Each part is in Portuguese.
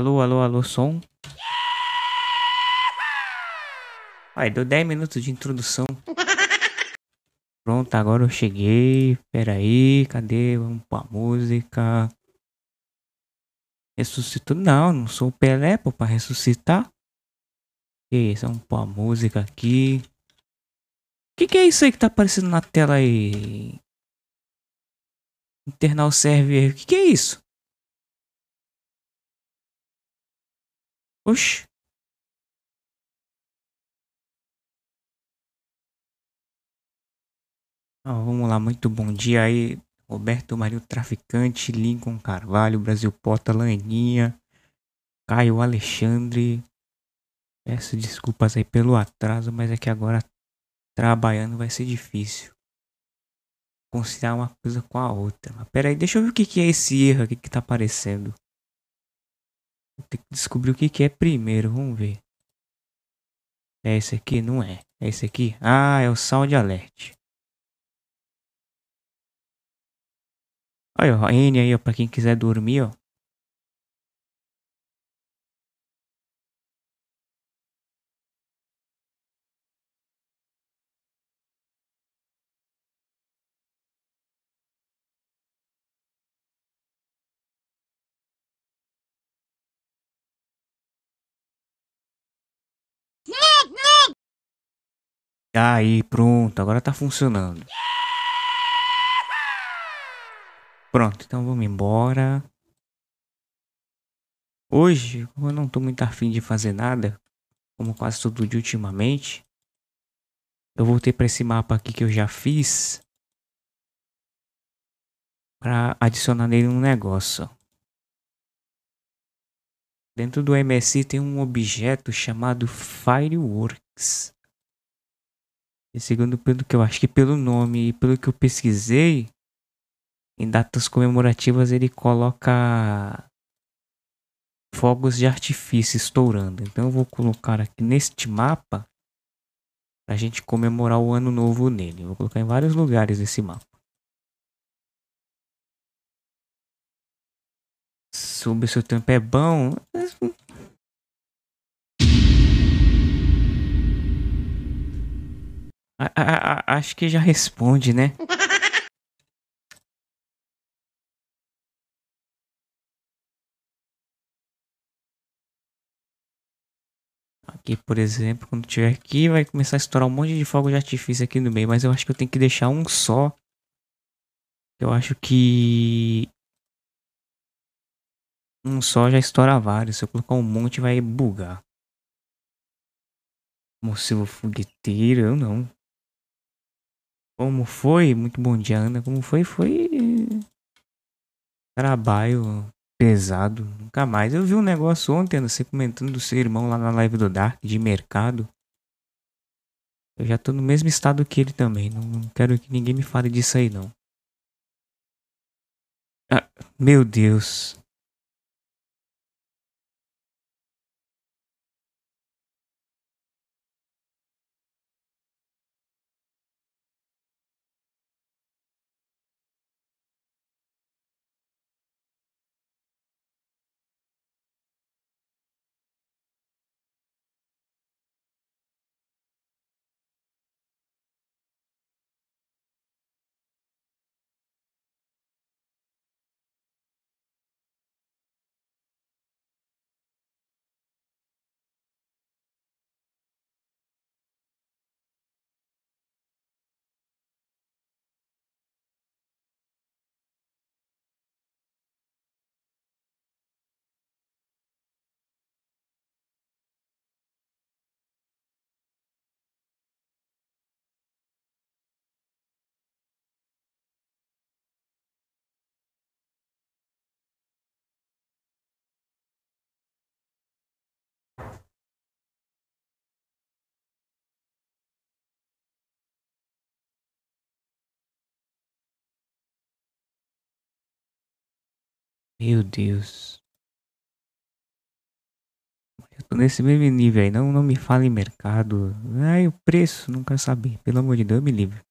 Alô, alô, alô, som. Aí, deu 10 minutos de introdução. Pronto, agora eu cheguei. Pera aí cadê? Vamos pra música. Ressuscitou? Não, não sou o Pelé, pô, pra ressuscitar. Que isso? Vamos pôr a música aqui. Que que é isso aí que tá aparecendo na tela aí? Internal Server. Que que é isso? Oxi. vamos lá, muito bom dia aí. Roberto Marinho Traficante, Lincoln Carvalho, Brasil Porta Laninha, Caio Alexandre. Peço desculpas aí pelo atraso, mas é que agora trabalhando vai ser difícil. Conciliar uma coisa com a outra. Mas pera aí, deixa eu ver o que, que é esse erro aqui que tá aparecendo. Tem que descobrir o que, que é primeiro. Vamos ver. É esse aqui? Não é. É esse aqui? Ah, é o Sound Alert. Olha, ó, N aí, ó, pra quem quiser dormir, ó. Aí, pronto, agora tá funcionando. Pronto, então vamos embora. Hoje, como eu não tô muito afim de fazer nada, como quase todo dia ultimamente, eu voltei para esse mapa aqui que eu já fiz para adicionar nele um negócio. Dentro do MSI tem um objeto chamado Fireworks. E segundo, pelo que eu acho que pelo nome e pelo que eu pesquisei, em datas comemorativas ele coloca fogos de artifício estourando. Então eu vou colocar aqui neste mapa para a gente comemorar o ano novo nele. Eu vou colocar em vários lugares esse mapa. Sobre seu o tempo é bom, A, a, a, acho que já responde, né? Aqui, por exemplo, quando tiver aqui, vai começar a estourar um monte de fogo de artifício aqui no meio. Mas eu acho que eu tenho que deixar um só. Eu acho que... Um só já estoura vários. Se eu colocar um monte, vai bugar. Morcego fogueteiro, eu não. Como foi? Muito bom dia, Ana. Como foi? Foi. Eh, trabalho pesado. Nunca mais. Eu vi um negócio ontem, Ana, você comentando do seu irmão lá na live do Dark, de mercado. Eu já tô no mesmo estado que ele também. Não quero que ninguém me fale disso aí, não. Ah, meu Deus. Meu Deus. Eu tô nesse mesmo nível aí. Não, não me fale em mercado. Ai, o preço, não quero saber. Pelo amor de Deus, me livre.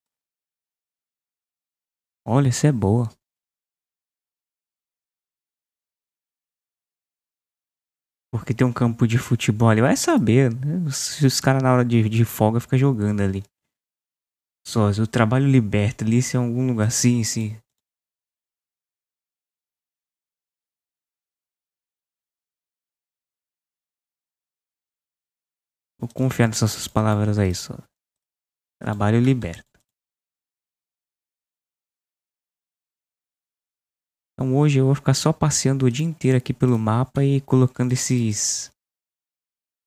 Olha, isso é boa. Porque tem um campo de futebol ali. Vai saber né? se os caras na hora de, de folga ficam jogando ali. Só, se o trabalho liberta ali, se é algum lugar assim, assim. Vou confiar nessas suas palavras aí, é só. Trabalho liberta. Então hoje eu vou ficar só passeando o dia inteiro aqui pelo mapa e colocando esses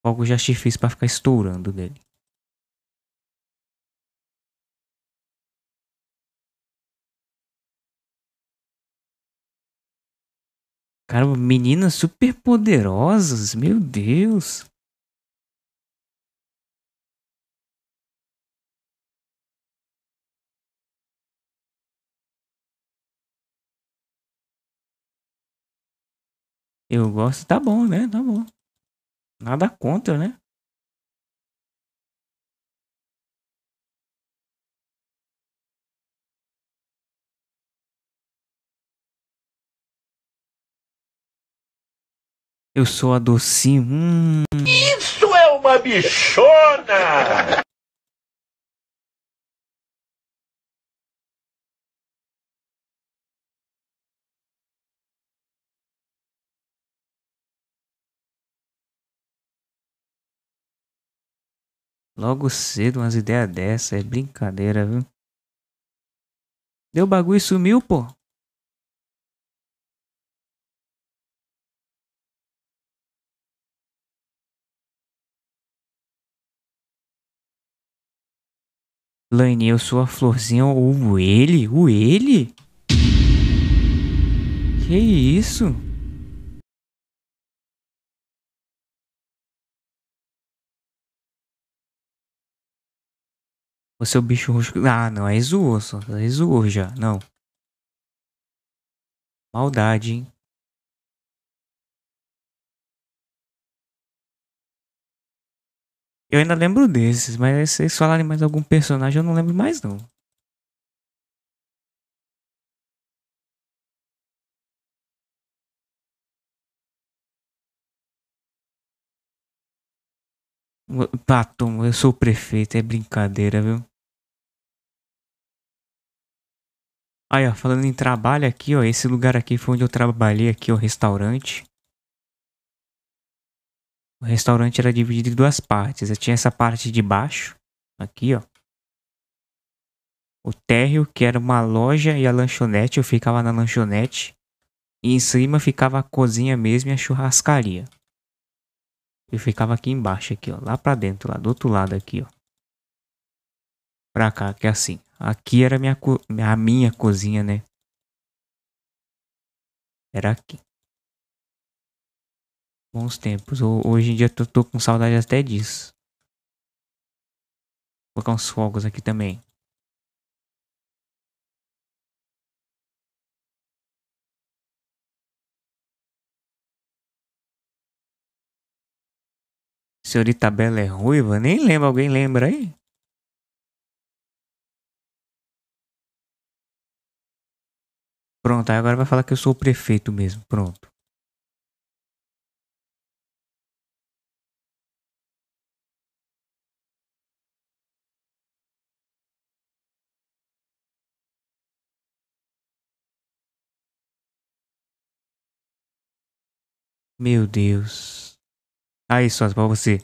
fogos de artifício para ficar estourando dele. Cara, meninas super poderosas, meu Deus. Eu gosto, tá bom, né? Tá bom. Nada contra, né? Eu sou a docinho. Hum. Isso é uma bichona! Logo cedo, umas ideias dessas, é brincadeira, viu? Deu bagulho e sumiu, pô. Laine, eu sou a florzinha ou ele? O ele? Que isso? O seu bicho roxo. Ah, não, aí zoou, é Aí zoou já, não. Maldade, hein? Eu ainda lembro desses, mas se vocês falarem mais algum personagem, eu não lembro mais não. Patom, eu sou o prefeito, é brincadeira, viu? Aí, ó, falando em trabalho aqui, ó, esse lugar aqui foi onde eu trabalhei aqui, ó, restaurante. O restaurante era dividido em duas partes. Eu tinha essa parte de baixo, aqui, ó. O térreo, que era uma loja e a lanchonete, eu ficava na lanchonete. E em cima ficava a cozinha mesmo e a churrascaria. Eu ficava aqui embaixo, aqui, ó, lá pra dentro, lá do outro lado aqui, ó. Pra cá, que é assim. Aqui era minha a minha cozinha, né? Era aqui. Bons tempos. Hoje em dia eu tô com saudade até disso. Vou colocar uns fogos aqui também. Senhorita Bela é ruiva? Nem lembro. Alguém lembra aí? Pronto, aí agora vai falar que eu sou o prefeito mesmo. Pronto. Meu Deus. Aí, só para você.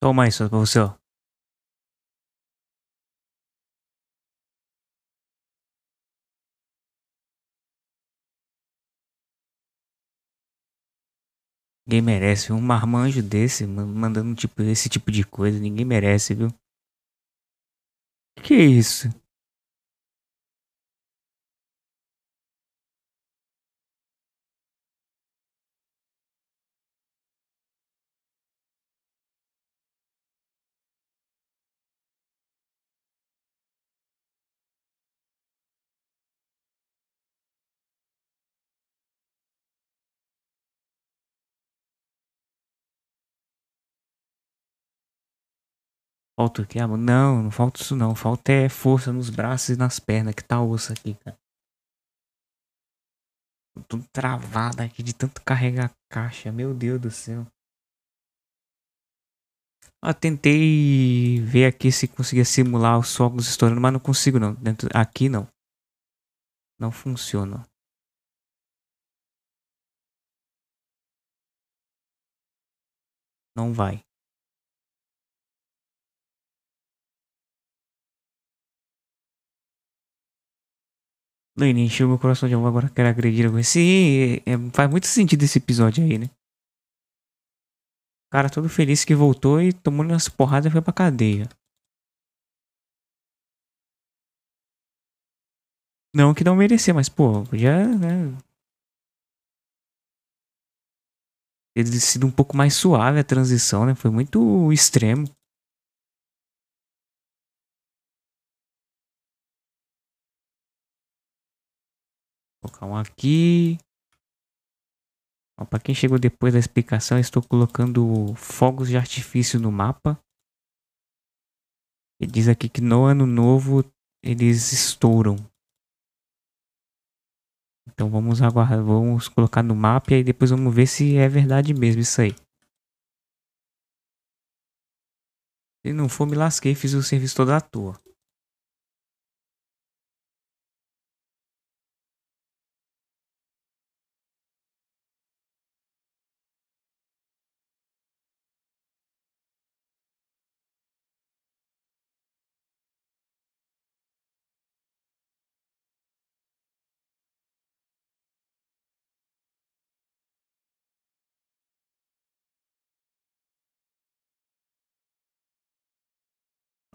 Toma isso pra Ninguém merece um marmanjo desse mandando tipo, esse tipo de coisa. Ninguém merece, viu? Que é isso? Falta o quê? amor? Ah, não, não falta isso não. Falta é força nos braços e nas pernas, que tá osso aqui, cara. Tô tudo travado aqui de tanto carregar a caixa. Meu Deus do céu. Eu tentei ver aqui se conseguia simular os fogos estourando, mas não consigo não. Dentro, aqui não. Não funciona. Não vai. Não, encheu meu coração de amor, agora quero agredir alguém. Sim, é, faz muito sentido esse episódio aí, né? cara todo feliz que voltou e tomou umas porradas e foi pra cadeia. Não que não merecer, mas pô, já né? Ter sido um pouco mais suave a transição, né? Foi muito extremo. Vou colocar um aqui. Para quem chegou depois da explicação, estou colocando fogos de artifício no mapa. Ele diz aqui que no ano novo eles estouram. Então vamos aguardar, vamos colocar no mapa e aí depois vamos ver se é verdade mesmo isso aí. Se não for, me lasquei, fiz o serviço todo à toa.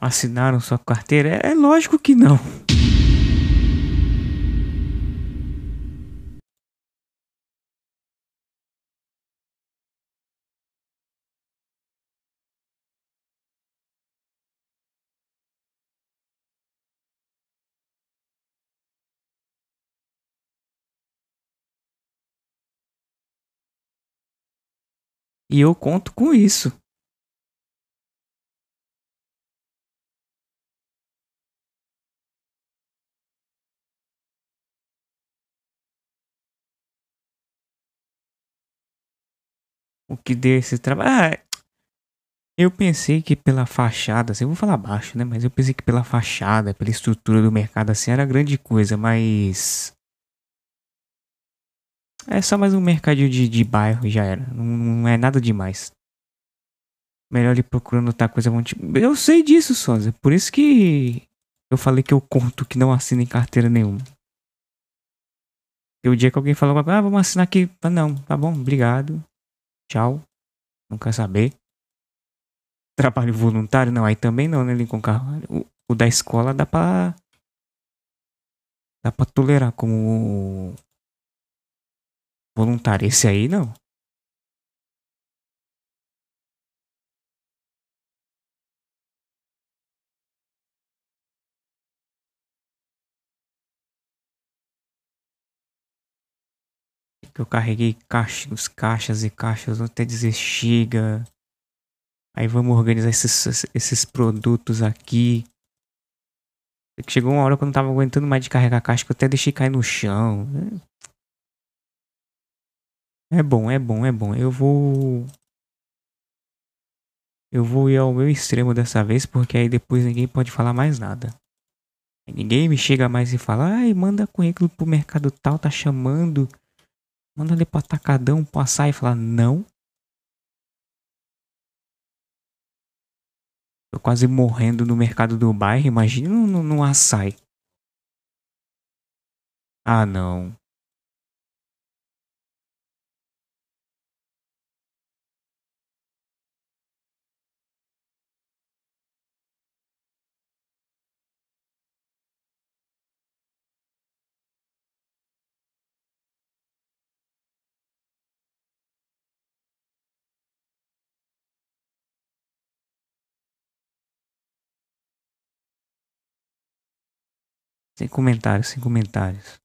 assinaram sua carteira? É, é, lógico que não. E eu conto com isso. o que deu esse trabalho. Ah, eu pensei que pela fachada, assim, eu vou falar baixo, né? Mas eu pensei que pela fachada, pela estrutura do mercado, assim, era grande coisa, mas. É só mais um mercadinho de, de bairro, já era. Não, não é nada demais. Melhor ir procurando outra coisa. Eu sei disso, Sosa. Por isso que eu falei que eu conto que não assino em carteira nenhuma. E o dia que alguém falou, ah, vamos assinar aqui. Ah, não, tá bom, obrigado tchau, não quer saber. Trabalho voluntário? Não, aí também não, né, Lincoln Carvalho? O, o da escola dá pra. dá pra tolerar como voluntário. Esse aí não. que eu carreguei caixas, caixas e caixas até dizer chega. Aí vamos organizar esses, esses produtos aqui. Chegou uma hora que eu não tava aguentando mais de carregar caixa, que eu até deixei cair no chão. Né? É bom, é bom, é bom. Eu vou. Eu vou ir ao meu extremo dessa vez, porque aí depois ninguém pode falar mais nada. Ninguém me chega mais e fala, ai, manda currículo pro mercado tal, tá chamando. Manda ele pro atacadão, pro açaí e falar não. Tô quase morrendo no mercado do bairro, imagina no, no açaí. Ah não, Sem comentários, sem comentários.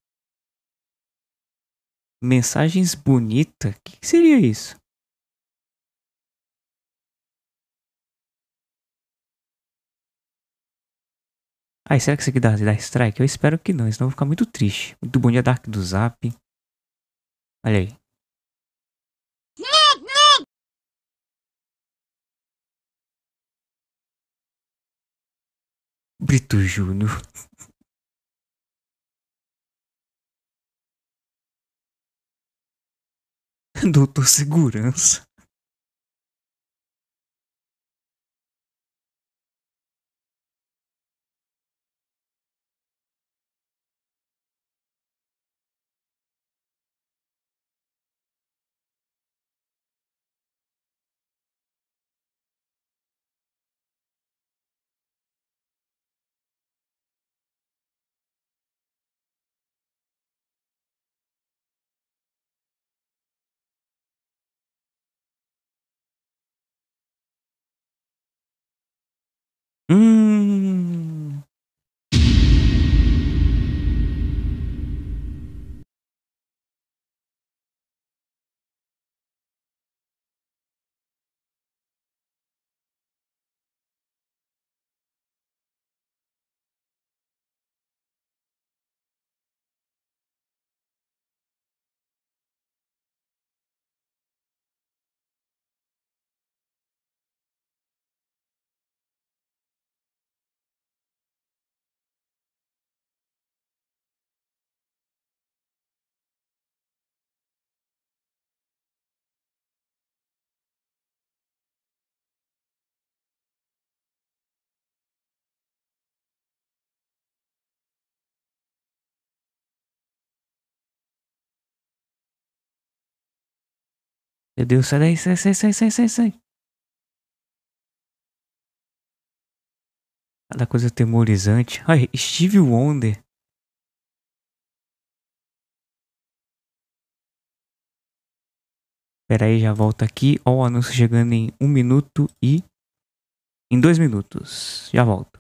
Mensagens bonita? O que, que seria isso? Ai, será que isso aqui dá, dá strike? Eu espero que não, senão eu vou ficar muito triste. Muito bom dia, Dark do Zap. Olha aí. Brito Júnior. do, do segurança Mm, Meu Deus, sai daí, sai, sai, sai, sai, sai, sai. Cada coisa é temorizante. Ai, Steve Wonder. Pera aí, já volto aqui. Ó o anúncio chegando em um minuto e... Em dois minutos. Já volto.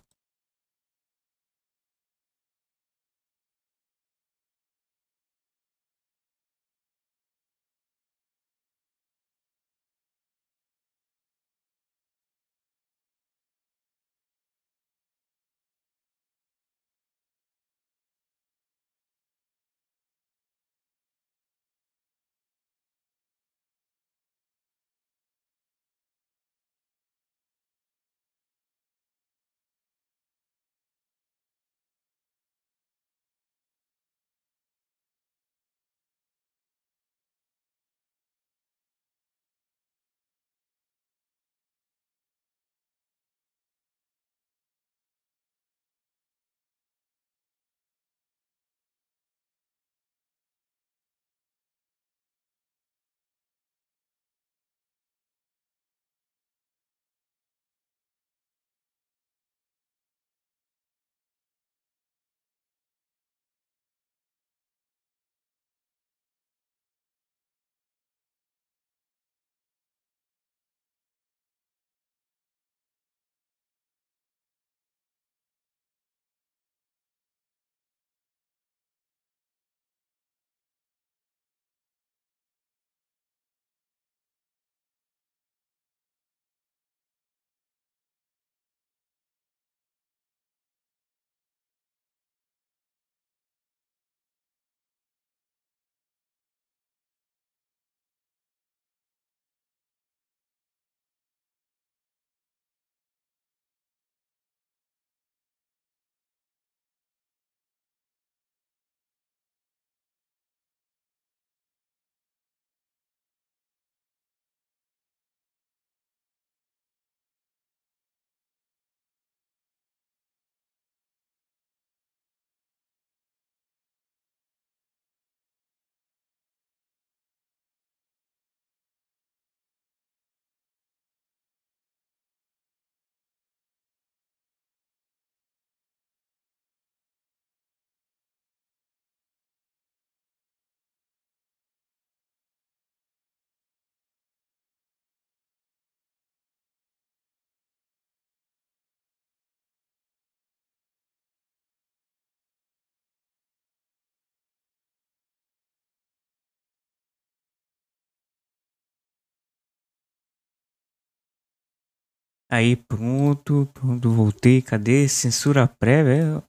Aí pronto, pronto, voltei. Cadê? Censura prévia? É,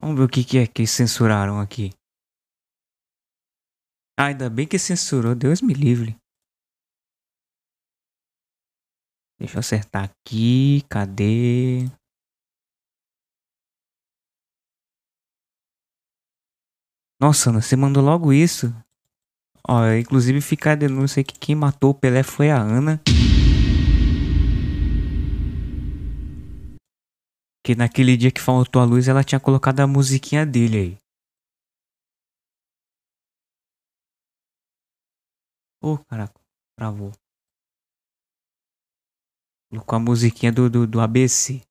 Vamos ver o que, que é que censuraram aqui. Ah, ainda bem que censurou, Deus me livre. Deixa eu acertar aqui, cadê? Nossa, Ana, você mandou logo isso? Ó, inclusive fica a denúncia que quem matou o Pelé foi a Ana. Que naquele dia que faltou a luz, ela tinha colocado a musiquinha dele aí. Ô, oh, caraca, travou. Colocou a musiquinha do, do, do ABC.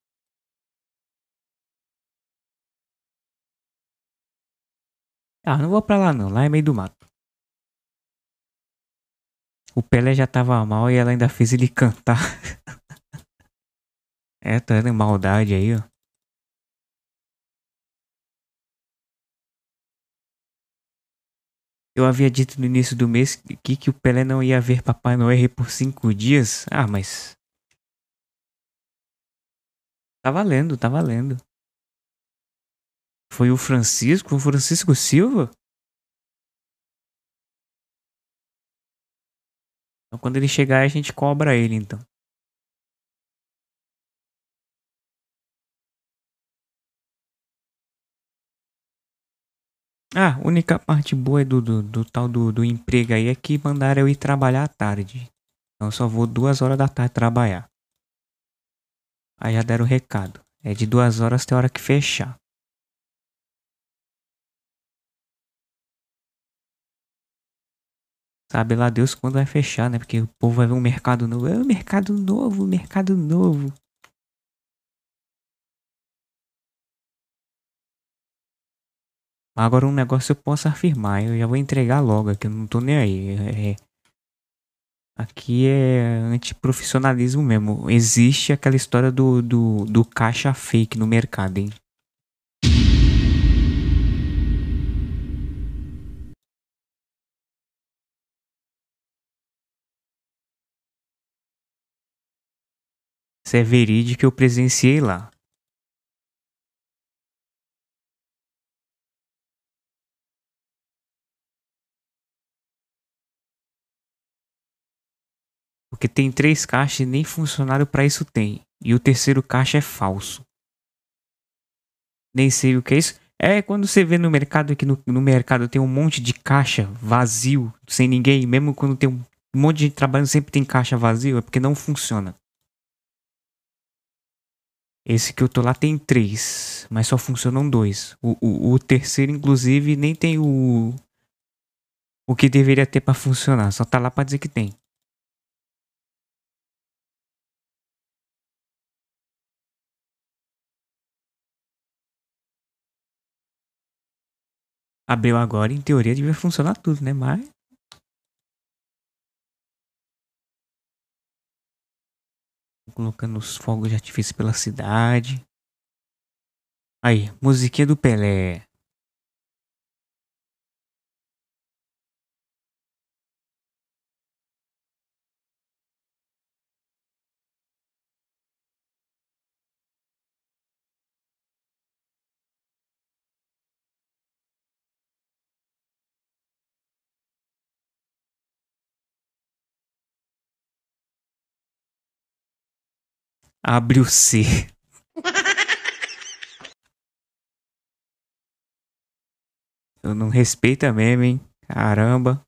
Ah, não vou pra lá não, lá é meio do mato. O Pelé já tava mal e ela ainda fez ele cantar. É, tá dando maldade aí, ó. Eu havia dito no início do mês que, que o Pelé não ia ver Papai Noel por cinco dias. Ah, mas. Tá valendo, tá valendo. Foi o Francisco? O Francisco Silva? Então quando ele chegar a gente cobra ele então. Ah, a única parte boa do, do, do tal do, do emprego aí é que mandaram eu ir trabalhar à tarde. Então eu só vou duas horas da tarde trabalhar. Aí já deram o recado. É de duas horas até a hora que fechar. Sabe lá Deus quando vai fechar, né? Porque o povo vai ver um mercado novo. É um mercado novo, mercado novo. Agora um negócio eu posso afirmar, eu já vou entregar logo aqui, eu não tô nem aí. É, é, aqui é antiprofissionalismo mesmo. Existe aquela história do, do, do caixa fake no mercado, hein? Isso é verídico que eu presenciei lá. Porque tem três caixas e nem funcionário para isso tem. E o terceiro caixa é falso. Nem sei o que é isso. É quando você vê no mercado que no, no mercado tem um monte de caixa vazio, sem ninguém, mesmo quando tem um monte de gente trabalhando, sempre tem caixa vazio, é porque não funciona. Esse que eu tô lá tem três, mas só funcionam dois. O, o, o terceiro, inclusive, nem tem o. O que deveria ter para funcionar, só tá lá pra dizer que tem. abriu agora, em teoria devia funcionar tudo, né? Mas. Colocando os fogos de artifício pela cidade. Aí, musiquinha do Pelé. Abre o C. Eu não respeita mesmo, hein? Caramba.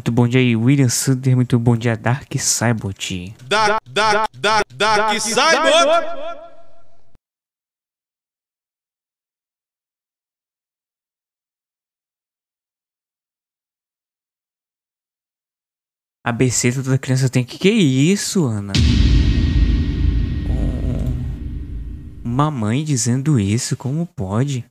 Muito bom dia aí, William Sander. Muito bom dia, Dark Cybot. Dark, Dark, Dark, Dark Cybot! ABC tá toda criança tem que. Que isso, Ana? Uma mãe dizendo isso, como pode?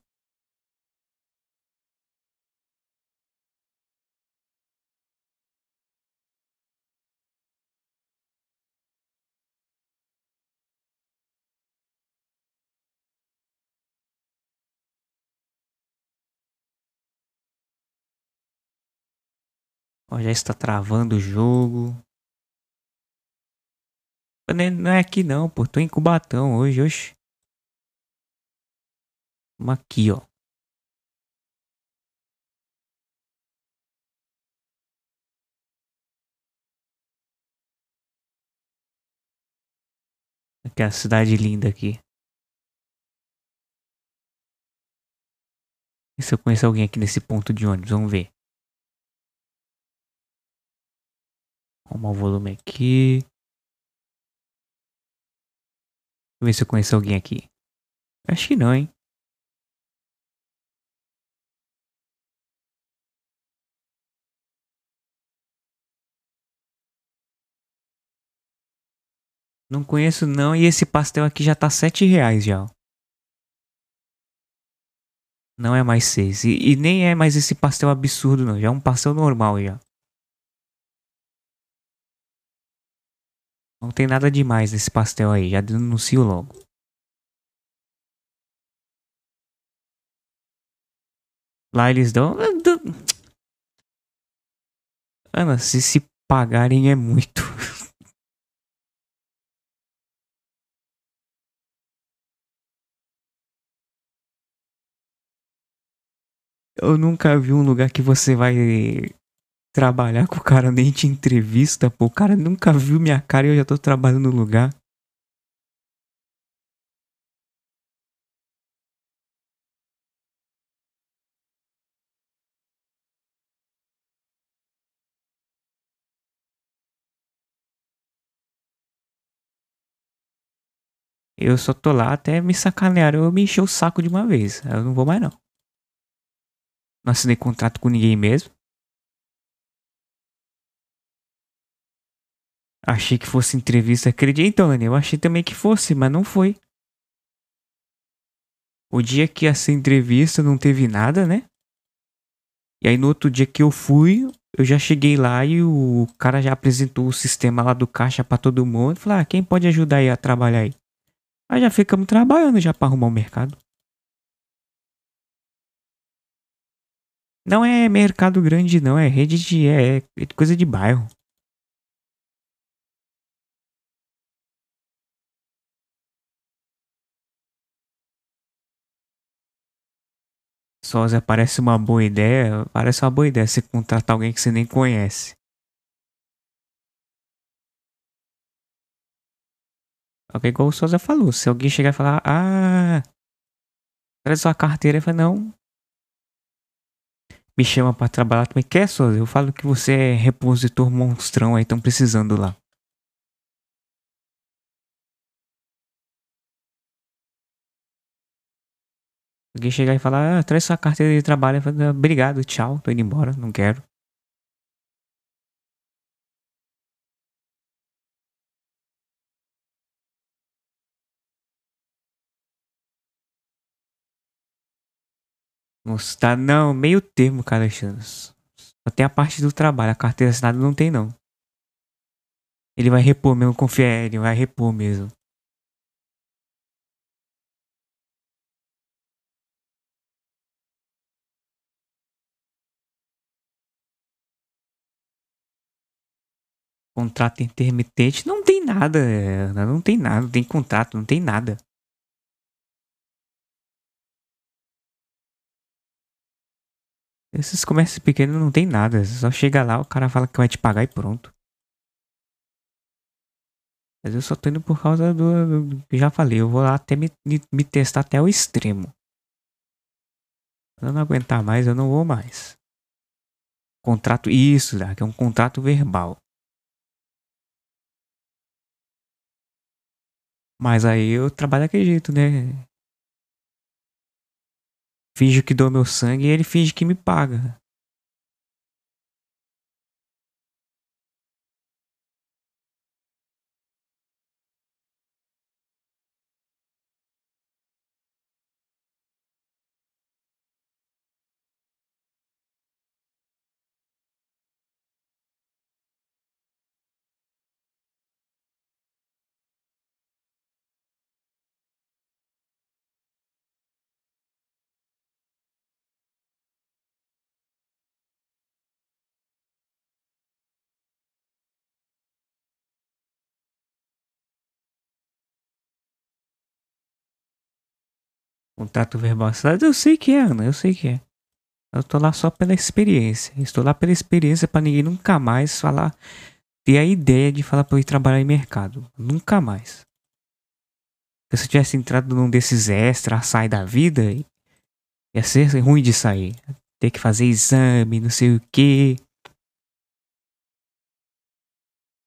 Ó, já está travando o jogo. Não é aqui não, pô. Tô em Cubatão hoje, hoje. Vamos aqui, ó. Aqui é a cidade linda aqui. E se eu conheço alguém aqui nesse ponto de ônibus, vamos ver. Arrumar o volume aqui. Deixa eu ver se eu conheço alguém aqui. Acho que não, hein? Não conheço não, e esse pastel aqui já tá sete reais já. Não é mais seis E, e, nem é mais esse pastel absurdo não, já é um pastel normal já. Não tem nada demais nesse pastel aí, já denuncio logo. Lá eles dão. Ana, se se pagarem é muito. Eu nunca vi um lugar que você vai trabalhar com o cara, nem te entrevista, pô. O cara nunca viu minha cara e eu já tô trabalhando no lugar. Eu só tô lá até me sacanear, eu me encher o saco de uma vez. Eu não vou mais não. Não assinei contrato com ninguém mesmo. Achei que fosse entrevista acreditando, então, eu achei também que fosse, mas não foi. O dia que ia ser entrevista não teve nada, né? E aí no outro dia que eu fui, eu já cheguei lá e o cara já apresentou o sistema lá do caixa para todo mundo. Falei, ah, quem pode ajudar aí a trabalhar aí? Aí já ficamos trabalhando já para arrumar o mercado. Não é mercado grande não, é rede de... é, é coisa de bairro. Sósia parece uma boa ideia, parece uma boa ideia você contratar alguém que você nem conhece. É igual o Souza falou, se alguém chegar e falar, ah, traz sua carteira, eu não. Me chama para trabalhar também. Quer, Souza? Eu falo que você é repositor monstrão aí, estão precisando lá. alguém chegar e falar, ah, traz sua carteira de trabalho, falo, obrigado, tchau, tô indo embora, não quero. Nossa, tá, não, meio termo, cara, Alexandre. Só tem a parte do trabalho, a carteira assinada não tem, não. Ele vai repor mesmo, confia, ele vai repor mesmo. contrato intermitente, não tem nada, é, né, não tem nada, não tem contrato, não tem nada. Esses comércios pequenos não tem nada, só chega lá, o cara fala que vai te pagar e pronto. Mas eu só tô indo por causa do. Já falei, eu vou lá até me, me testar até o extremo. Eu não aguentar mais, eu não vou mais. Contrato, isso, que é um contrato verbal. Mas aí eu trabalho daquele jeito, né? Finge que dou meu sangue e ele finge que me paga. Contrato verbal cidade, eu sei que é, Ana, eu sei que é. Eu tô lá só pela experiência. Estou lá pela experiência para ninguém nunca mais falar, ter a ideia de falar para eu ir trabalhar em mercado. Nunca mais. se eu tivesse entrado num desses extras, sai da vida, ia ser ruim de sair. Ter que fazer exame, não sei o que.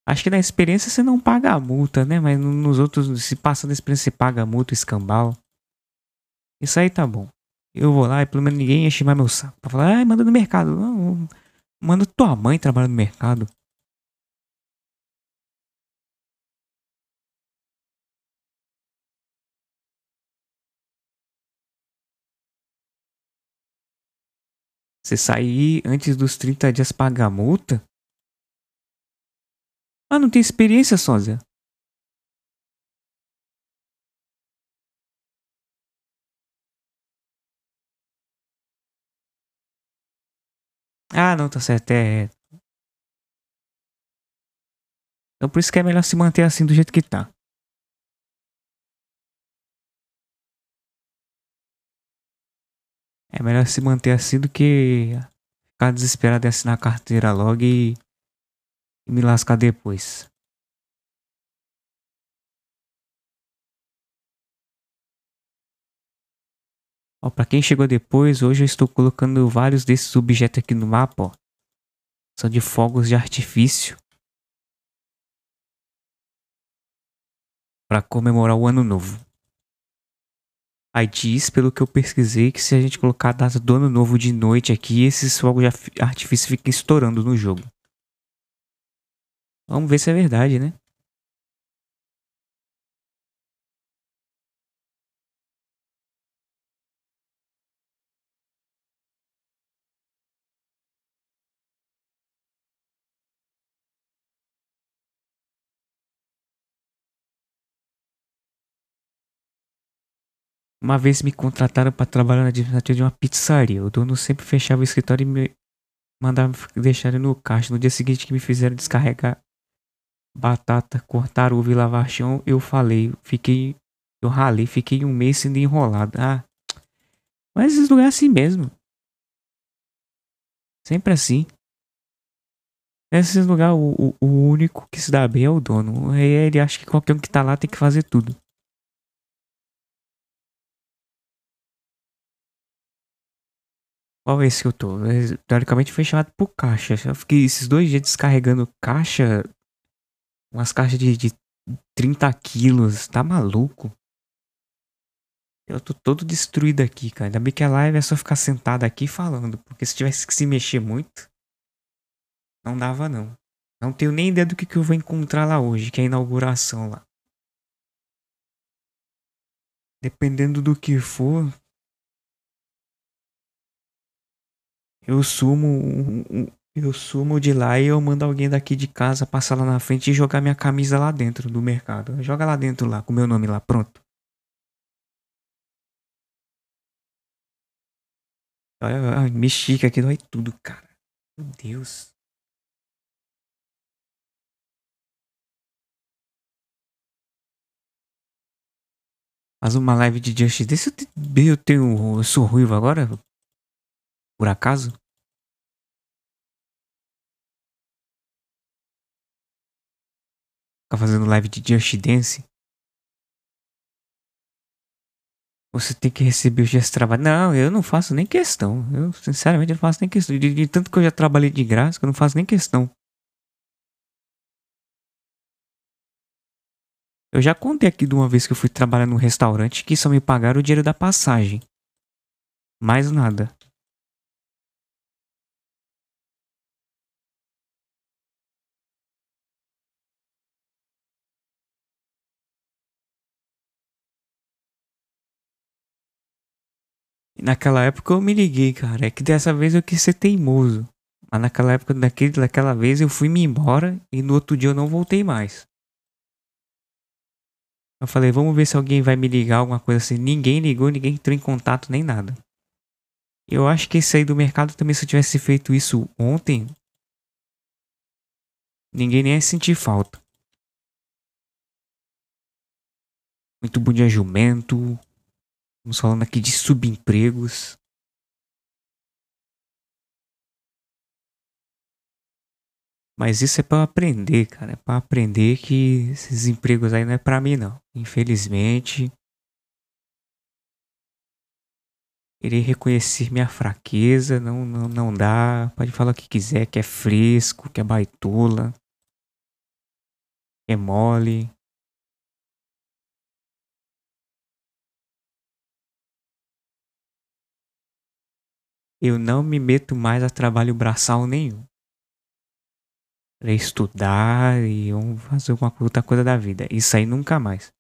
Acho que na experiência você não paga a multa, né? Mas nos outros, se passa na experiência, você paga a multa, escambau. Isso aí tá bom. Eu vou lá e pelo menos ninguém ia chamar meu saco pra falar, ai, manda no mercado. Não, manda tua mãe trabalhar no mercado. Você sair antes dos 30 dias pagar multa? Ah, não tem experiência, Sônia. Ah, não, tá certo. É, é. Então por isso que é melhor se manter assim do jeito que tá. É melhor se manter assim do que ficar desesperado e assinar a carteira logo e, e me lascar depois. Ó, pra quem chegou depois, hoje eu estou colocando vários desses objetos aqui no mapa, ó. São de fogos de artifício. Pra comemorar o ano novo. Aí diz, pelo que eu pesquisei, que se a gente colocar a data do ano novo de noite aqui, esses fogos de artifício ficam estourando no jogo. Vamos ver se é verdade, né? Uma vez me contrataram para trabalhar na administrativa de uma pizzaria. O dono sempre fechava o escritório e me mandava deixar no caixa. No dia seguinte que me fizeram descarregar batata, cortar ovo e lavar chão, eu falei, fiquei, eu ralei, fiquei um mês sendo enrolado. Ah, mas esses lugares é assim mesmo. Sempre assim. Nesses lugares, o, o, o, único que se dá bem é o dono. Ele acha que qualquer um que tá lá tem que fazer tudo. Qual é esse que eu tô? É, teoricamente foi chamado por caixa. Eu fiquei esses dois dias descarregando caixa. Umas caixas de, de 30 quilos. Tá maluco? Eu tô todo destruído aqui, cara. Ainda bem que a live é só ficar sentado aqui falando. Porque se tivesse que se mexer muito, não dava não. Não tenho nem ideia do que, que eu vou encontrar lá hoje, que é a inauguração lá. Dependendo do que for, eu sumo, eu sumo de lá e eu mando alguém daqui de casa passar lá na frente e jogar minha camisa lá dentro do mercado. Joga lá dentro lá, com meu nome lá, pronto. mexica aqui dói tudo, cara. Meu Deus. Faz uma live de Justice. Deixa eu, te... eu tenho. Eu sou ruivo agora? Por acaso? Ficar tá fazendo live de Just Dance? Você tem que receber os dias trabalhados. Não, eu não faço nem questão. Eu, sinceramente, não faço nem questão. De, de tanto que eu já trabalhei de graça, que eu não faço nem questão. Eu já contei aqui de uma vez que eu fui trabalhar num restaurante que só me pagaram o dinheiro da passagem. Mais nada. naquela época eu me liguei, cara. É que dessa vez eu quis ser teimoso. Mas naquela época, daquele, daquela vez eu fui me embora e no outro dia eu não voltei mais. Eu falei, vamos ver se alguém vai me ligar, alguma coisa assim. Ninguém ligou, ninguém entrou em contato nem nada. Eu acho que esse aí do mercado também, se eu tivesse feito isso ontem, ninguém nem ia sentir falta. Muito bom dia, jumento. Estamos falando aqui de subempregos. Mas isso é para aprender, cara. É para aprender que esses empregos aí não é para mim, não. Infelizmente. querer reconhecer minha fraqueza, não, não, não dá. Pode falar o que quiser, que é fresco, que é baitola, que é mole. eu não me meto mais a trabalho braçal nenhum. Pra estudar e fazer alguma outra coisa da vida. Isso aí nunca mais.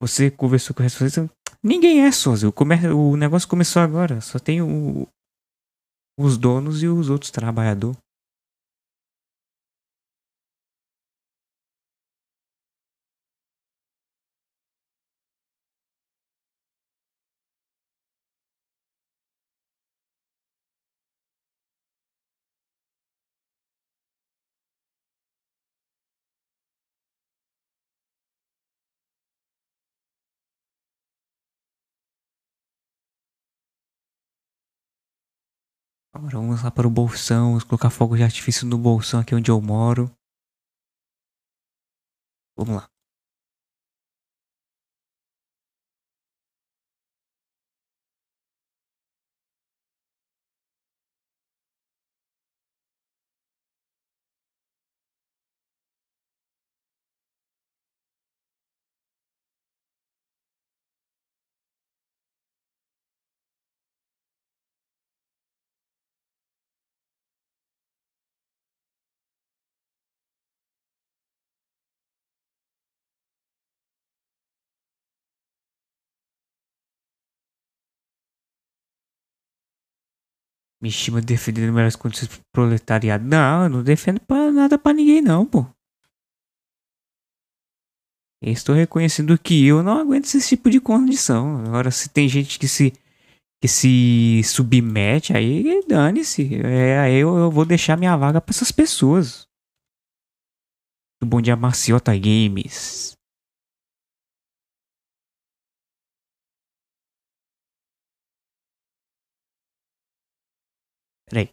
Você conversou com a responsável? Ninguém é sócio. O, o negócio começou agora. Só tem o, os donos e os outros trabalhadores. Agora vamos lá para o Bolsão, vamos colocar fogo de artifício no Bolsão aqui onde eu moro. Vamos lá. Mishima defendendo melhores condições pro proletariado. Não, eu não defendo pra, nada pra ninguém, não, pô. Eu estou reconhecendo que eu não aguento esse tipo de condição. Agora, se tem gente que se, que se submete, aí dane-se. É, aí eu, eu, vou deixar minha vaga para essas pessoas. Muito Bom Dia Maciota Games. Peraí.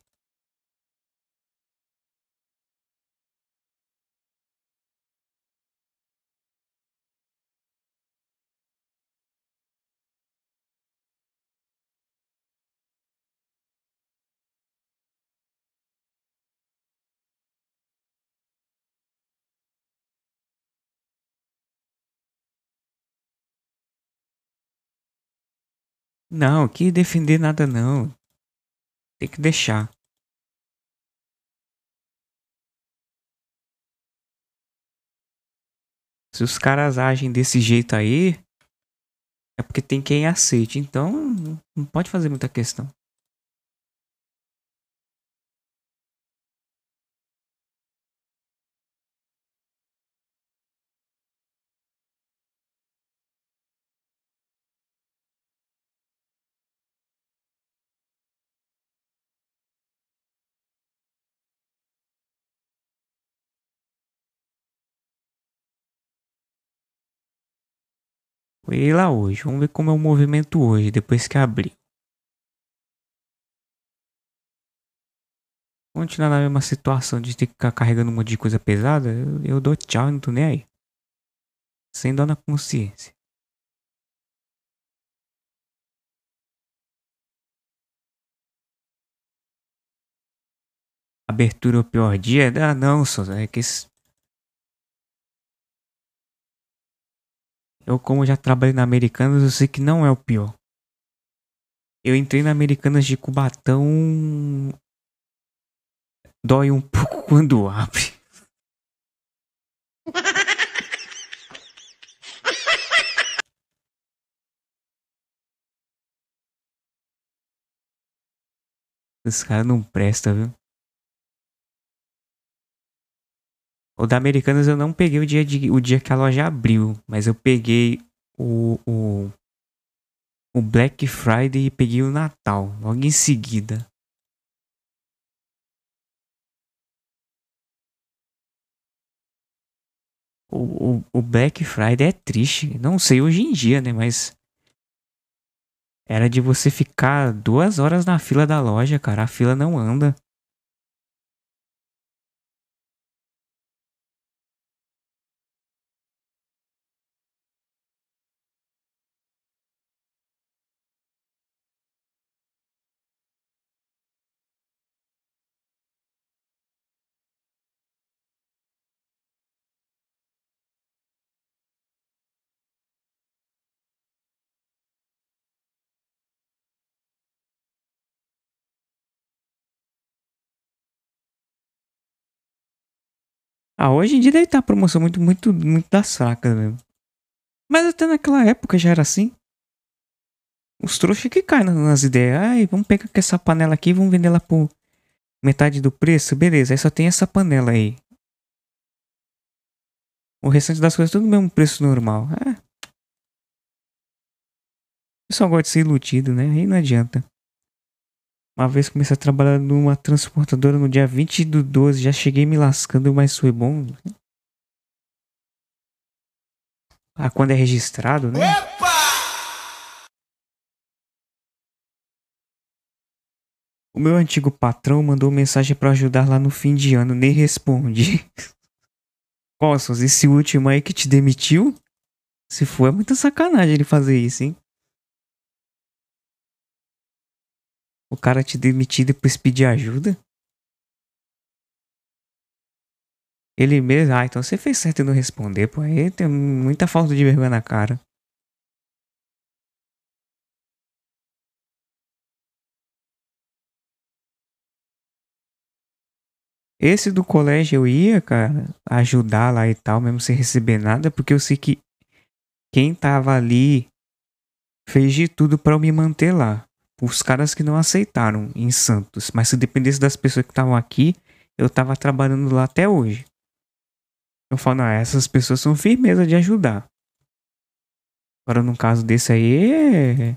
Não, que defender nada não. Tem que deixar. Se os caras agem desse jeito aí, é porque tem quem aceite. Então, não pode fazer muita questão. Vou lá hoje, vamos ver como é o movimento hoje, depois que abrir. Continuar na mesma situação de ter que ficar carregando um monte de coisa pesada, eu, eu dou tchau e não tô nem aí. Sem dó na consciência. abertura é o pior dia? Ah, não, só é que esse Eu, como já trabalhei na Americanas, eu sei que não é o pior. Eu entrei na Americanas de Cubatão. Dói um pouco quando abre. Esse cara não presta, viu? O da Americanas eu não peguei o dia, de, o dia que a loja abriu, mas eu peguei o, o, o Black Friday e peguei o Natal logo em seguida. O, o, o, Black Friday é triste. Não sei hoje em dia, né? Mas. Era de você ficar duas horas na fila da loja, cara. A fila não anda. Ah, hoje em dia deve estar tá promoção muito, muito, muito da saca mesmo. Mas até naquela época já era assim. Os trouxas que caem nas ideias. Ai, vamos pegar essa panela aqui e vamos vender ela por metade do preço. Beleza, aí só tem essa panela aí. O restante das coisas é tudo no mesmo preço normal. É. O pessoal gosta de ser iludido, né? Aí não adianta. Uma vez comecei a trabalhar numa transportadora no dia 20 do 12, já cheguei me lascando, mas foi bom. Ah, quando é registrado, né? Opa! O meu antigo patrão mandou mensagem para ajudar lá no fim de ano, nem responde. Cossos, esse último aí que te demitiu? Se for, é muita sacanagem ele fazer isso, hein? O cara te demitir depois pedir ajuda? Ele mesmo, ah, então você fez certo em não responder, pô. Aí tem muita falta de vergonha na cara. Esse do colégio eu ia, cara, ajudar lá e tal, mesmo sem receber nada, porque eu sei que quem tava ali fez de tudo para eu me manter lá os caras que não aceitaram em Santos. Mas se dependesse das pessoas que estavam aqui, eu tava trabalhando lá até hoje. Eu falo, não, essas pessoas são firmeza de ajudar. Agora, num caso desse aí, é.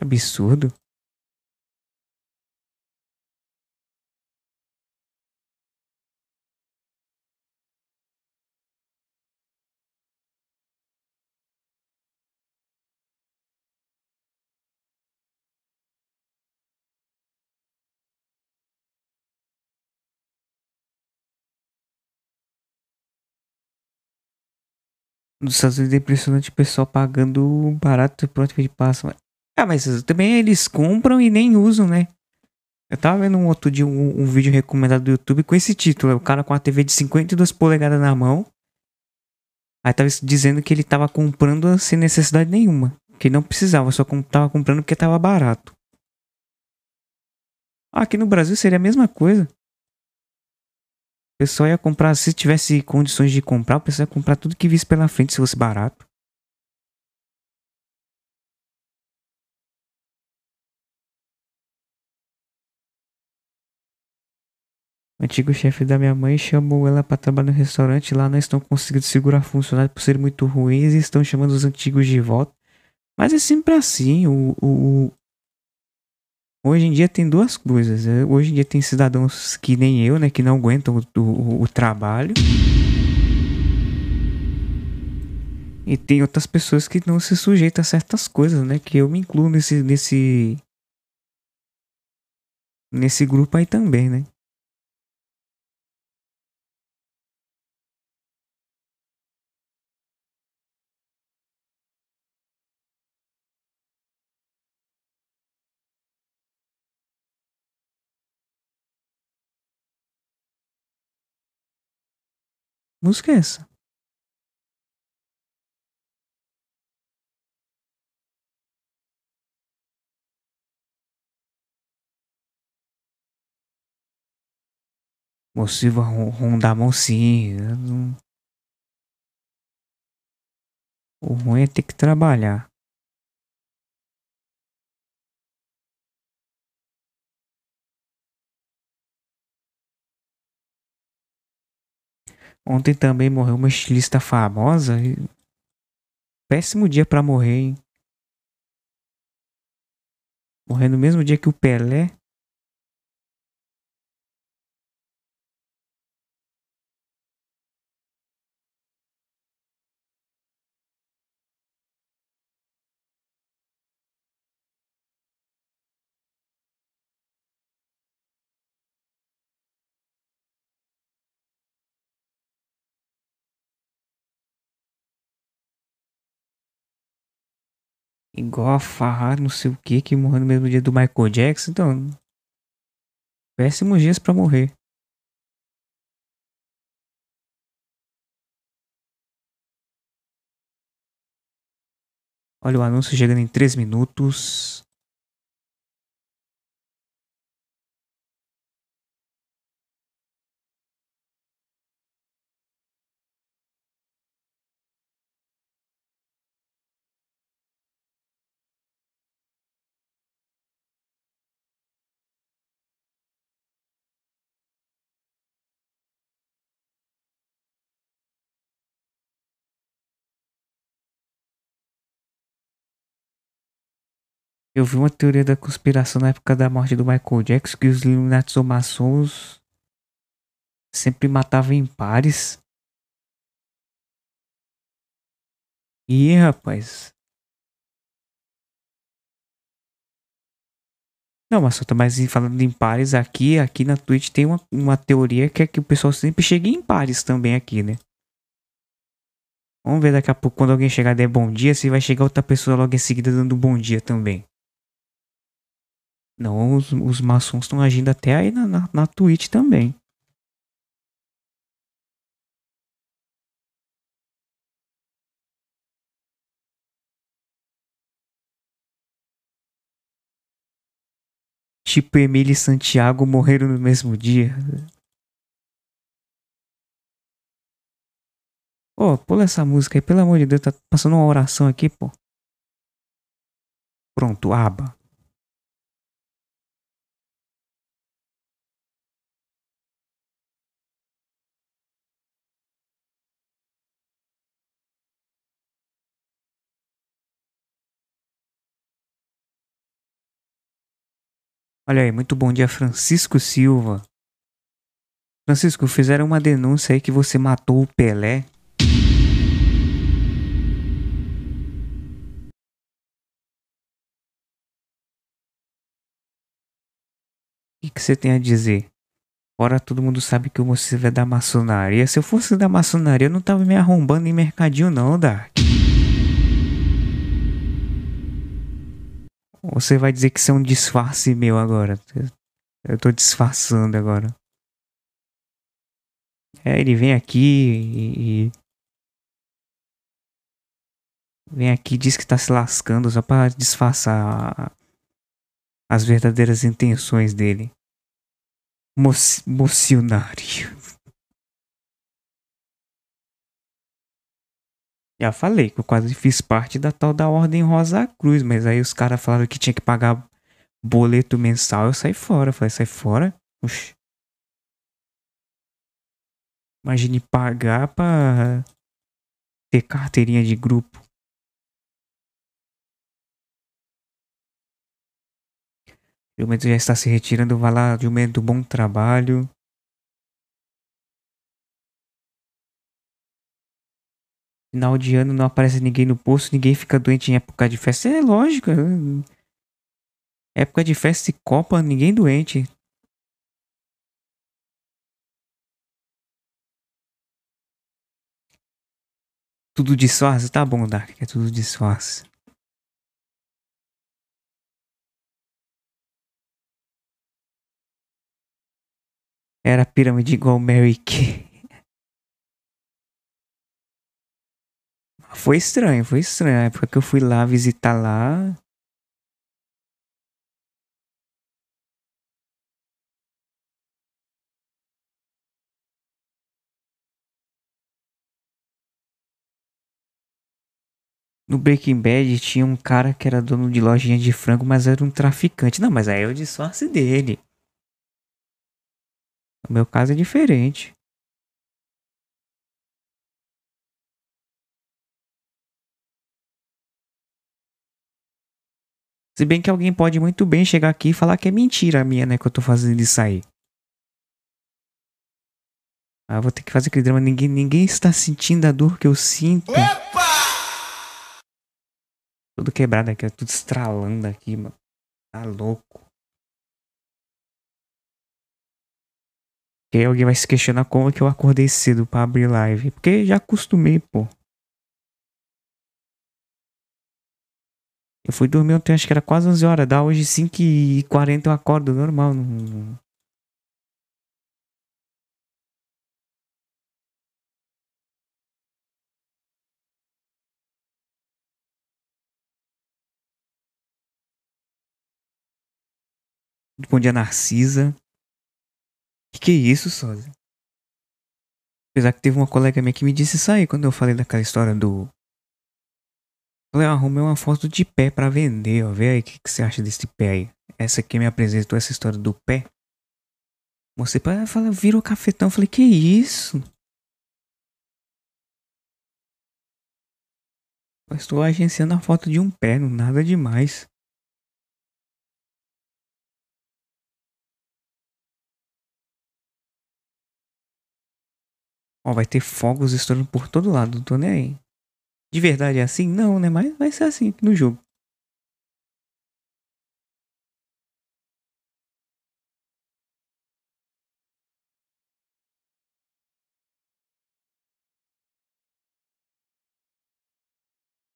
é absurdo. nos Estados Unidos é impressionante o pessoal pagando barato por tipo de passa. Ah, mas também eles compram e nem usam, né? Eu tava vendo um outro dia um, um vídeo recomendado do YouTube com esse título. O cara com a TV de 52 polegadas na mão. Aí tava dizendo que ele tava comprando sem necessidade nenhuma. Que não precisava, só tava comprando porque tava barato. Aqui no Brasil seria a mesma coisa. O pessoal ia comprar, se tivesse condições de comprar, o pessoal ia comprar tudo que visse pela frente se fosse barato. O antigo chefe da minha mãe chamou ela para trabalhar no restaurante. Lá não estão conseguindo segurar funcionários por serem muito ruins e estão chamando os antigos de volta. Mas é sempre assim. O, o, Hoje em dia tem duas coisas. É, hoje em dia tem cidadãos que nem eu, né, que não aguentam o, o, o trabalho. E tem outras pessoas que não se sujeitam a certas coisas, né? Que eu me incluo nesse, nesse, nesse grupo aí também, né? Música é essa? vai rondar mocinho. Né? O ruim é ter que trabalhar. Ontem também morreu uma estilista famosa. Péssimo dia para morrer, hein? Morreu no mesmo dia que o Pelé. igual a Ferrari, não sei o que, que morreu no mesmo dia do Michael Jackson. Então, péssimos dias para morrer. Olha o anúncio chegando em 3 minutos. Eu vi uma teoria da conspiração na época da morte do Michael Jackson que os Illuminati ou maçons sempre matavam em pares. E rapaz. Não, mas tá mas falando em pares aqui, aqui na Twitch tem uma, uma teoria que é que o pessoal sempre chega em pares também aqui, né? Vamos ver daqui a pouco quando alguém chegar der bom dia, se vai chegar outra pessoa logo em seguida dando bom dia também. Não, os, os maçons estão agindo até aí na, na, na Twitch também. Tipo Emílio e Santiago morreram no mesmo dia. Pô, pula essa música aí, pelo amor de Deus, tá passando uma oração aqui, pô. Pronto, aba. Olha aí, muito bom dia, Francisco Silva. Francisco, fizeram uma denúncia aí que você matou o Pelé. O que você tem a dizer? Ora, todo mundo sabe que você é da maçonaria. Se eu fosse da maçonaria, eu não tava me arrombando em mercadinho, não, Dark. Você vai dizer que isso é um disfarce meu agora. Eu tô disfarçando agora. É, ele vem aqui e, e. Vem aqui diz que tá se lascando só pra disfarçar as verdadeiras intenções dele. Mocionário. Já falei que eu quase fiz parte da tal da Ordem Rosa Cruz, mas aí os caras falaram que tinha que pagar boleto mensal, eu saí fora. Eu falei, sai fora? Oxi. Imagine pagar pra ter carteirinha de grupo. Jumento já está se retirando, vai lá, Jumento, bom trabalho. Final de ano não aparece ninguém no posto, ninguém fica doente em época de festa. É lógico. É, é, época de festa e copa, ninguém doente. Tudo disfarce? Tá bom, Dark, é tudo disfarce. Era pirâmide igual Mary Kay. Foi estranho, foi estranho. A época que eu fui lá visitar lá. No Breaking Bad tinha um cara que era dono de lojinha de frango, mas era um traficante. Não, mas aí é o disfarce dele. No meu caso é diferente. Se bem que alguém pode muito bem chegar aqui e falar que é mentira minha, né? Que eu tô fazendo isso sair. Ah, vou ter que fazer aquele drama. Ninguém, ninguém está sentindo a dor que eu sinto. Opa! Tudo quebrado aqui, tudo estralando aqui, mano. Tá louco. E aí alguém vai se questionar como é que eu acordei cedo pra abrir live. Porque já acostumei, pô. Eu fui dormir ontem, acho que era quase 11 horas. Dá hoje 5h40 eu acordo, normal. Bom dia, Narcisa. Que que é isso, Sosa? Apesar que teve uma colega minha que me disse isso aí quando eu falei daquela história do eu arrumei uma foto de pé para vender, ó. Vê aí o que, que, você acha desse pé aí. Essa aqui me apresentou essa história do pé. Mostrei pra ela, falei, vira o cafetão. Eu falei, que isso? Eu estou agenciando a foto de um pé, não nada demais. Ó, vai ter fogos estourando por todo lado, não tô nem aí de verdade é assim? Não, né? Mas vai ser assim no jogo.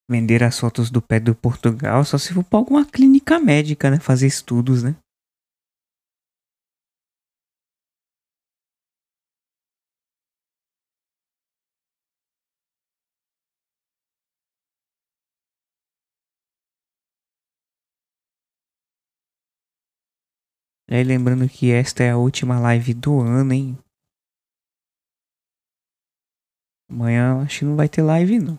Vender as fotos do pé do Portugal só se for para alguma clínica médica, né? Fazer estudos, né? E é, lembrando que esta é a última live do ano, hein? Amanhã acho que não vai ter live não.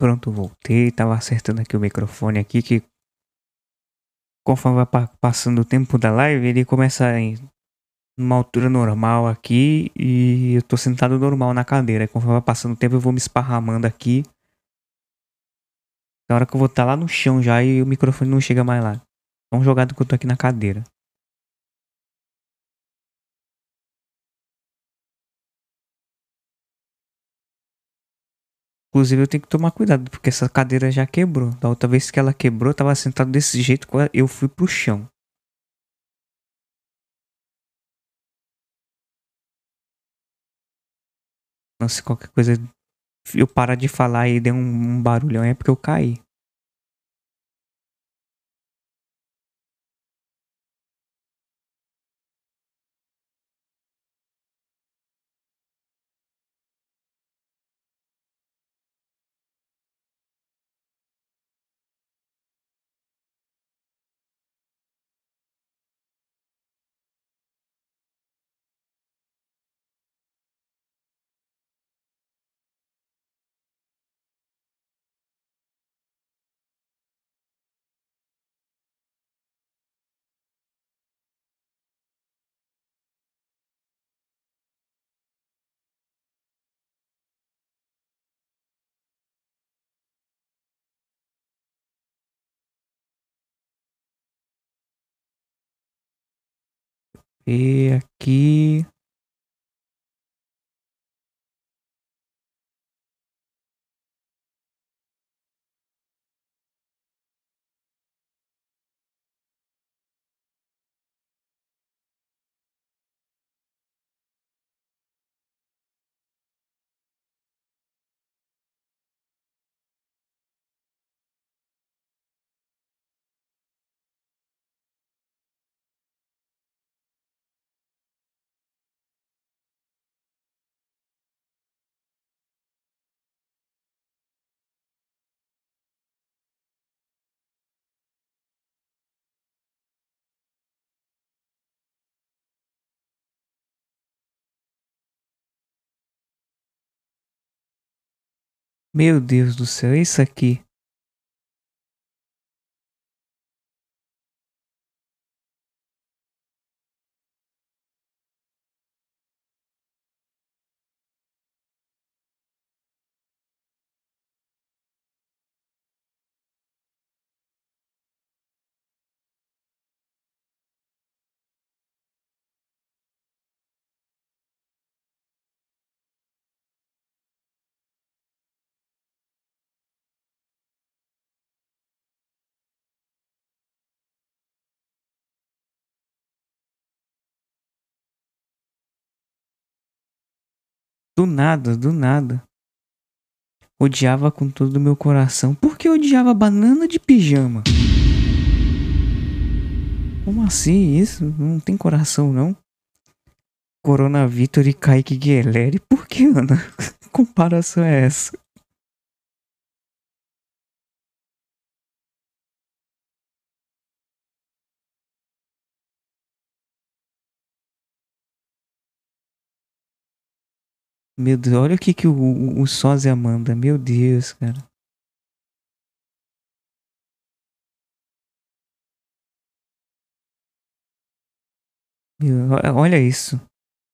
Pronto, voltei. Tava acertando aqui o microfone aqui que conforme vai passando o tempo da live, ele começa em uma altura normal aqui e eu tô sentado normal na cadeira. conforme vai passando o tempo, eu vou me esparramando aqui. Na hora que eu vou estar tá lá no chão já e o microfone não chega mais lá. Tão jogado que eu tô aqui na cadeira. Inclusive, eu tenho que tomar cuidado, porque essa cadeira já quebrou. Da outra vez que ela quebrou, eu tava sentado desse jeito, eu fui pro chão. Não, se qualquer coisa eu parar de falar e der um, um barulhão é porque eu caí. E aqui. Meu Deus do céu, é isso aqui. Do nada, do nada. Odiava com todo o meu coração. Por que odiava banana de pijama? Como assim isso? Não tem coração, não? Corona Vitor e Kaique Guerreiro. Por que, Ana? Que comparação é essa? Meu Deus, olha o que, que o, o, o Sozia manda. Meu Deus, cara. Meu, olha isso.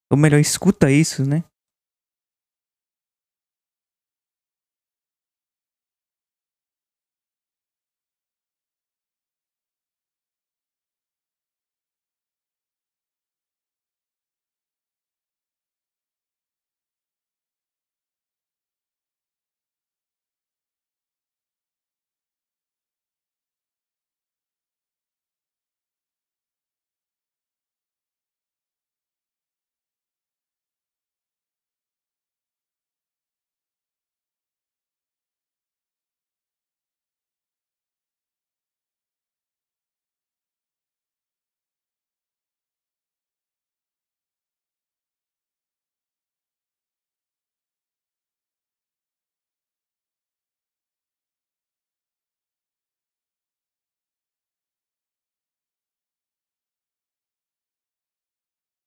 Ou melhor, escuta isso, né?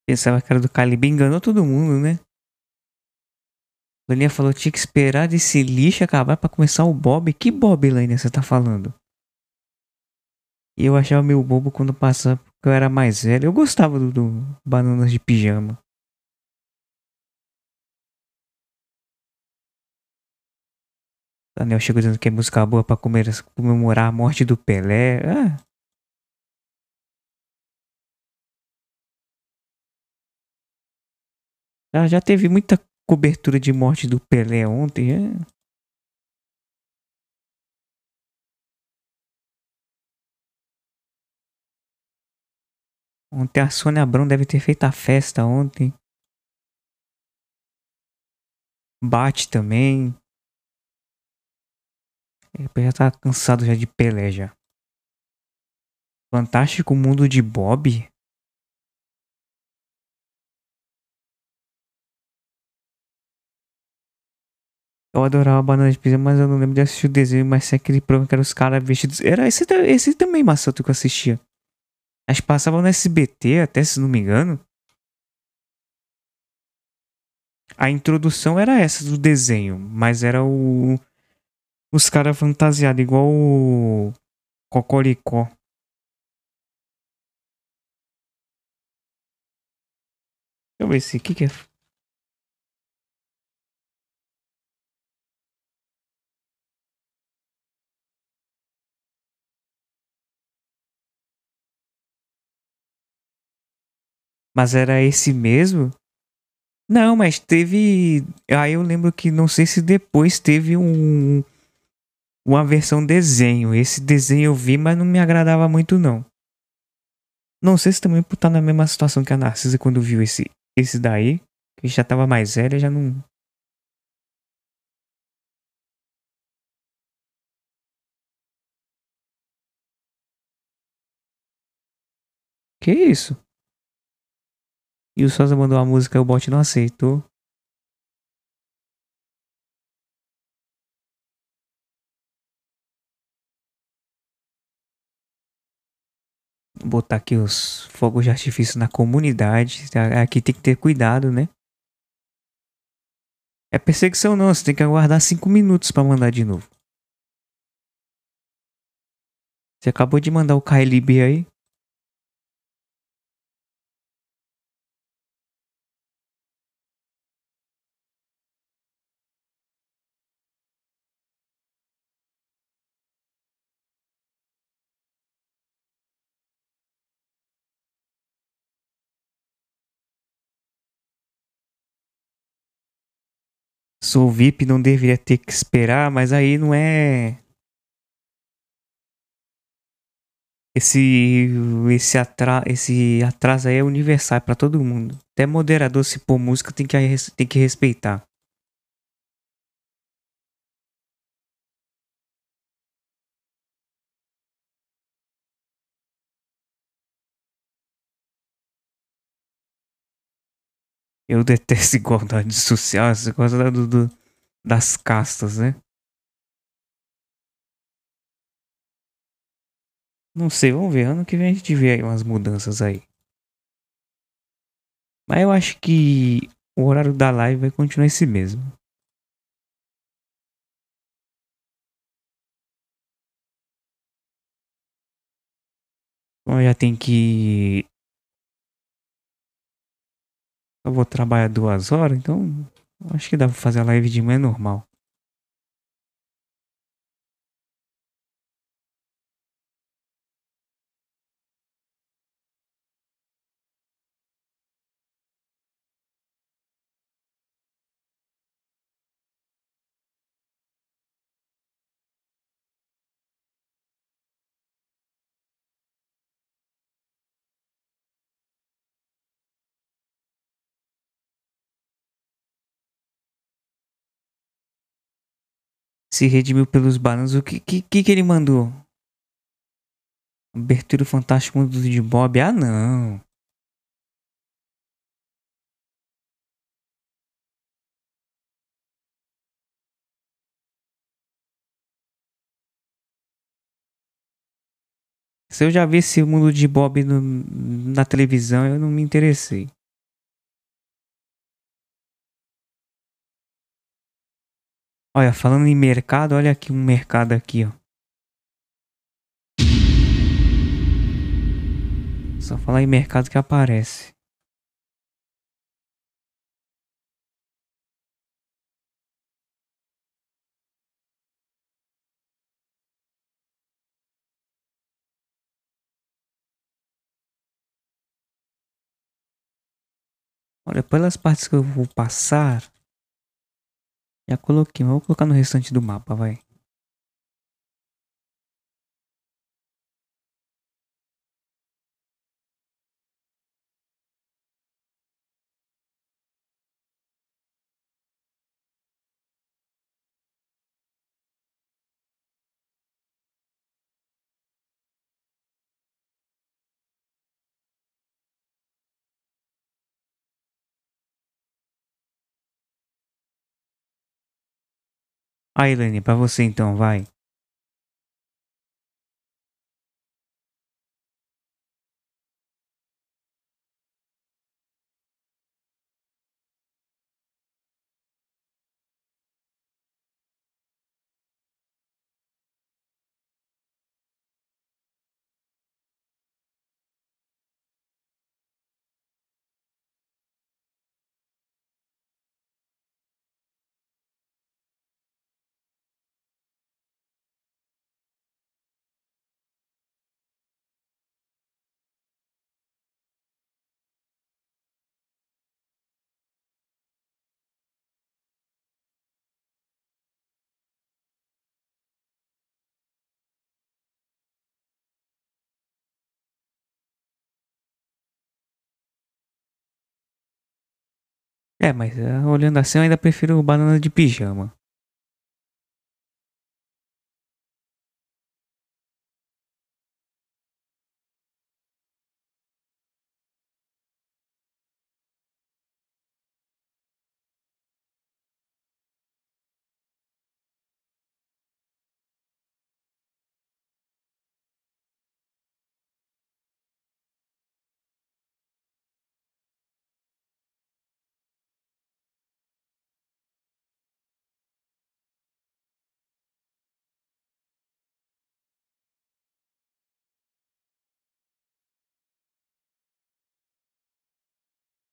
Pensava que era do Calibre, enganou todo mundo, né? Laninha falou: tinha que esperar desse lixo acabar para começar o Bob. Que Bob, Laninha, você tá falando? E eu achava meio bobo quando passava, porque eu era mais velho. Eu gostava do, do Bananas de Pijama. Daniel chegou dizendo que é música boa pra comemorar a morte do Pelé. Ah, Já, ah, já teve muita cobertura de morte do Pelé ontem. É? Ontem a Sônia Abrão deve ter feito a festa ontem. Bate também. É, Eu já tá cansado já de Pelé já. Fantástico Mundo de Bob. Eu adorava a Banana de Pizza, mas eu não lembro de assistir o desenho, mas tinha aquele programa que era os caras vestidos. Era esse, esse também maçoto que eu assistia. que passava no SBT, até se não me engano. A introdução era essa do desenho, mas era o. Os caras fantasiados, igual o. Cocoricó. Deixa eu ver se. O que, que é Mas era esse mesmo? Não, mas teve. Aí eu lembro que não sei se depois teve um. Uma versão desenho. Esse desenho eu vi, mas não me agradava muito, não. Não sei se também por estar tá na mesma situação que a Narcisa quando viu esse, esse daí. Que já tava mais velha, já não. Que isso? E o Sosa mandou a música, o bot não aceitou. botar aqui os fogos de artifício na comunidade. Tá, aqui tem que ter cuidado, né? É perseguição não, você tem que aguardar 5 minutos para mandar de novo. Você acabou de mandar o KLB aí? sou VIP, não deveria ter que esperar, mas aí não é esse esse atraso, esse atraso aí é universal é para todo mundo. Até moderador se pôr música tem que tem que respeitar. Eu detesto igualdade social, essa coisa do, do, das castas, né? Não sei, vamos ver. Ano que vem a gente vê aí umas mudanças aí. Mas eu acho que o horário da live vai continuar esse mesmo. Então já tem que eu vou trabalhar duas horas, então acho que dá pra fazer a live de manhã normal. se redimiu pelos bananos. O que, que, que ele mandou? Abertura Fantástico Mundo de Bob. Ah, não. Se eu já vi esse mundo de Bob no, na televisão, eu não me interessei. Olha, falando em mercado, olha aqui um mercado aqui, ó. Só falar em mercado que aparece. Olha, pelas partes que eu vou passar, já coloquei, mas vou colocar no restante do mapa, vai. Ah, Helene, para você então, vai. É, mas eh, olhando assim eu ainda prefiro banana de pijama.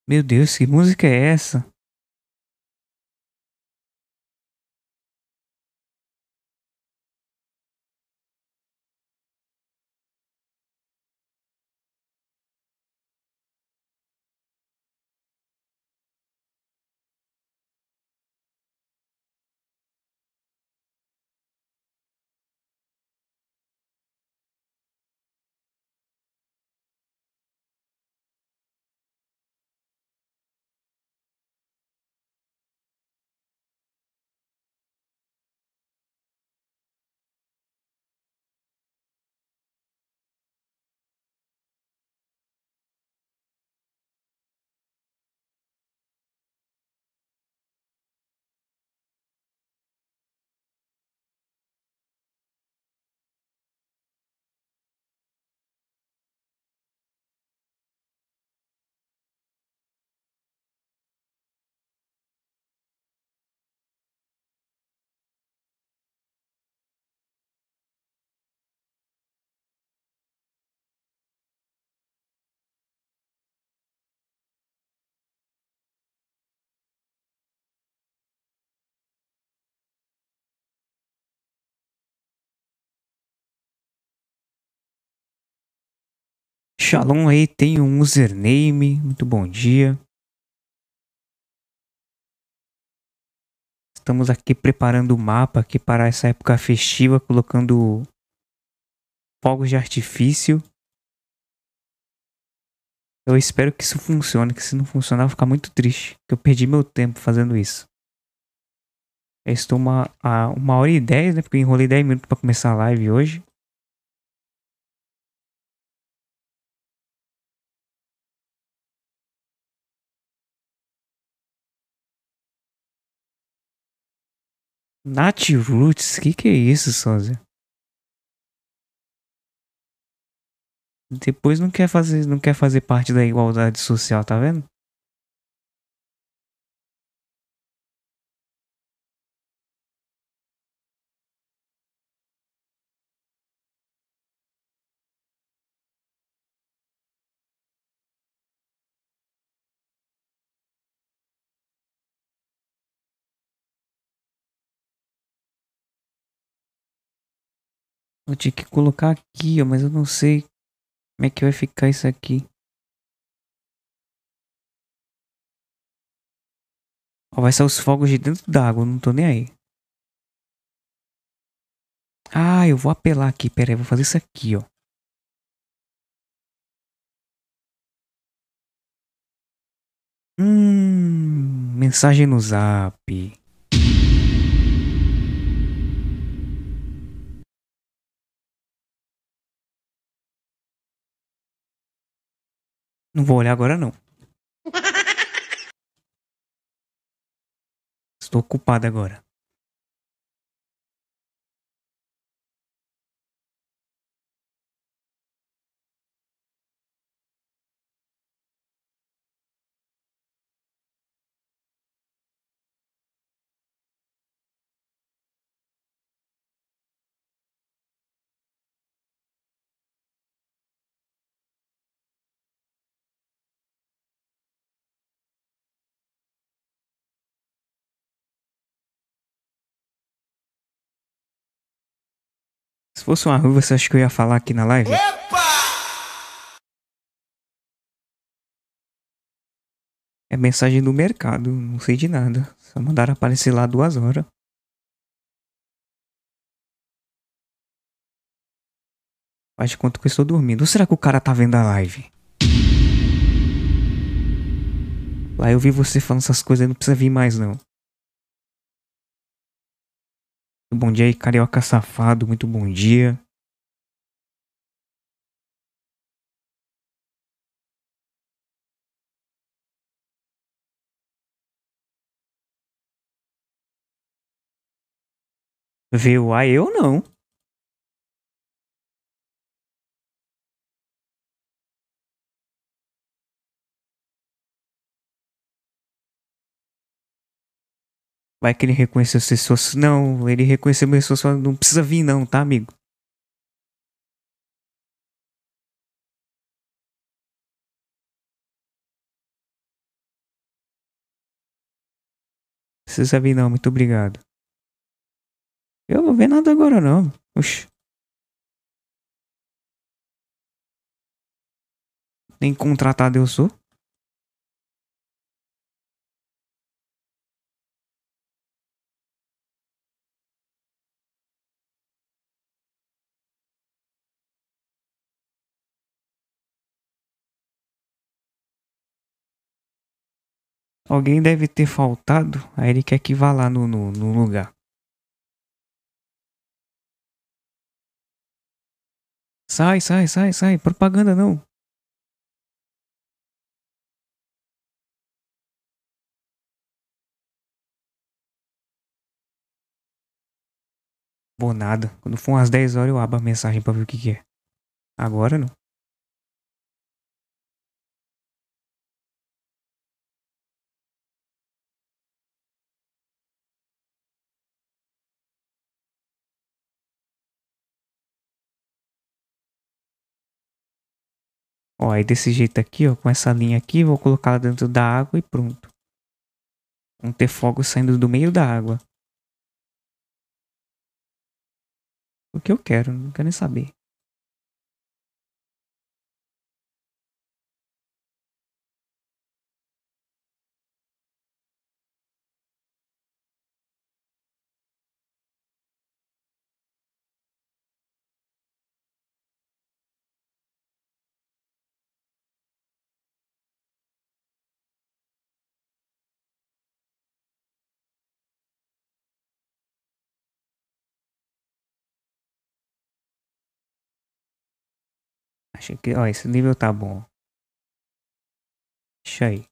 Meu Deus, que música é essa? Shalom aí tem um username. Muito bom dia. Estamos aqui preparando o mapa aqui para essa época festiva, colocando fogos de artifício. Eu espero que isso funcione, que se não funcionar eu vou ficar muito triste, que eu perdi meu tempo fazendo isso. Eu estou uma, a, uma hora e dez, né? Porque eu enrolei dez minutos para começar a live hoje. Nat Roots, que que é isso, sósia? Depois não quer fazer, não quer fazer parte da igualdade social, tá vendo? Eu tinha que colocar aqui, ó, mas eu não sei como é que vai ficar isso aqui. Ó, vai sair os fogos de dentro d'água, não tô nem aí. Ah, eu vou apelar aqui, pera aí, vou fazer isso aqui, ó. Hum, mensagem no zap. Não vou olhar agora, não. Estou ocupado agora. fosse uma rua, você acha que eu ia falar aqui na live? Opa! É mensagem do mercado, não sei de nada. Só mandaram aparecer lá duas horas. Faz de conta que eu estou dormindo. Ou será que o cara tá vendo a live? Lá eu vi você falando essas coisas, não precisa vir mais não. bom dia aí, carioca safado. Muito bom dia. Viu VUA eu não. Vai que ele reconheceu as pessoas. Não, ele reconheceu as pessoas. Não precisa vir, não, tá, amigo? Precisa vir, não. Muito obrigado. Eu não vou ver nada agora, não. Oxi. Nem contratado eu sou. Alguém deve ter faltado, aí ele quer que vá lá no, no, no lugar. Sai, sai, sai, sai, propaganda não. Vou nada. Quando for umas 10 horas eu abro a mensagem pra ver o que, que é. Agora não. Ó, aí desse jeito aqui, ó, com essa linha aqui, vou colocá-la dentro da água e pronto. Vamos ter fogo saindo do meio da água. O que eu quero, não quero nem saber. Acho que, ó, esse nível tá bom. Deixa aí.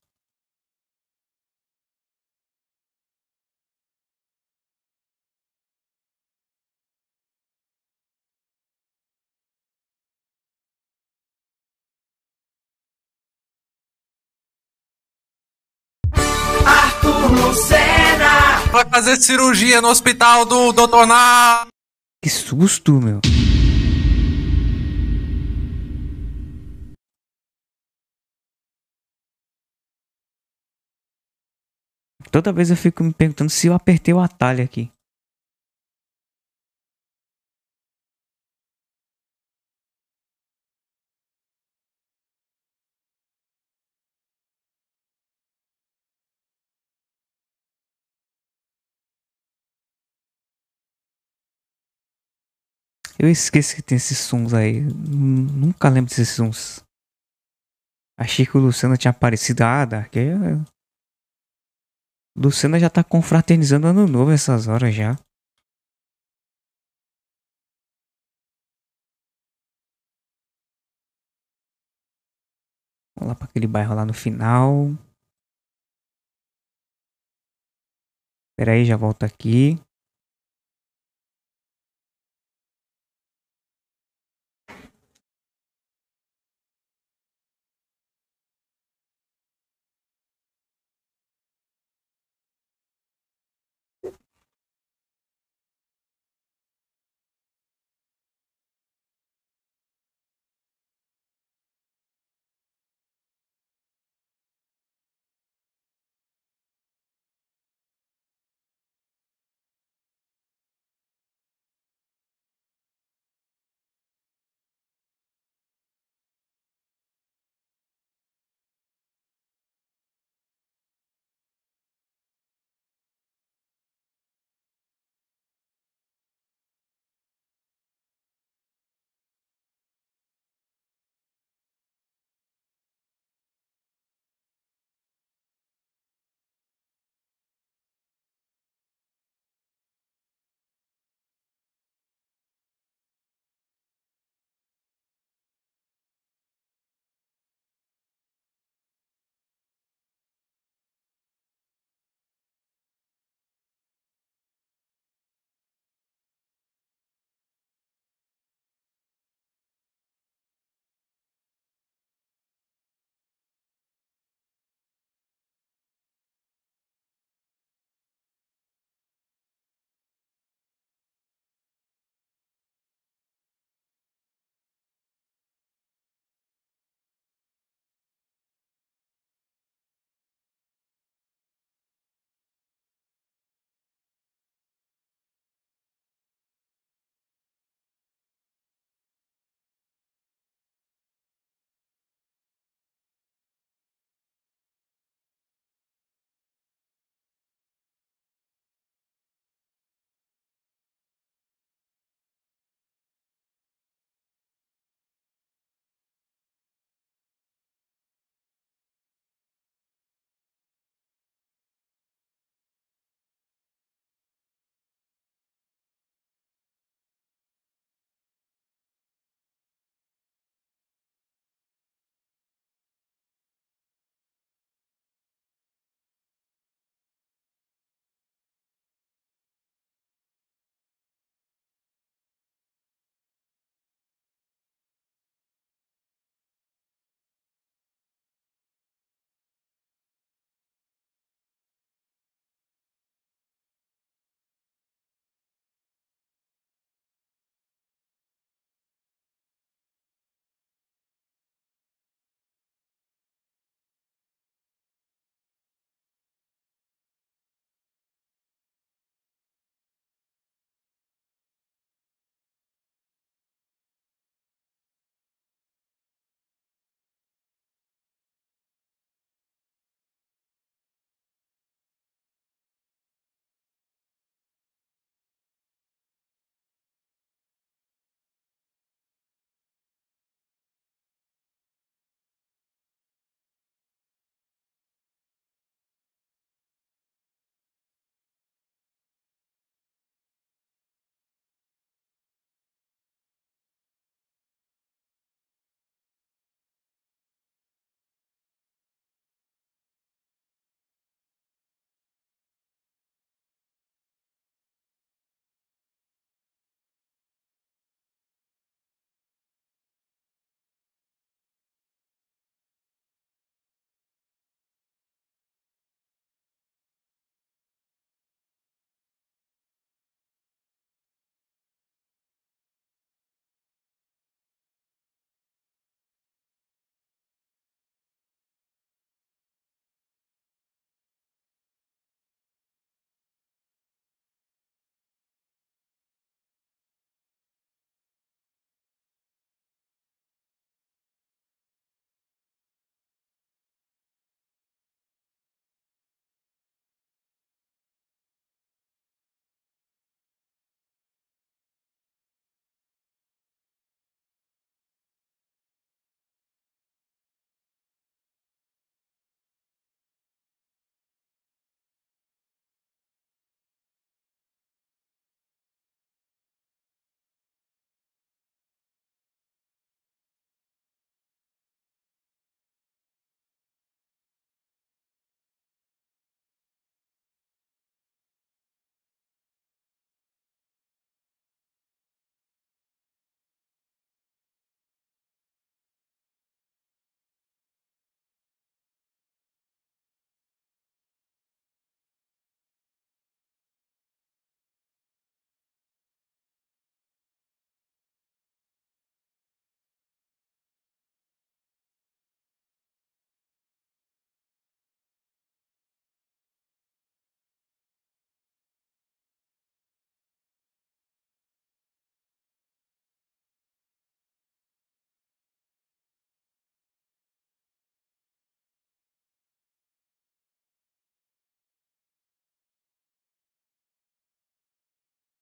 Vai fazer cirurgia no hospital do Doutor Na. Que susto, meu. Toda vez eu fico me perguntando se eu apertei o atalho aqui. Eu esqueço que tem esses sons aí. Nunca lembro desses sons. Achei que o Luciano tinha aparecido. Ah, Dark. Eu é Luciana já tá confraternizando ano novo essas horas já. Vamos lá para aquele bairro lá no final. Espera aí, já volto aqui.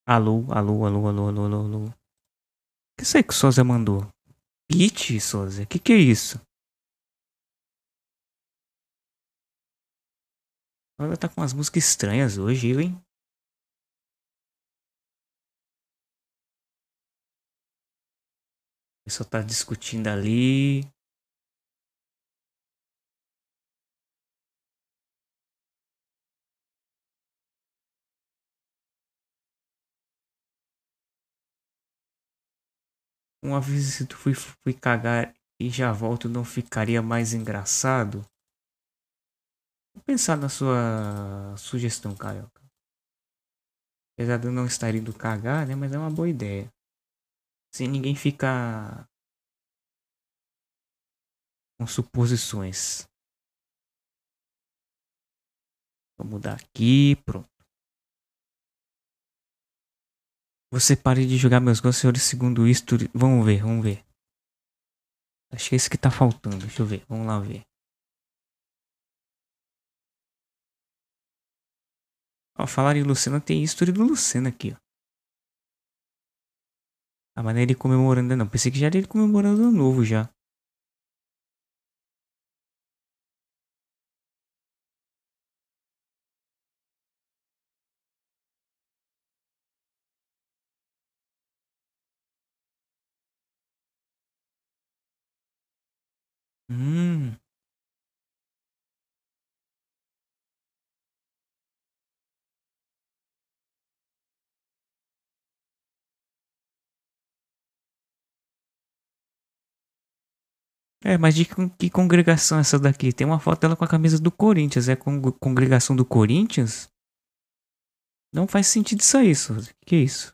Alô, alô, alô, alô, alô, alô, alô. O que isso aí que o Souza mandou? Pitch, Souza? Que que é isso? Ela tá com umas músicas estranhas hoje, hein? O pessoal tá discutindo ali. Uma vez se tu fui, fui cagar e já volto, não ficaria mais engraçado? Vou pensar na sua sugestão, Carioca. Apesar de eu não estar indo cagar, né? Mas é uma boa ideia. Se ninguém fica com suposições. Vou mudar aqui, pronto. Você pare de julgar meus gostos, senhores, segundo isto. Vamos ver, vamos ver. Acho que é isso que tá faltando. Deixa eu ver, vamos lá ver. Ó, falar em Lucena tem história do Lucena aqui, ó. A maneira de comemorando, não. Pensei que já era ele comemorando o novo já. Hum. É, mas de que congregação é essa daqui? Tem uma foto dela com a camisa do Corinthians. É con- congregação do Corinthians? Não faz sentido isso aí, Suzy. Que isso?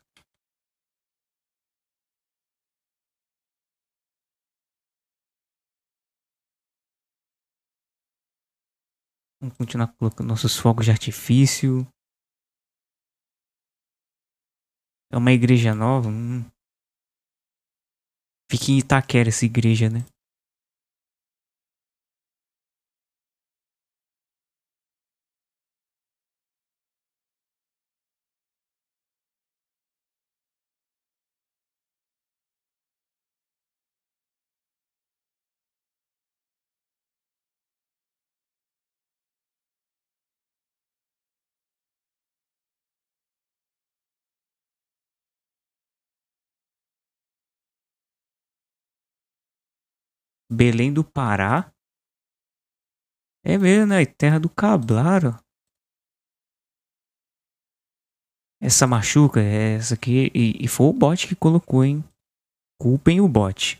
Vamos continuar colocando nossos fogos de artifício. É uma igreja nova? Hum. Fica em Itaquera essa igreja, né? Belém do Pará. É mesmo, né? Terra do Cablaro. Essa machuca, essa aqui. E, e foi o bot que colocou, hein? Culpem o bot.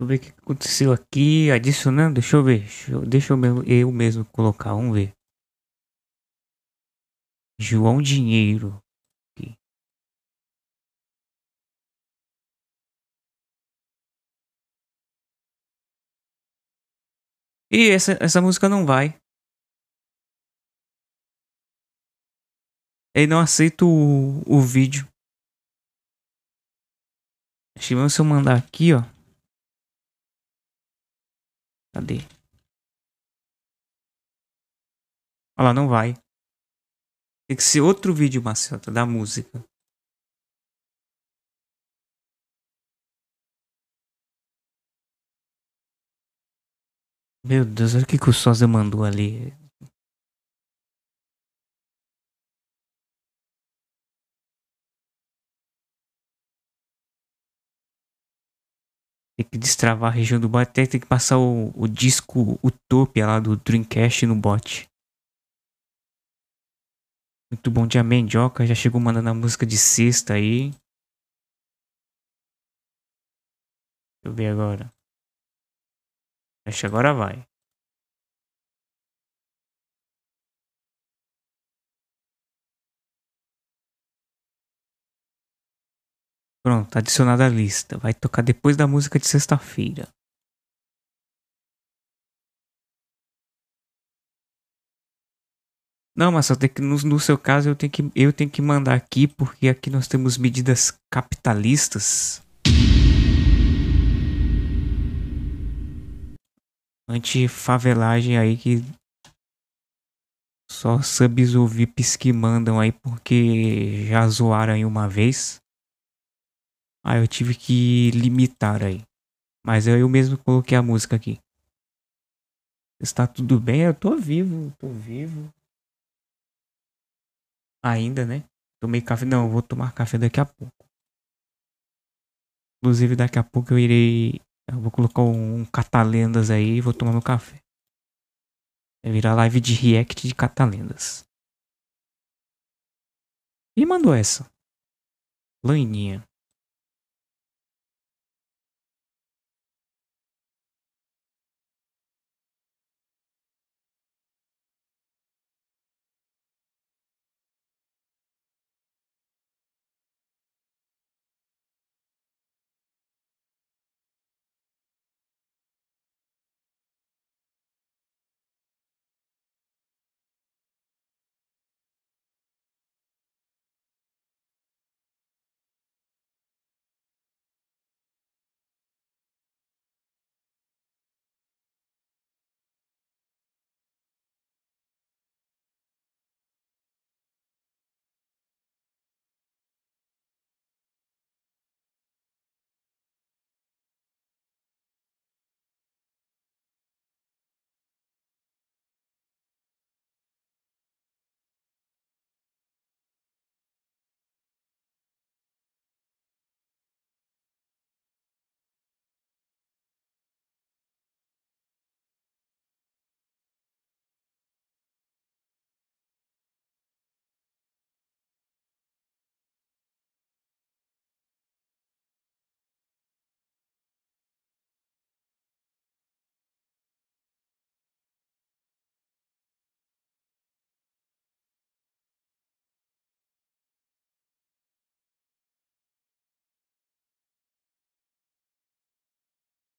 Vamos ver o que aconteceu aqui. Adicionando, deixa eu ver. Deixa eu, deixa eu, mesmo colocar. Vamos ver. João Dinheiro. Aqui. E essa, essa música não vai. Ele não aceita o, o vídeo. Acho que se eu mandar aqui, ó. Cadê? Olha lá, não vai. Tem que ser outro vídeo, Marcelo da música. Meu Deus, olha o que, que o Sosa mandou ali. Tem que destravar a região do bot. Até tem que passar o, o disco Utopia lá do Dreamcast no bot. Muito bom dia, Mendioca. Já chegou mandando a música de sexta aí. Deixa eu ver agora. Acho que agora vai. Pronto, adicionada à lista. Vai tocar depois da música de sexta-feira. Não, mas só tem que, no, no, seu caso eu tenho, que, eu tenho que mandar aqui, porque aqui nós temos medidas capitalistas. Antifavelagem aí que só subs ou VIPs que mandam aí porque já zoaram aí uma vez. Ah, eu tive que limitar aí. Mas eu, eu mesmo coloquei a música aqui. Está tudo bem? Eu tô vivo, tô vivo. Ainda, né? Tomei café. Não, vou tomar café daqui a pouco. Inclusive, daqui a pouco eu irei. Eu vou colocar um, catalendas aí e vou tomar meu café. Vai virar live de react de catalendas. E mandou essa. Laininha.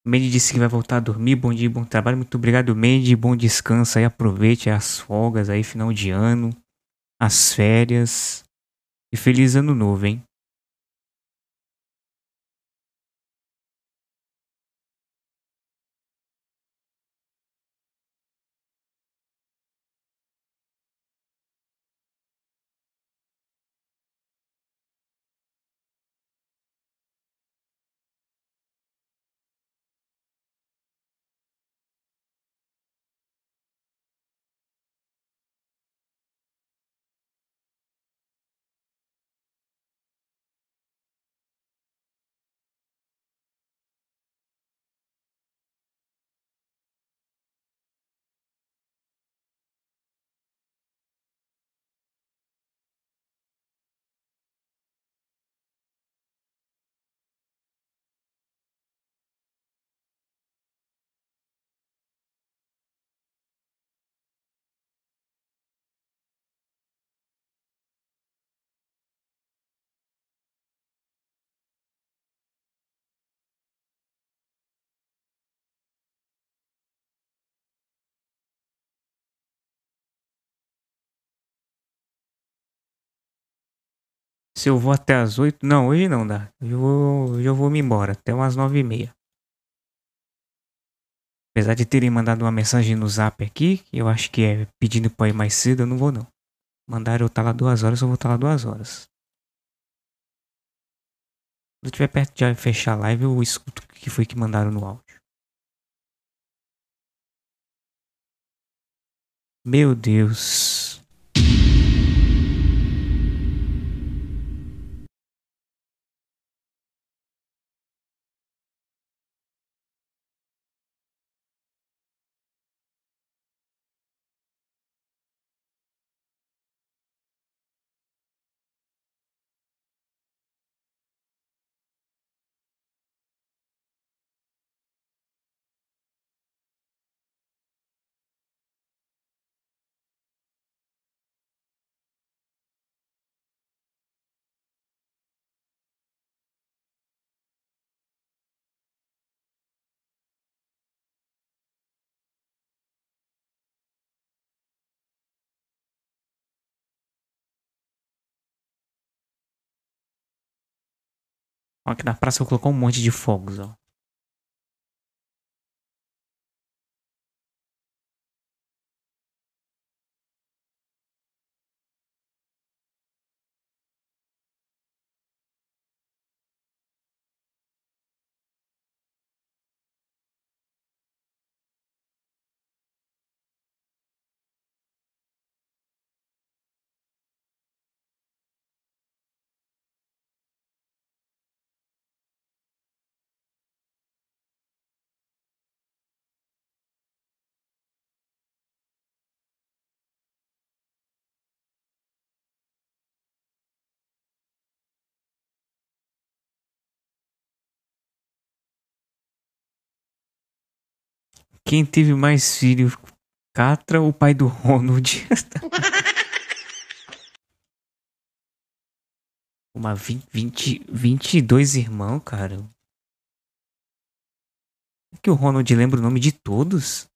Mandy disse que vai voltar a dormir. Bom dia, bom trabalho. Muito obrigado, Mandy. Bom descanso aí. Aproveite as folgas aí, final de ano, as férias. E feliz ano novo, hein? se eu vou até as 8. Não, hoje não dá. Eu vou, eu vou me embora até umas 9 e meia. Apesar de terem mandado uma mensagem no zap aqui, que eu acho que é pedindo pra ir mais cedo, eu não vou não. Mandaram eu estar tá lá duas horas, eu vou estar tá lá duas horas. Se eu estiver perto de fechar a live, eu escuto o que foi que mandaram no áudio. Meu Deus. aqui na praça eu colocou um monte de fogos, ó. Quem teve mais filho? Catra, ou pai do Ronald. Uma 20, 20, 22 irmãos, cara. É que o Ronald lembra o nome de todos?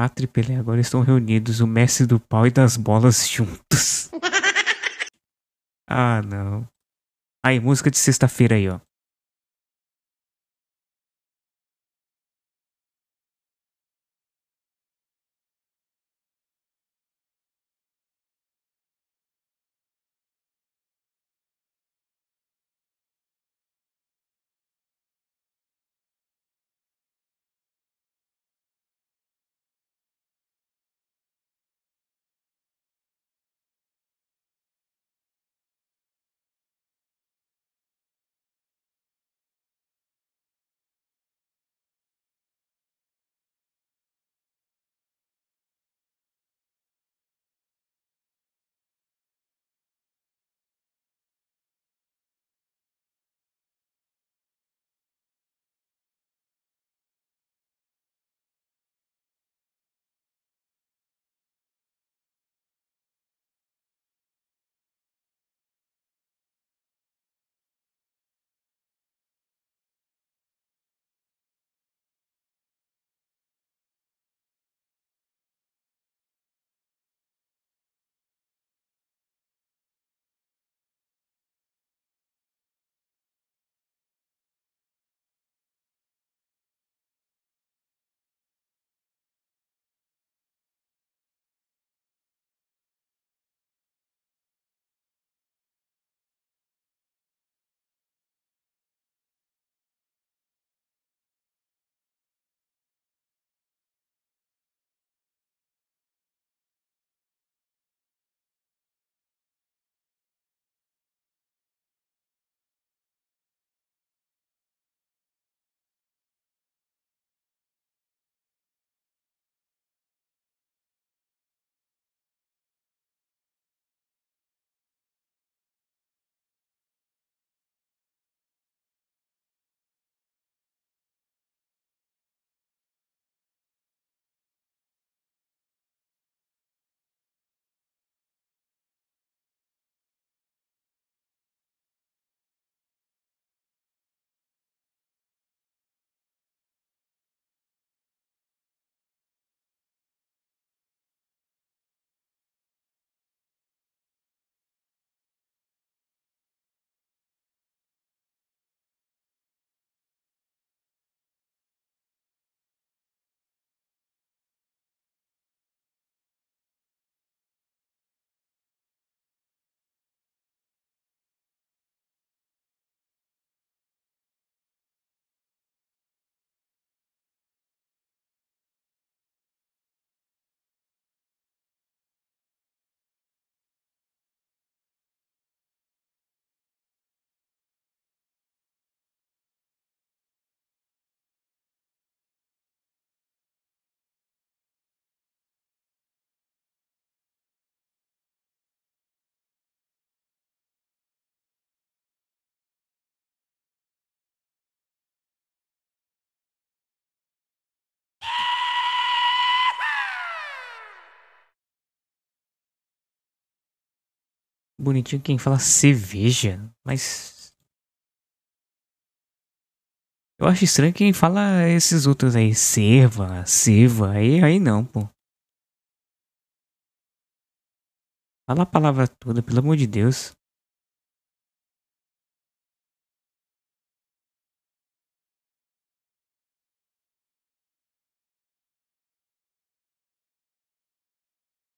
Pátria ah, e Pelé agora estão reunidos, o mestre do pau e das bolas juntos. ah, não. Aí, música de sexta-feira aí, ó. bonitinho quem fala cerveja, mas. Eu acho estranho quem fala esses outros aí, serva, seva, aí, aí não, pô. Fala a palavra toda, pelo amor de Deus.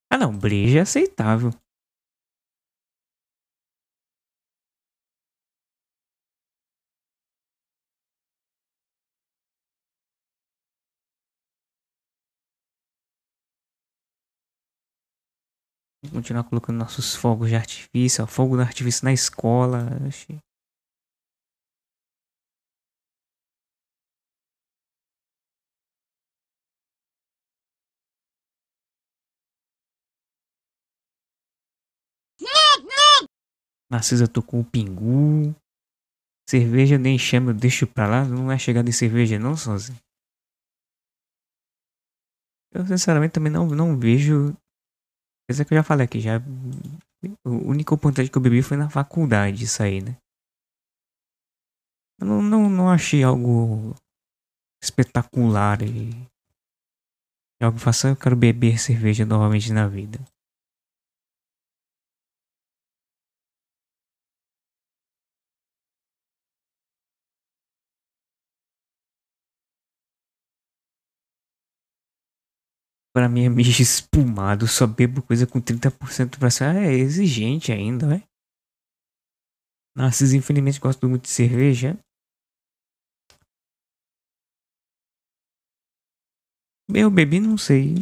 Ah não, breja é aceitável. continuar colocando nossos fogos de artifício, fogo de artifício na escola. Achei. Narcisa tocou o pingu. Cerveja nem chama, eu deixo pra lá. Não é chegada em cerveja não, sozinho. Eu sinceramente também não, não vejo Coisa é que eu já falei aqui, já. O único ponto que eu bebi foi na faculdade, isso aí, né? Eu não, não, não achei algo espetacular e. algo que eu quero beber cerveja novamente na vida. Pra mim é mijo espumado, só bebo coisa com 30% pra cima. É exigente ainda, né? Narciso, infelizmente, gosta muito de cerveja. Eu bebi, não sei.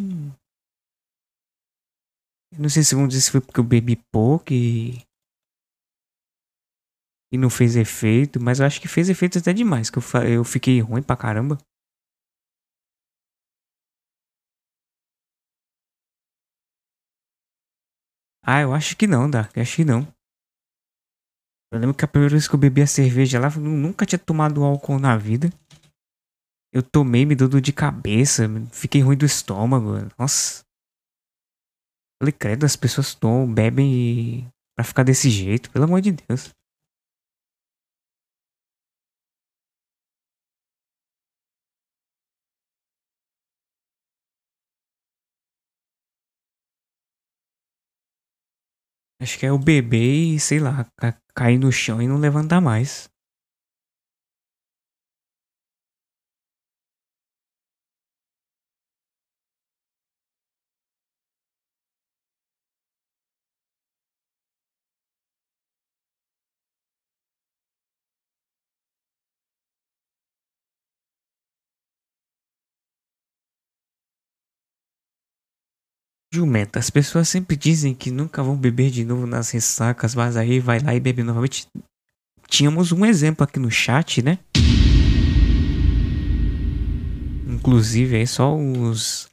Eu não sei se vão dizer se foi porque eu bebi pouco e. E não fez efeito, mas eu acho que fez efeito até demais, que eu, eu fiquei ruim pra caramba. Ah, eu acho que não, Dark. Eu acho que não. Eu lembro que a primeira vez que eu bebi a cerveja lá, eu nunca tinha tomado álcool na vida. Eu tomei, me deu dor de cabeça, fiquei ruim do estômago. Nossa. Falei, credo, as pessoas tomam, bebem e... pra ficar desse jeito, pelo amor de Deus. Acho que é o bebê e sei lá, cair no chão e não levantar mais. Jumenta, as pessoas sempre dizem que nunca vão beber de novo nas ressacas, mas aí vai lá e bebe novamente. Tínhamos um exemplo aqui no chat, né? Inclusive, aí é só os.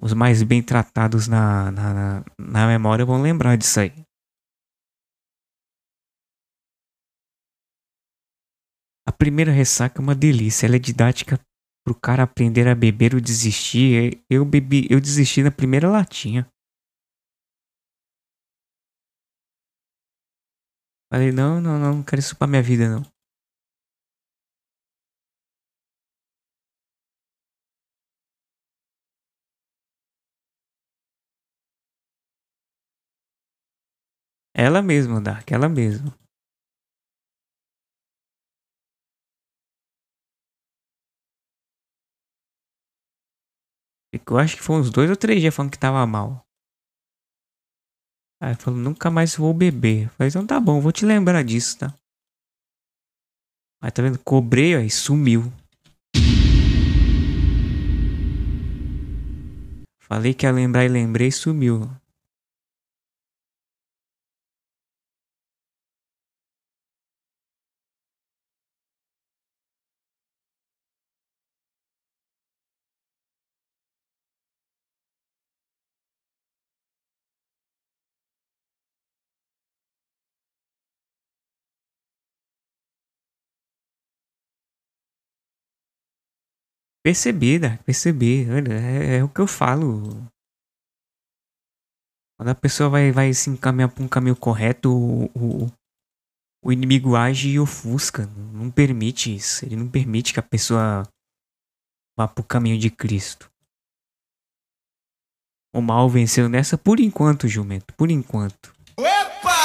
Os mais bem tratados na, na, na, na memória vão lembrar disso aí. A primeira ressaca é uma delícia, ela é didática pro cara aprender a beber ou desistir, eu bebi, eu desisti na primeira latinha. Falei, não, não, não, não quero isso pra minha vida, não. Ela mesma, Dark, ela mesma. É eu acho que foi uns dois ou três dias falando que tava mal. Aí falou, nunca mais vou beber. Eu falei, então tá bom, vou te lembrar disso, tá? Aí tá vendo? Cobrei, aí sumiu. Falei que ia lembrar e lembrei e sumiu. Percebi, Dark, percebi. Olha, é, é, o que eu falo. Quando a pessoa vai, vai se encaminhar para um caminho correto, o, o, o, inimigo age e ofusca. Não permite isso. Ele não permite que a pessoa vá para o caminho de Cristo. O mal venceu nessa por enquanto, jumento. Por enquanto. Opa!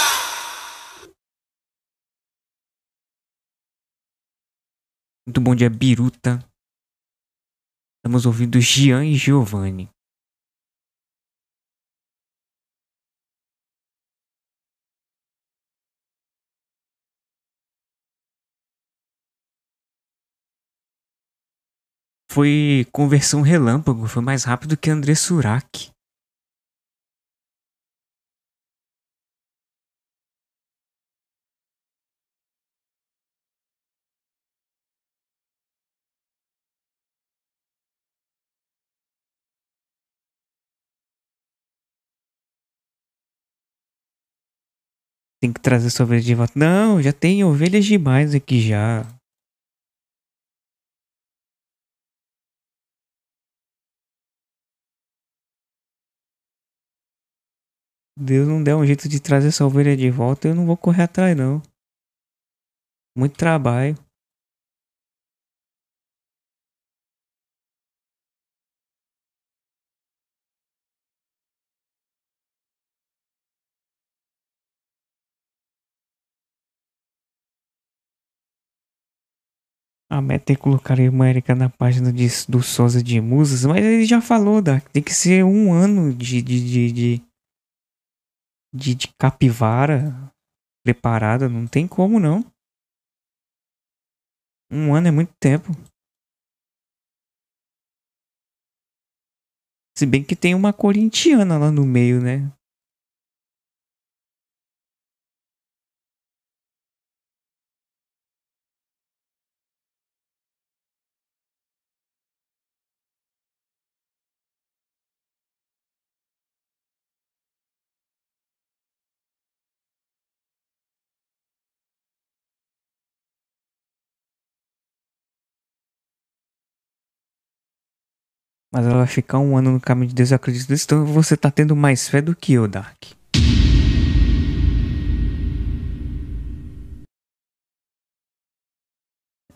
Muito bom dia, Biruta. Estamos ouvindo Gian e Giovanni. Foi conversão relâmpago, foi mais rápido que André Surak. tem que trazer sua ovelha de volta. Não, já tem ovelhas demais aqui já. Deus não der um jeito de trazer essa ovelha de volta, eu não vou correr atrás não. Muito trabalho. A meta é colocar a Erika na página de, do Sosa de Musas, mas ele já falou, da, tem que ser um ano de, de, de, de, de capivara preparada, não tem como não. Um ano é muito tempo. Se bem que tem uma corintiana lá no meio, né? Mas ela vai ficar um ano no caminho de Deus, eu acredito nisso. Então você tá tendo mais fé do que eu, Dark.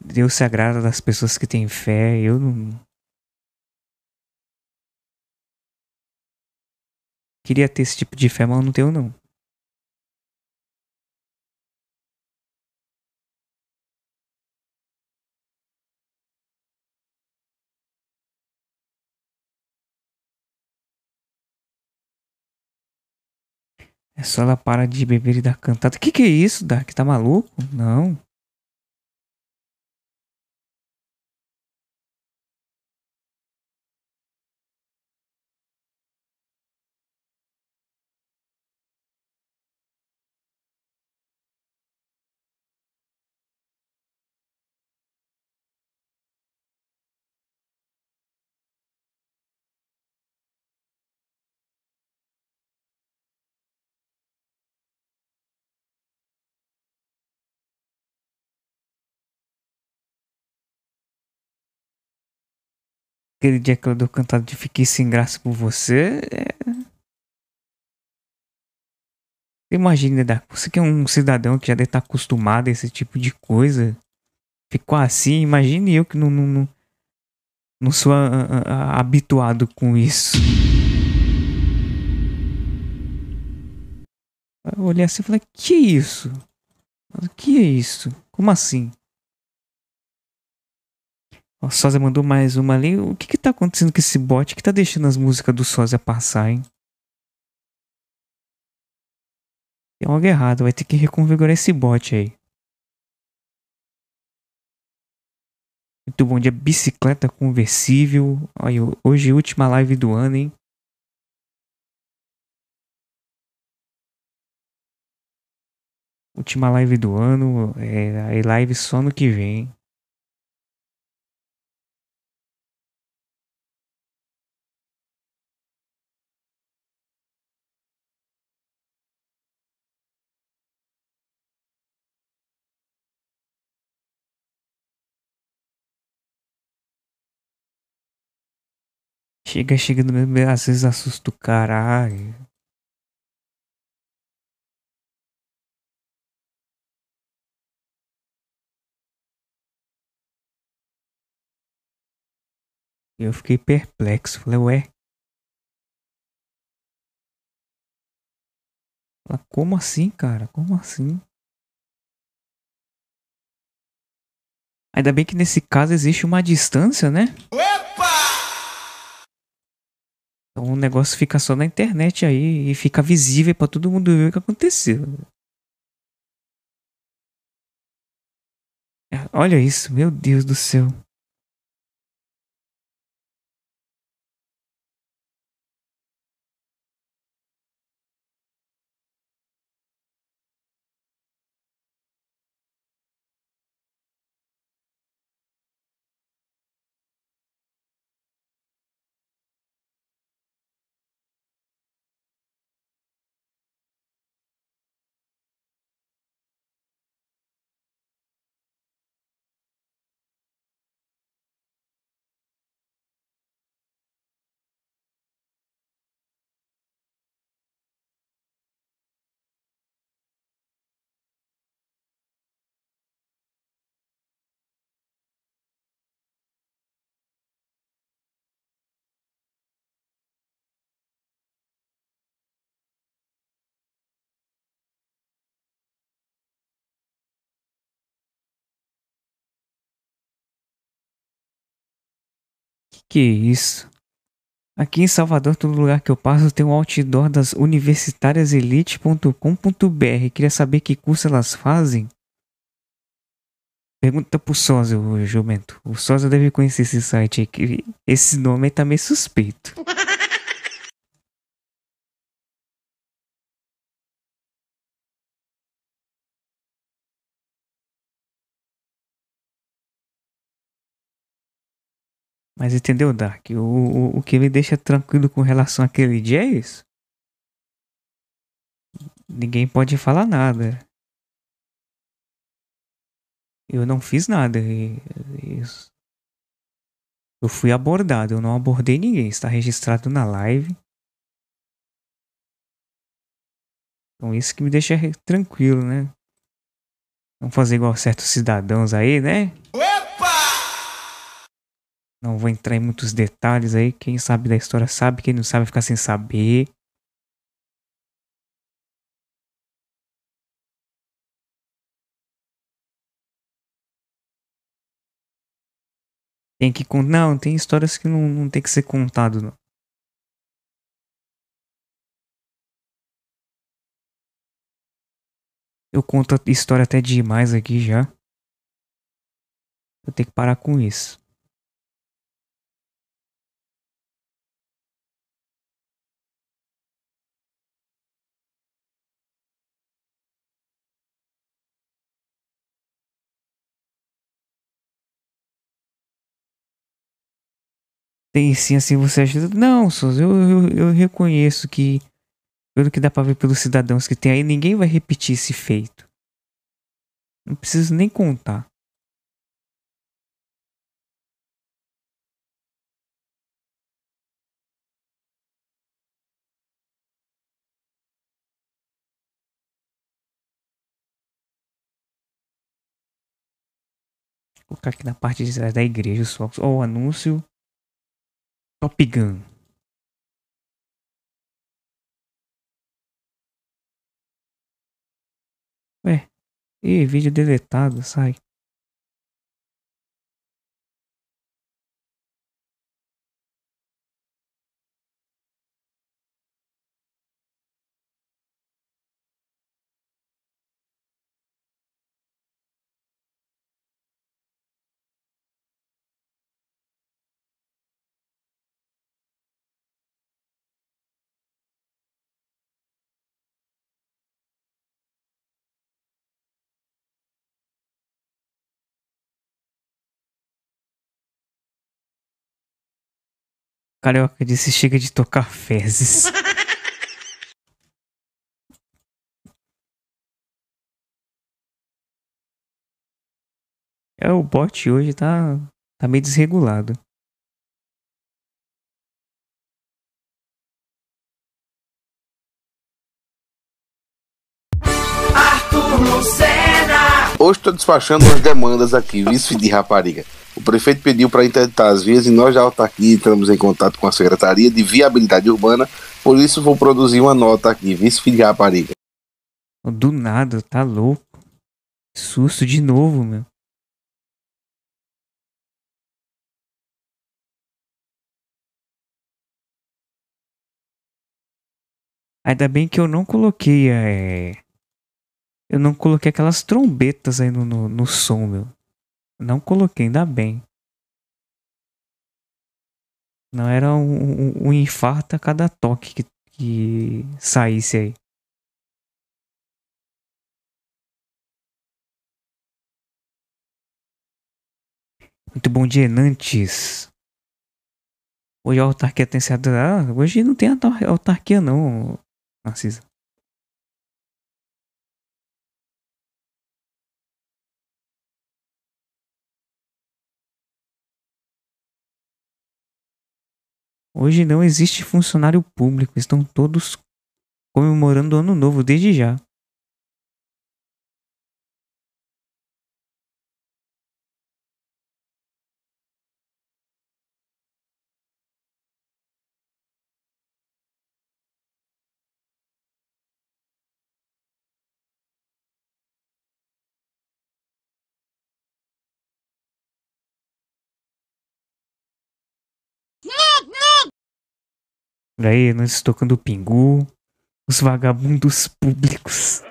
Deus se agrada das pessoas que têm fé. Eu não. Queria ter esse tipo de fé, mas eu não tenho, não. É só ela para de beber e dar cantada. Que que é isso, Dark? Tá maluco? Não. aquele dia que eu dou cantado de Fiquei Sem Graça por Você. É... Imagina, você que é um cidadão que já deve estar tá acostumado a esse tipo de coisa. Ficou assim, imagine eu que não, não, não, não sou a, a, a, habituado com isso. Eu olhei assim e falei, que é isso? Que é isso? Como assim? O mandou mais uma ali. O que que tá acontecendo com esse bot que tá deixando as músicas do Sozia passar, hein? Tem algo errado, vai ter que reconfigurar esse bot aí. Muito bom dia, bicicleta conversível. Olha, hoje última live do ano, hein? Última live do ano, é, é live só no que vem. Chega, chega no mesmo, às vezes assusta o caralho. Eu fiquei perplexo, falei, ué. Falei, Como assim, cara? Como assim? Ainda bem que nesse caso existe uma distância, né? Ué! Então o negócio fica só na internet aí e fica visível para todo mundo ver o que aconteceu. É, olha isso, meu Deus do céu. Que isso? Aqui em Salvador, todo lugar que eu passo tem um outdoor das universitariaselite.com.br. Queria saber que curso elas fazem? Pergunta pro o Jumento. O Sosa deve conhecer esse site aqui. Esse nome tá meio suspeito. Mas entendeu, Dark? O, o, o que me deixa tranquilo com relação àquele dia é isso. Ninguém pode falar nada. Eu não fiz nada. Isso. Eu fui abordado, eu não abordei ninguém. Está registrado na live. Então isso que me deixa tranquilo, né? Não fazer igual certos cidadãos aí, né? Ué! Não vou entrar em muitos detalhes aí. Quem sabe da história sabe, quem não sabe fica sem saber. Tem que contar. Não, tem histórias que não, não tem que ser contado, não. Eu conto a história até demais aqui já. Eu tenho que parar com isso. tem sim, assim, você ajuda. Não, Souza, eu, eu, eu reconheço que pelo que dá para ver pelos cidadãos que tem aí, ninguém vai repetir esse feito. Não preciso nem contar. Vou colocar aqui na parte de trás da igreja os focos. Ó, o anúncio Top Gun. Ué, e vídeo deletado, sai. Carioca disse chega de tocar fezes. é, o bot hoje tá, tá meio desregulado. Arthur Lucena! Hoje tô despachando as demandas aqui, vice de rapariga. O prefeito pediu para interditar as vias e nós da tá autarquia entramos em contato com a Secretaria de Viabilidade Urbana, por isso vou produzir uma nota aqui, vice de rapariga. Do nada, tá louco. Susto de novo, meu. Ainda bem que eu não coloquei é... Eu não coloquei aquelas trombetas aí no, no, no som, meu. Não coloquei, ainda bem. Não era um, um, um infarto a cada toque que, que saísse aí. Muito bom dia, Nantes. Hoje a autarquia tem certo. Ah, hoje não tem autarquia, não, Narcisa. Hoje não existe funcionário público, estão todos comemorando o ano novo desde já. Por aí nós tocando o pingu, os vagabundos públicos.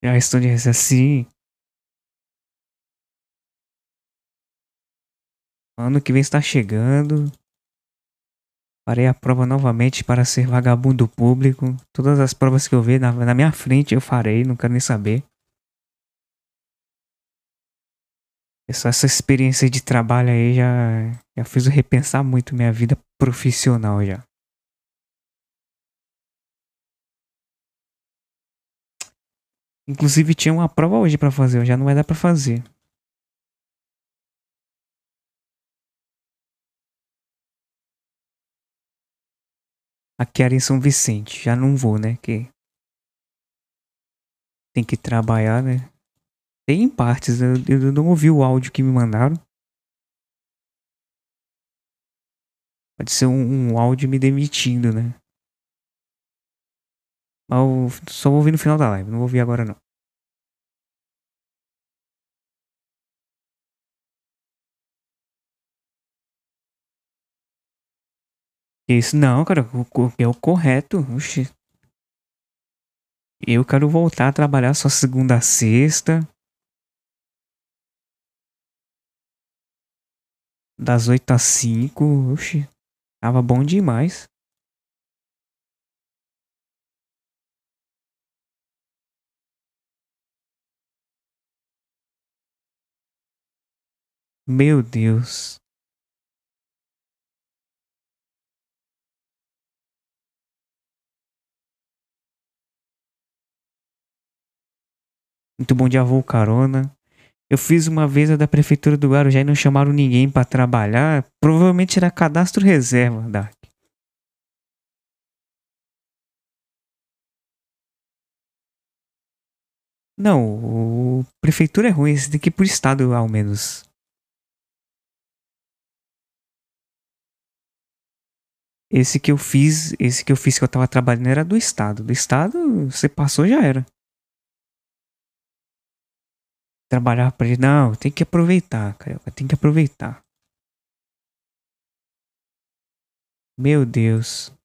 E é a Estônia disse assim. Ano que vem está chegando. farei a prova novamente para ser vagabundo público. Todas as provas que eu ver na, na minha frente eu farei, não quero nem saber. É só essa experiência de trabalho aí já, já fez eu repensar muito minha vida profissional já. Inclusive tinha uma prova hoje para fazer, já não vai dar para fazer. Aqui era em São Vicente, já não vou, né? Que tem que trabalhar, né? Tem partes, eu, eu não ouvi o áudio que me mandaram. Pode ser um, um áudio me demitindo, né? Mas eu só vou ouvir no final da live, não vou ouvir agora não. Isso não, cara, é o correto. Oxi. Eu quero voltar a trabalhar só segunda a sexta. das 8 às 5. Oxi, tava bom demais. Meu Deus. Muito bom dia, Carona. Eu fiz uma vez a da prefeitura do Guarujá e não chamaram ninguém para trabalhar. Provavelmente era cadastro reserva, Dark. Não, o prefeitura é ruim, esse tem que ir pro estado ao menos. Esse que eu fiz, esse que eu fiz que eu tava trabalhando era do estado. Do estado, você passou já era trabalhar para ele. Não, tem que aproveitar, cara tem que aproveitar. Meu Deus.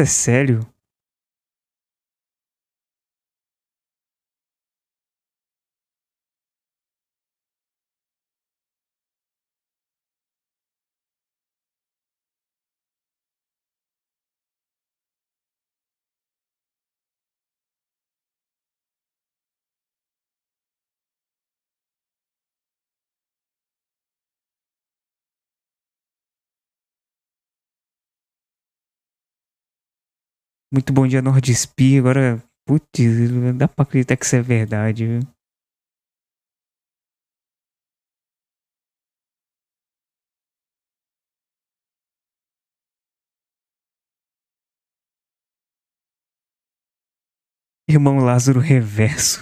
é sério? Muito bom dia, Nordespi. Agora, putz, não dá pra acreditar que isso é verdade, viu? Irmão Lázaro Reverso.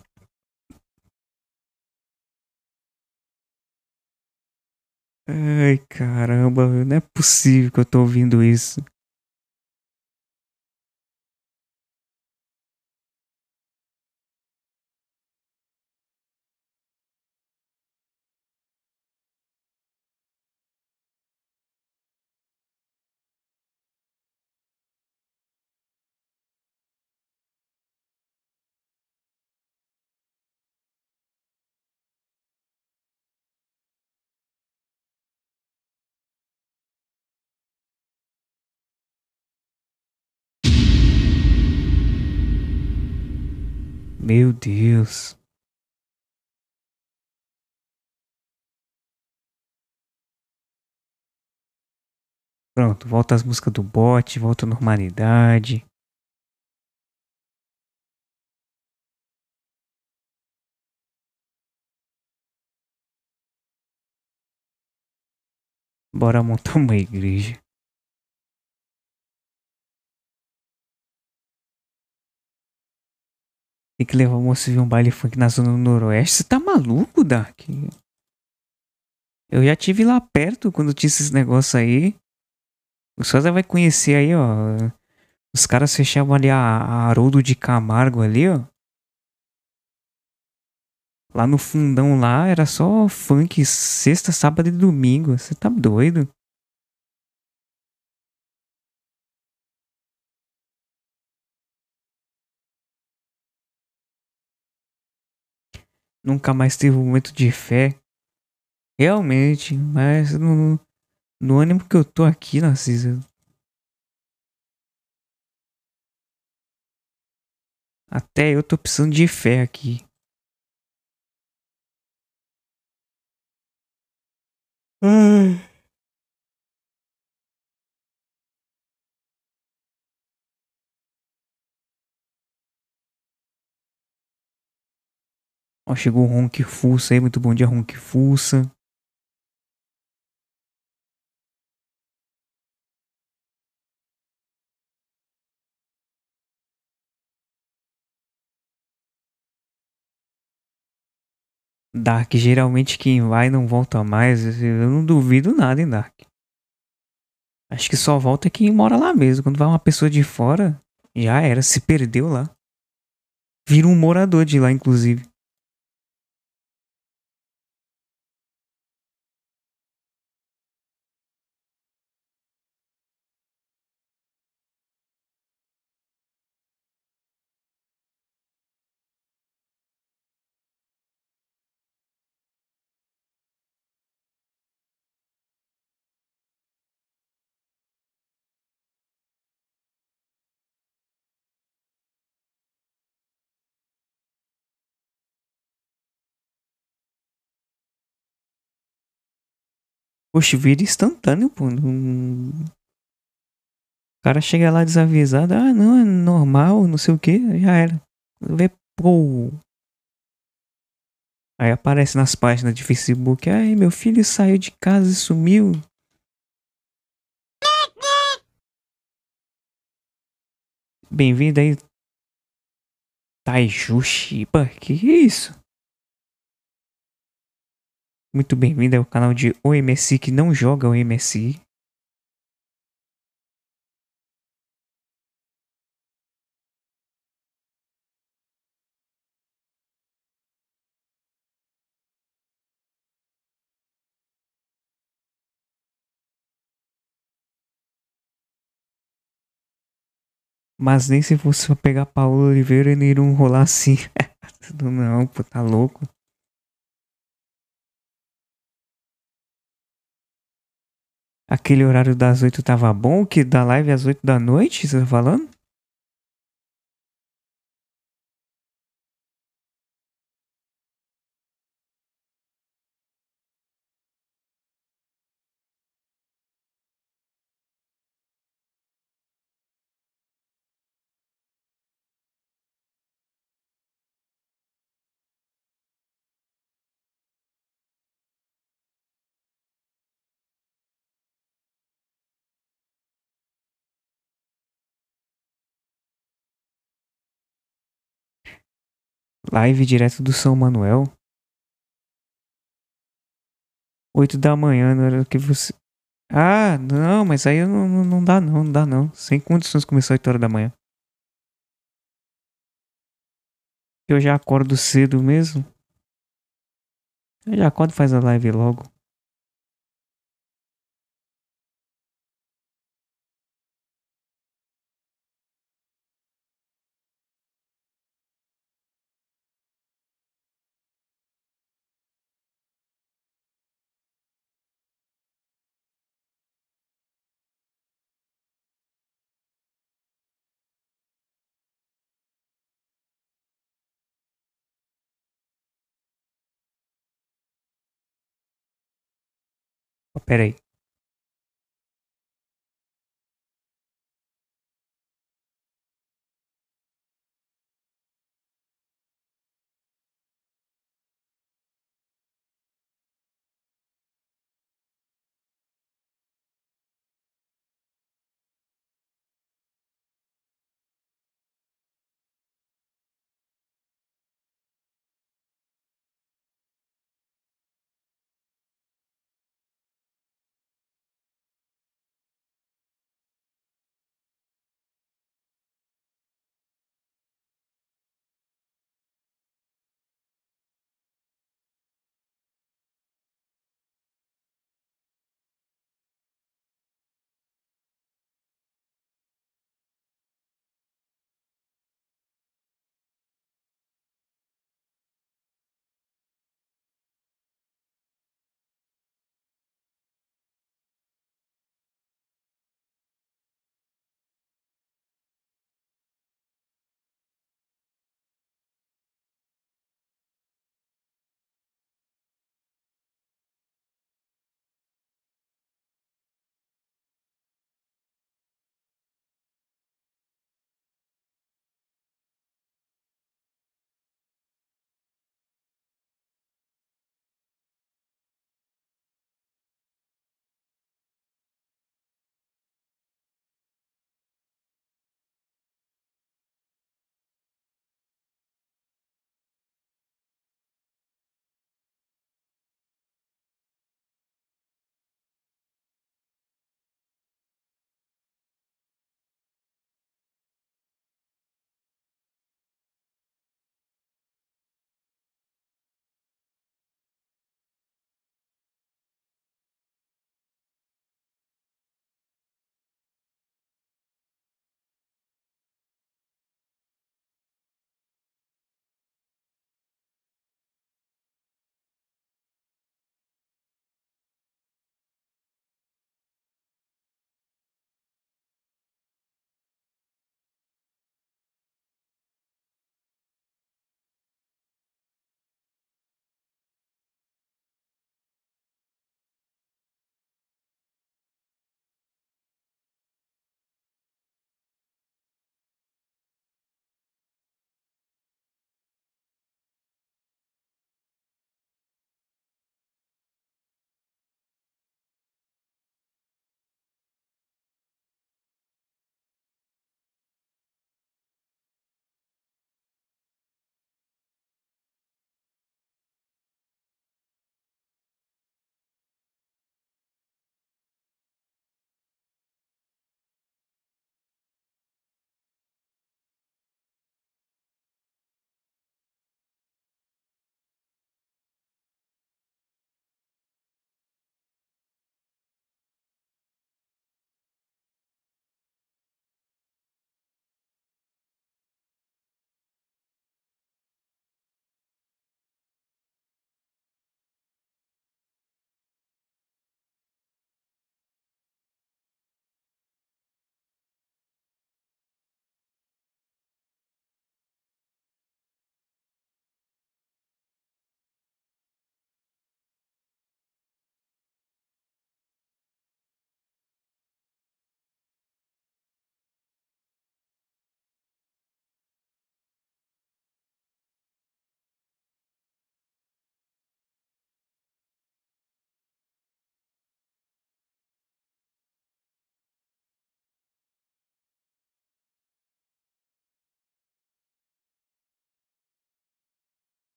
Ai, caramba, não é possível que eu tô ouvindo isso. Meu Deus. Pronto, volta as músicas do bot, volta à normalidade. Bora montar uma igreja. Tem que levar o moço ver um baile funk na zona do noroeste. Você tá maluco, Dark? Eu já tive lá perto quando tinha esses negócios aí. O Sosa vai conhecer aí, ó. Os caras fechavam ali a, a Haroldo de Camargo ali, ó. Lá no fundão lá era só funk sexta, sábado e domingo. Você tá doido? nunca mais teve um momento de fé. Realmente, mas no, no ânimo que eu tô aqui, Narcisa. Até eu tô precisando de fé aqui. Hum. Ó, chegou o Ronk Fussa aí. Muito bom dia, Ronk Fussa. Dark, geralmente quem vai não volta mais. Eu não duvido nada em Dark. Acho que só volta quem mora lá mesmo. Quando vai uma pessoa de fora, já era, se perdeu lá. Vira um morador de lá, inclusive. Poxa, vira instantâneo, pô. O cara chega lá desavisado, ah, não, é normal, não sei o que, já era. Vê, pô. Aí aparece nas páginas de Facebook, ai, meu filho saiu de casa e sumiu. Bem-vindo aí, Taijushi. Que isso? Muito bem-vindo ao canal de OMSI que não joga OMSI. Mas nem se fosse pegar Paulo Oliveira, ele iria rolar assim. não, pô, tá louco. Aquele horário das 8 tava bom, que da live às 8 da noite, você tá falando? Live direto do São Manuel. 8 da manhã, na hora que você. Ah, não, mas aí não, não dá não, não dá não. Sem condições começar 8 horas da manhã. Eu já acordo cedo mesmo. Eu já acordo e faz a live logo. Peraí.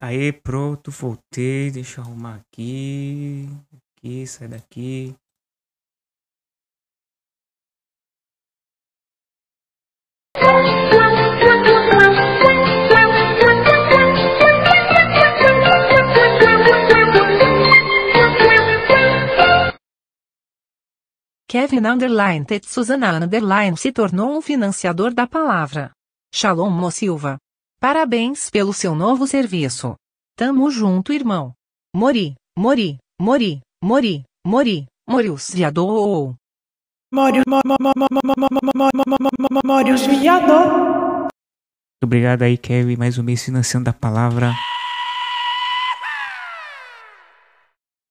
Aí, pronto, voltei. Deixa eu arrumar aqui. Aqui, sai daqui. Kevin Underline Tetsuzana Underline se tornou um financiador da palavra. Shalom Mo Silva. Parabéns pelo seu novo serviço. Tamo junto, irmão. Mori, Mori, Mori, Mori, Mori, Morius Viador. Morius Morius Viador. Obrigado aí, Kevin, mais um mês financiando a palavra.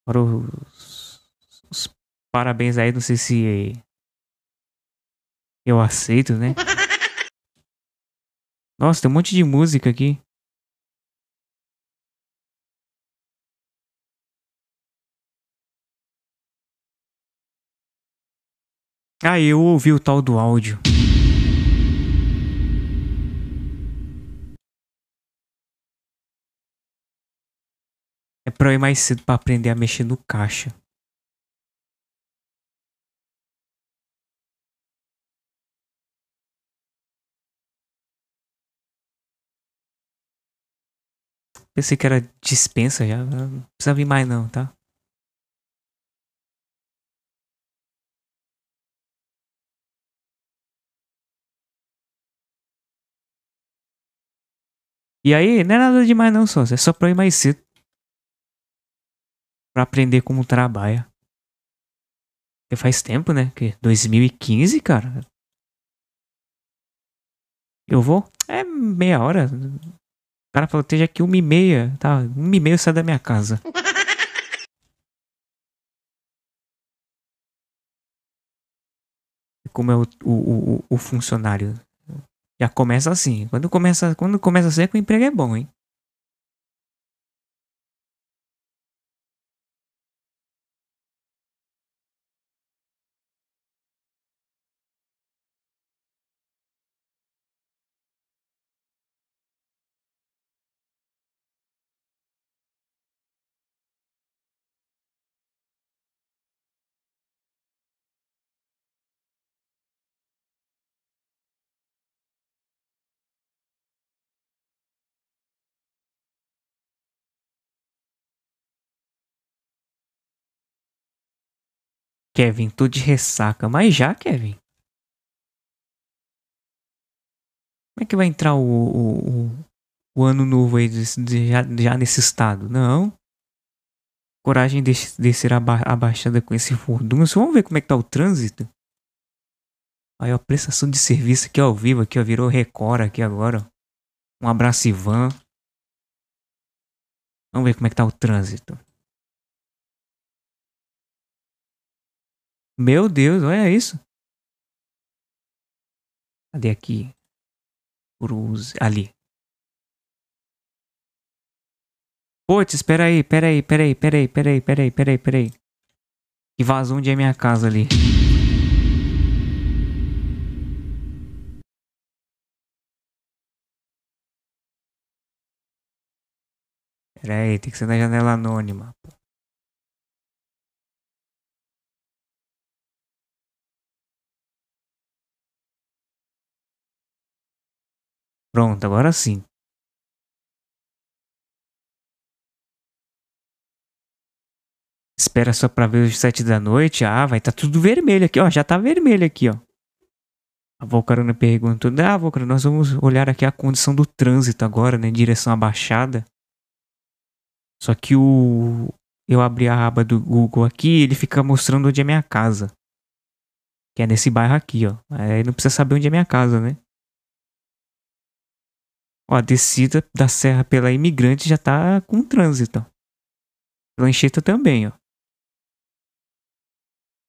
Para os, os parabéns aí, não sei se eu aceito, né? Nossa, tem um monte de música aqui. Ah, eu ouvi o tal do áudio. É pra eu ir mais cedo pra aprender a mexer no caixa. Pensei que era dispensa já. Não precisa vir mais não, tá? E aí, não é nada demais não, só É só pra eu ir mais cedo. Pra aprender como trabalha. Porque faz tempo, né? Que 2015, cara. Eu vou? É meia hora cara falou, esteja aqui uma e meia, tá? Uma e meia sai da minha casa. Como é o, o, o, o funcionário. Já começa assim. Quando começa, quando começa assim é que o emprego é bom, hein? Kevin, tô de ressaca. Mas já, Kevin? Como é que vai entrar o, o, o, o ano novo aí de, já, já, nesse estado? Não. Coragem de descer a, ba a baixada com esse furdunço. Vamos ver como é que tá o trânsito. Aí, ó, prestação de serviço aqui ao vivo, aqui, ó, virou Record aqui agora. Um abraço, Ivan. Vamos ver como é que tá o trânsito. Meu Deus, olha isso. Cadê aqui? Cruze. Ali. Putz, espera aí, espera aí, espera aí, espera aí, espera aí, espera aí, espera aí, espera aí. E vazou onde é minha casa ali. Pera aí, tem que ser na janela anônima. Pronto, agora sim. Espera só pra ver os sete da noite. Ah, vai tá tudo vermelho aqui, ó. Já tá vermelho aqui, ó. A Volcarona perguntou: Ah, Volcarona, nós vamos olhar aqui a condição do trânsito agora, né? Em direção à Baixada. Só que o. Eu abri a aba do Google aqui ele fica mostrando onde é minha casa. Que é nesse bairro aqui, ó. Aí não precisa saber onde é minha casa, né? Ó, a descida da serra pela imigrante já tá com trânsito. Pela enxeta também, ó.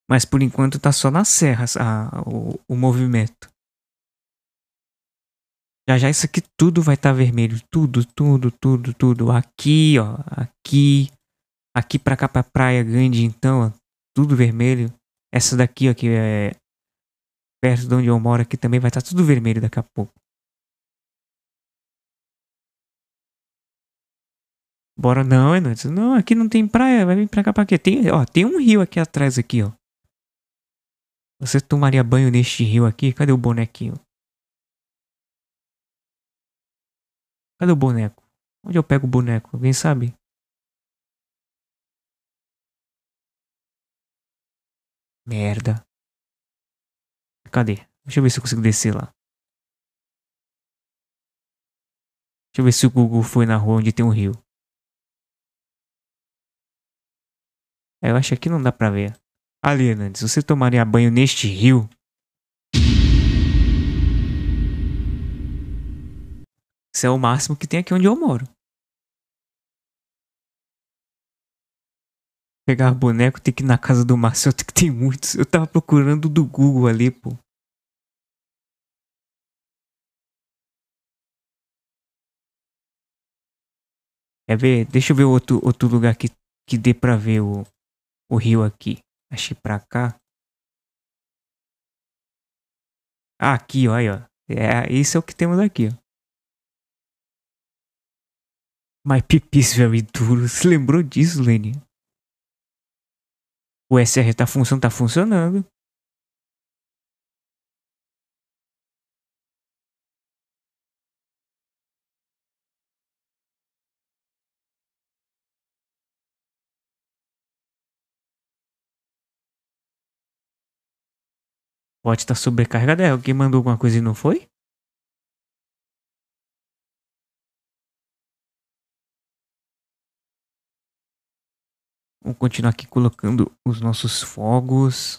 Mas por enquanto tá só nas serras a, o, o movimento. Já já isso aqui tudo vai estar tá vermelho. Tudo, tudo, tudo, tudo. Aqui, ó. Aqui. Aqui pra cá, pra praia grande, então, ó. Tudo vermelho. Essa daqui, ó, que é perto de onde eu moro aqui também vai estar tá tudo vermelho daqui a pouco. Bora não, é Nantes. Não, aqui não tem praia, vai vir pra cá pra quê? Tem, ó, tem um rio aqui atrás aqui, ó. Você tomaria banho neste rio aqui? Cadê o bonequinho? Cadê o boneco? Onde eu pego o boneco? Alguém sabe? Merda. Cadê? Deixa eu ver se eu consigo descer lá. Deixa eu ver se o Google foi na rua onde tem um rio. É, eu acho que não dá pra ver. Ali, Hernandes, você tomaria banho neste rio? Isso é o máximo que tem aqui onde eu moro. Pegar boneco tem que ir na casa do Marcelo, tem que tem muitos. Eu tava procurando do Google ali, pô. Quer ver? Deixa eu ver outro, outro lugar que, que dê pra ver o, o rio aqui. Achei pra cá. Ah, aqui, olha. É, isso é o que temos aqui. Ó. My pipis very é duro. Se lembrou disso, Lenny? O SR tá funcionando? Tá funcionando. bot tá sobrecarregado. É, alguém mandou alguma coisa e não foi? Vamos continuar aqui colocando os nossos fogos.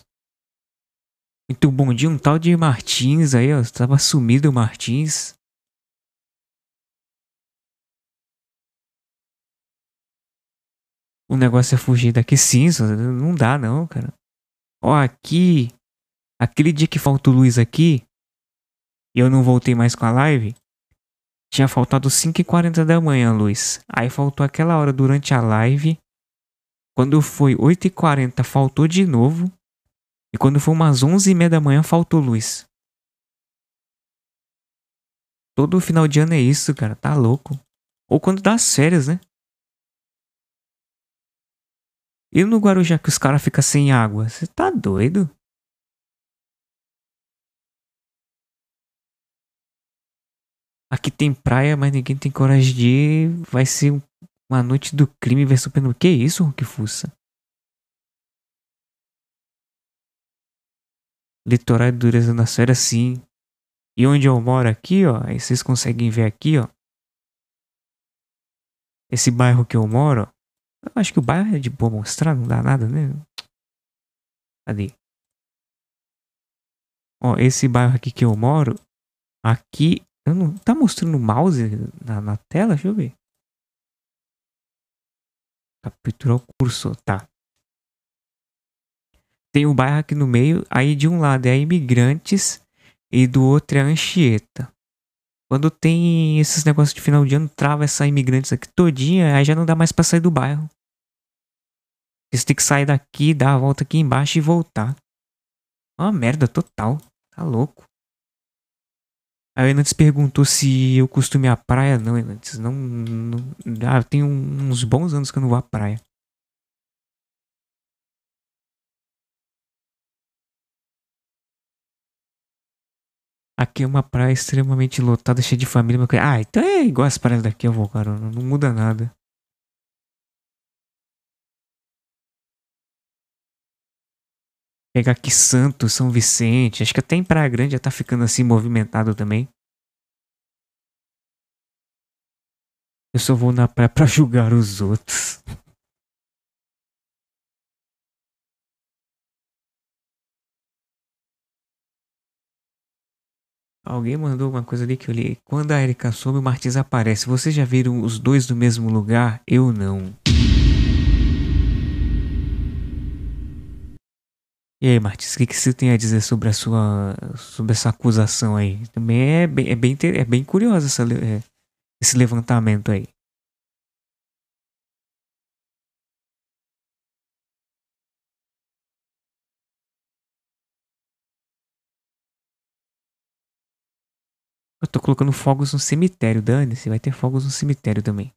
Muito bom dia, um tal de Martins aí, ó. Tava sumido o Martins. O negócio é fugir daqui sim, não dá não, cara. Ó, aqui Aquele dia que faltou luz aqui e eu não voltei mais com a live, tinha faltado 5h40 da manhã a luz. Aí faltou aquela hora durante a live. Quando foi 8h40, faltou de novo. E quando foi umas 11h30 da manhã, faltou luz. Todo final de ano é isso, cara. Tá louco. Ou quando dá as férias, né? E no Guarujá que os caras ficam sem água? Você tá doido? Aqui tem praia, mas ninguém tem coragem de ir. Vai ser uma noite do crime versus O Que isso, Hulk fuça? Litoral de dureza da Serra, sim. E onde eu moro aqui, ó, aí vocês conseguem ver aqui, ó. Esse bairro que eu moro, eu acho que o bairro é de boa mostrar, não dá nada, né? Cadê? Ó, esse bairro aqui que eu moro, aqui eu não, tá mostrando o mouse na, na tela? Deixa eu ver. Capturar o curso tá. Tem o bairro aqui no meio, aí de um lado é Imigrantes e do outro é Anchieta. Quando tem esses negócios de final de ano, trava essa Imigrantes aqui todinha, aí já não dá mais pra sair do bairro. Você tem que sair daqui, dar a volta aqui embaixo e voltar. Uma merda total. Tá louco. A Enantes perguntou se eu costumo ir à praia. Não, Enantes, não. não ah, tem uns bons anos que eu não vou à praia. Aqui é uma praia extremamente lotada, cheia de família. Ah, então é igual as praias daqui, eu vou, cara. Não, não muda nada. Pegar aqui Santos, São Vicente. Acho que até em Praia Grande já tá ficando assim movimentado também. Eu só vou na praia pra julgar os outros. Alguém mandou uma coisa ali que eu li. Quando a Erika sobe, o Martins aparece. Vocês já viram os dois do mesmo lugar? Eu não. E aí, Martins, o que, que você tem a dizer sobre a sua sobre essa acusação aí? Também é bem, é bem, é bem curioso essa, é, esse levantamento aí. Eu tô colocando fogos no cemitério, Dani. Você vai ter fogos no cemitério também.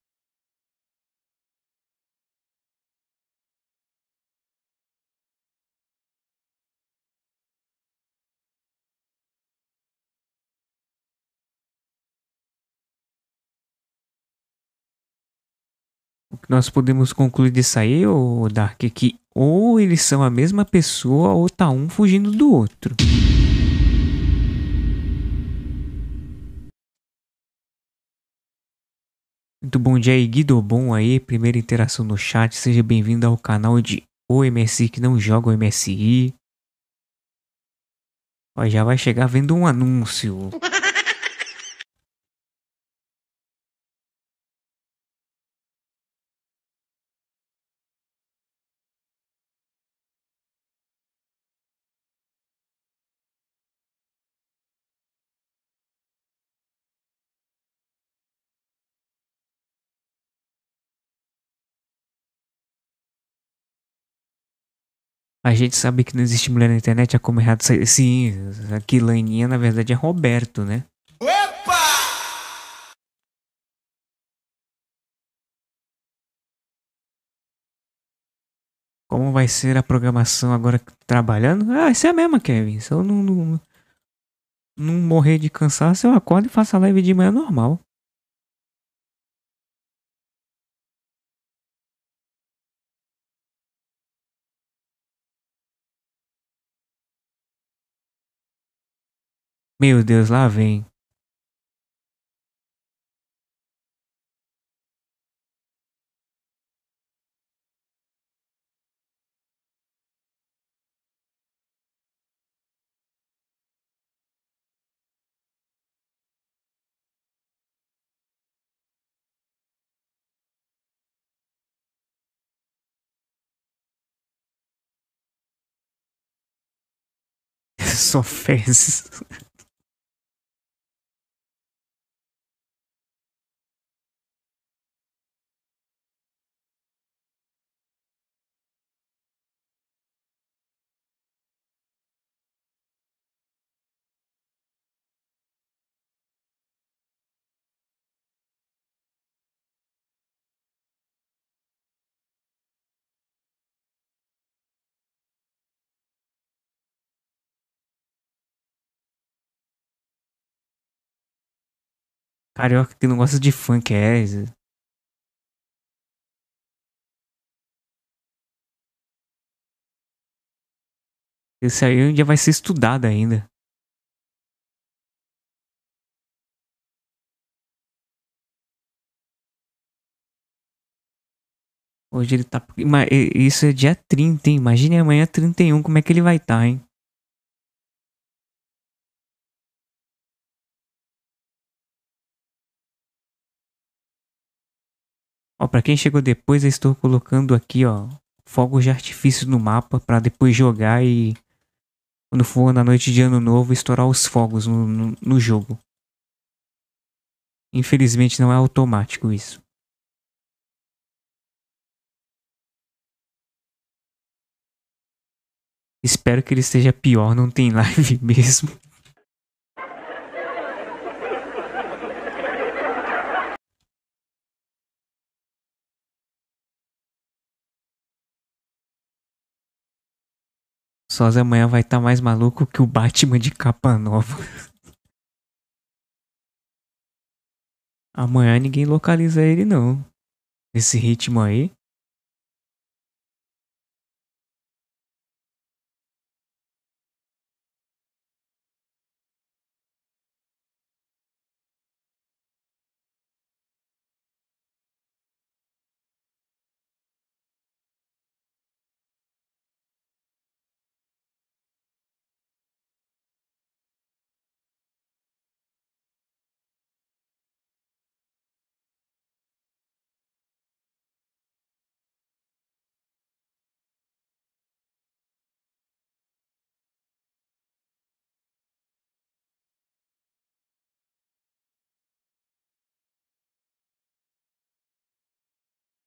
Nós podemos concluir disso aí, ô Dark, que ou eles são a mesma pessoa ou tá um fugindo do outro. Muito bom dia aí, Guido Bom aí, primeira interação no chat, seja bem-vindo ao canal de OMSI que não joga o MSI. Ó, já vai chegar vendo um anúncio. A gente sabe que não existe mulher na internet, a é como é errado. Sim, aqui Laninha na verdade é Roberto, né? Opa! Como vai ser a programação agora trabalhando? Ah, isso é a mesma, Kevin. Se eu não, não, não morrer de cansaço, eu acordo e faço a live de manhã normal. Meu Deus, lá vem. só fezes. Carioca que não gosta de funk, é. Esse aí um ainda vai ser estudado ainda. Hoje ele tá. Isso é dia 30, hein? Imagine amanhã 31, como é que ele vai estar, tá, hein? Ó, para quem chegou depois, eu estou colocando aqui, ó, fogos de artifício no mapa para depois jogar e quando for na noite de ano novo estourar os fogos no, no, no jogo. Infelizmente não é automático isso. Espero que ele esteja pior, não tem live mesmo. Sós amanhã vai estar tá mais maluco que o Batman de capa nova. amanhã ninguém localiza ele não. Nesse ritmo aí.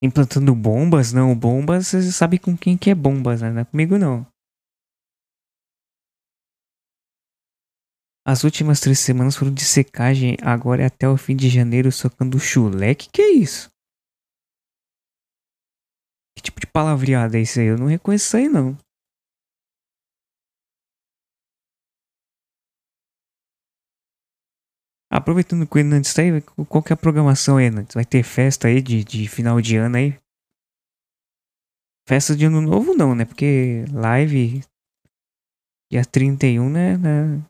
implantando bombas, não. Bombas, você sabe com quem que é bombas, né? Não é comigo, não. As últimas três semanas foram de secagem, agora é até o fim de janeiro socando chulé. Que que é isso? Que tipo de palavreada é isso aí? Eu não reconheço isso aí, não. Aproveitando que o Hernandes está aí, qual que é a programação, Hernandes? Vai ter festa aí de, de final de ano aí? Festa de ano novo não, né? Porque live dia 31, né? É,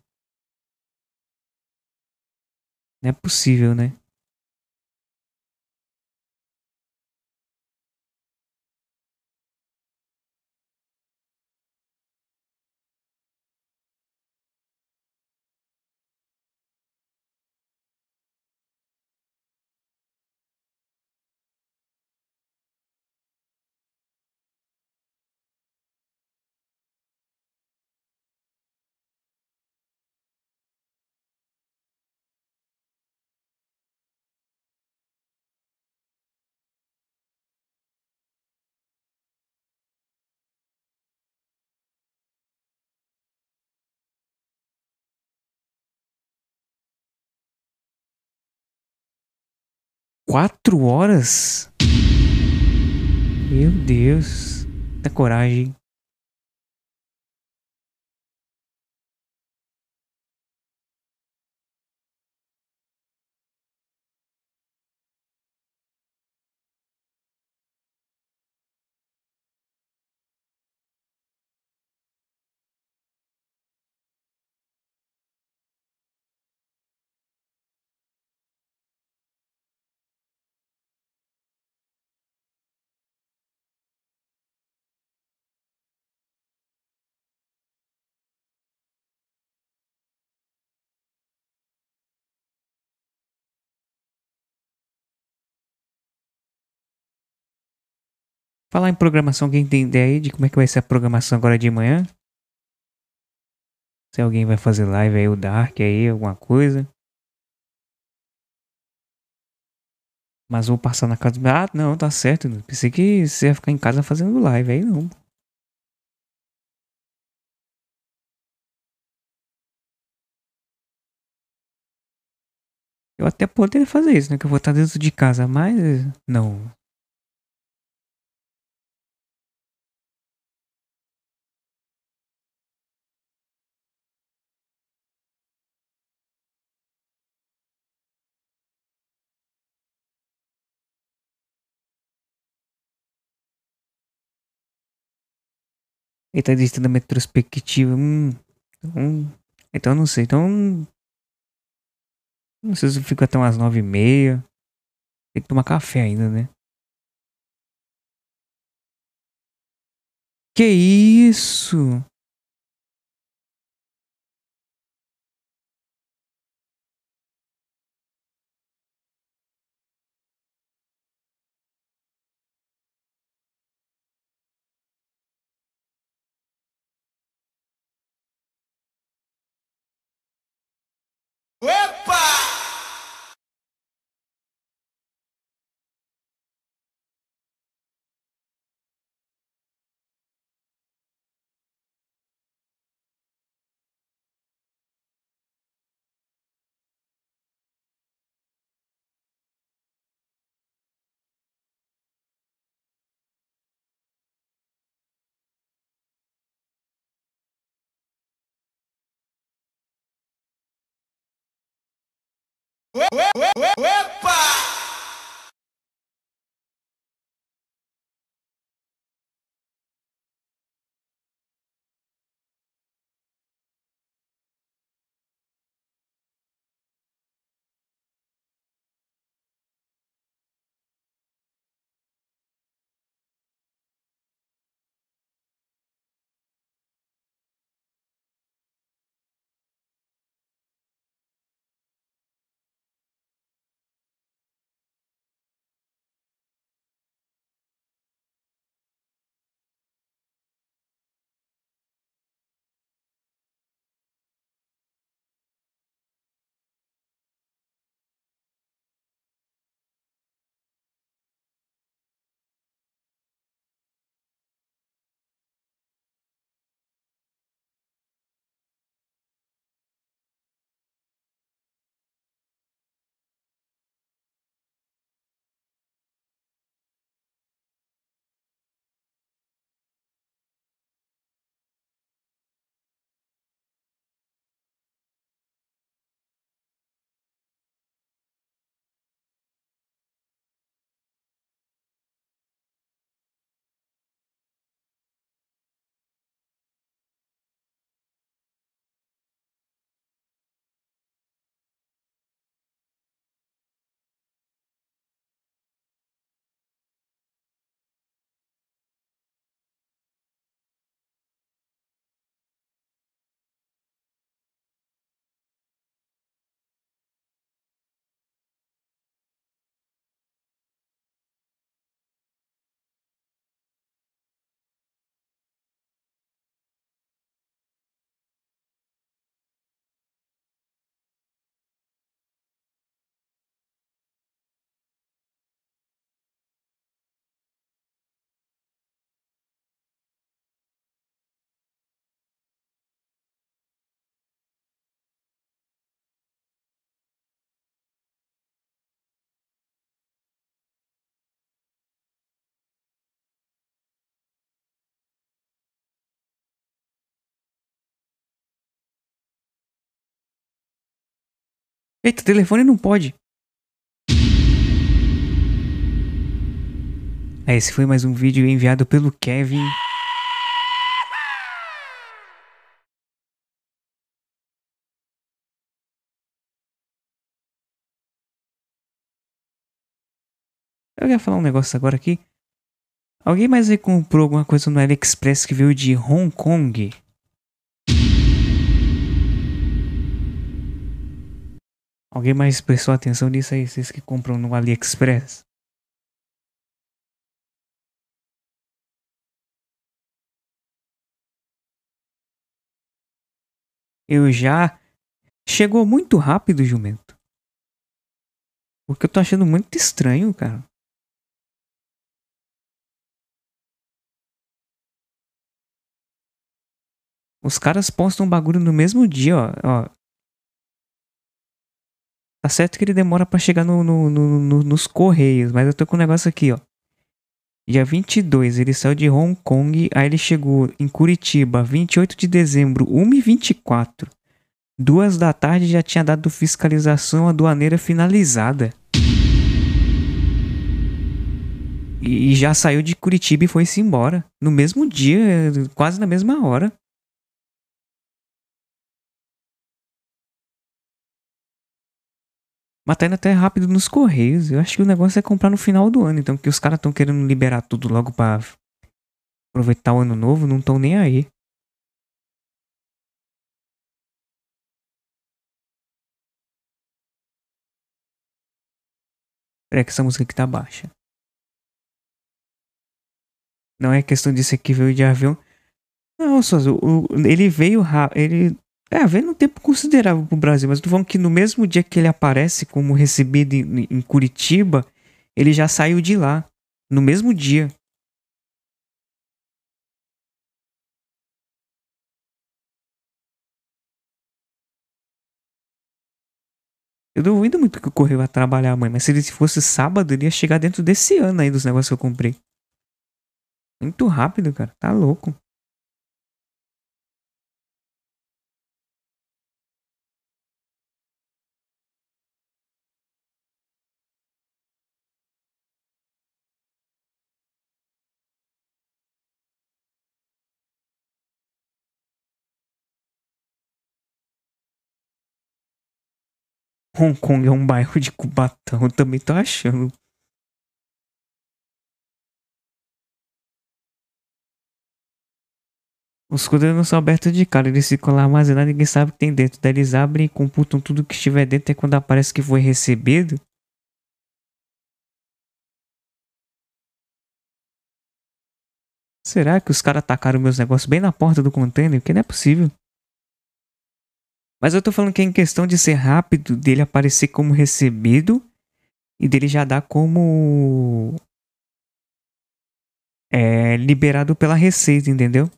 não é possível, né? Quatro horas? Meu Deus. Da coragem. Falar em programação, alguém tem ideia de como é que vai ser a programação agora de manhã? Se alguém vai fazer live aí, o Dark aí, alguma coisa. Mas vou passar na casa do. Ah, não, tá certo. Pensei que você ia ficar em casa fazendo live aí, não. Eu até poderia fazer isso, né? Que eu vou estar dentro de casa, mas não. Ele tá dizendo a retrospectiva. Hum, então, então não sei. Então. Não sei se eu fico até umas nove e meia. Tem que tomar café ainda, né? Que isso? well, well, well, well. Eita, telefone não pode. É, esse foi mais um vídeo enviado pelo Kevin. Eu ia falar um negócio agora aqui. Alguém mais comprou alguma coisa no AliExpress que veio de Hong Kong? Alguém mais prestou atenção nisso aí, vocês que compram no AliExpress? Eu já. Chegou muito rápido, jumento. Porque eu tô achando muito estranho, cara. Os caras postam um bagulho no mesmo dia, ó. ó Tá certo que ele demora para chegar no, no, no, nos correios, mas eu tô com um negócio aqui, ó. Dia 22, ele saiu de Hong Kong, aí ele chegou em Curitiba, 28 de dezembro, 1h24. Duas da tarde já tinha dado fiscalização aduaneira finalizada. E já saiu de Curitiba e foi-se embora. No mesmo dia, quase na mesma hora. matéria tá até rápido nos Correios. Eu acho que o negócio é comprar no final do ano, então, que os caras estão querendo liberar tudo logo pra aproveitar o ano novo, não estão nem aí. Peraí que essa música aqui tá baixa. Não é questão disso aqui veio de avião. Não, Suazu, ele veio rápido. Ele é, vem num tempo considerável pro Brasil, mas tu falando que no mesmo dia que ele aparece como recebido em, em Curitiba, ele já saiu de lá. No mesmo dia. Eu duvido muito que correu a trabalhar amanhã, mas se ele fosse sábado, ele ia chegar dentro desse ano aí dos negócios que eu comprei. Muito rápido, cara. Tá louco. Hong Kong é um bairro de Cubatão, eu também tô achando. Os não são abertos de cara, eles ficam lá armazenados, ninguém sabe o que tem dentro. Daí eles abrem e computam tudo que estiver dentro, e é quando aparece que foi recebido. Será que os caras atacaram meus negócios bem na porta do container? Que não é possível. Mas eu tô falando que é em questão de ser rápido, dele aparecer como recebido e dele já dar como. É, liberado pela Receita, entendeu?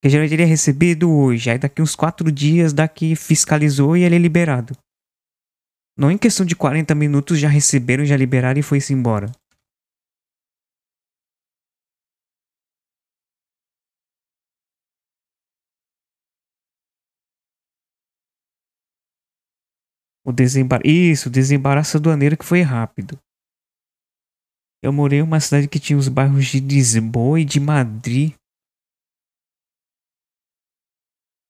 Porque geralmente ele é recebido hoje, aí daqui uns 4 dias daqui fiscalizou e ele é liberado. Não em questão de 40 minutos já receberam, já liberaram e foi-se embora. O desembar... Isso, o desembaraço aduaneiro que foi rápido. Eu morei em uma cidade que tinha os bairros de Lisboa e de Madrid.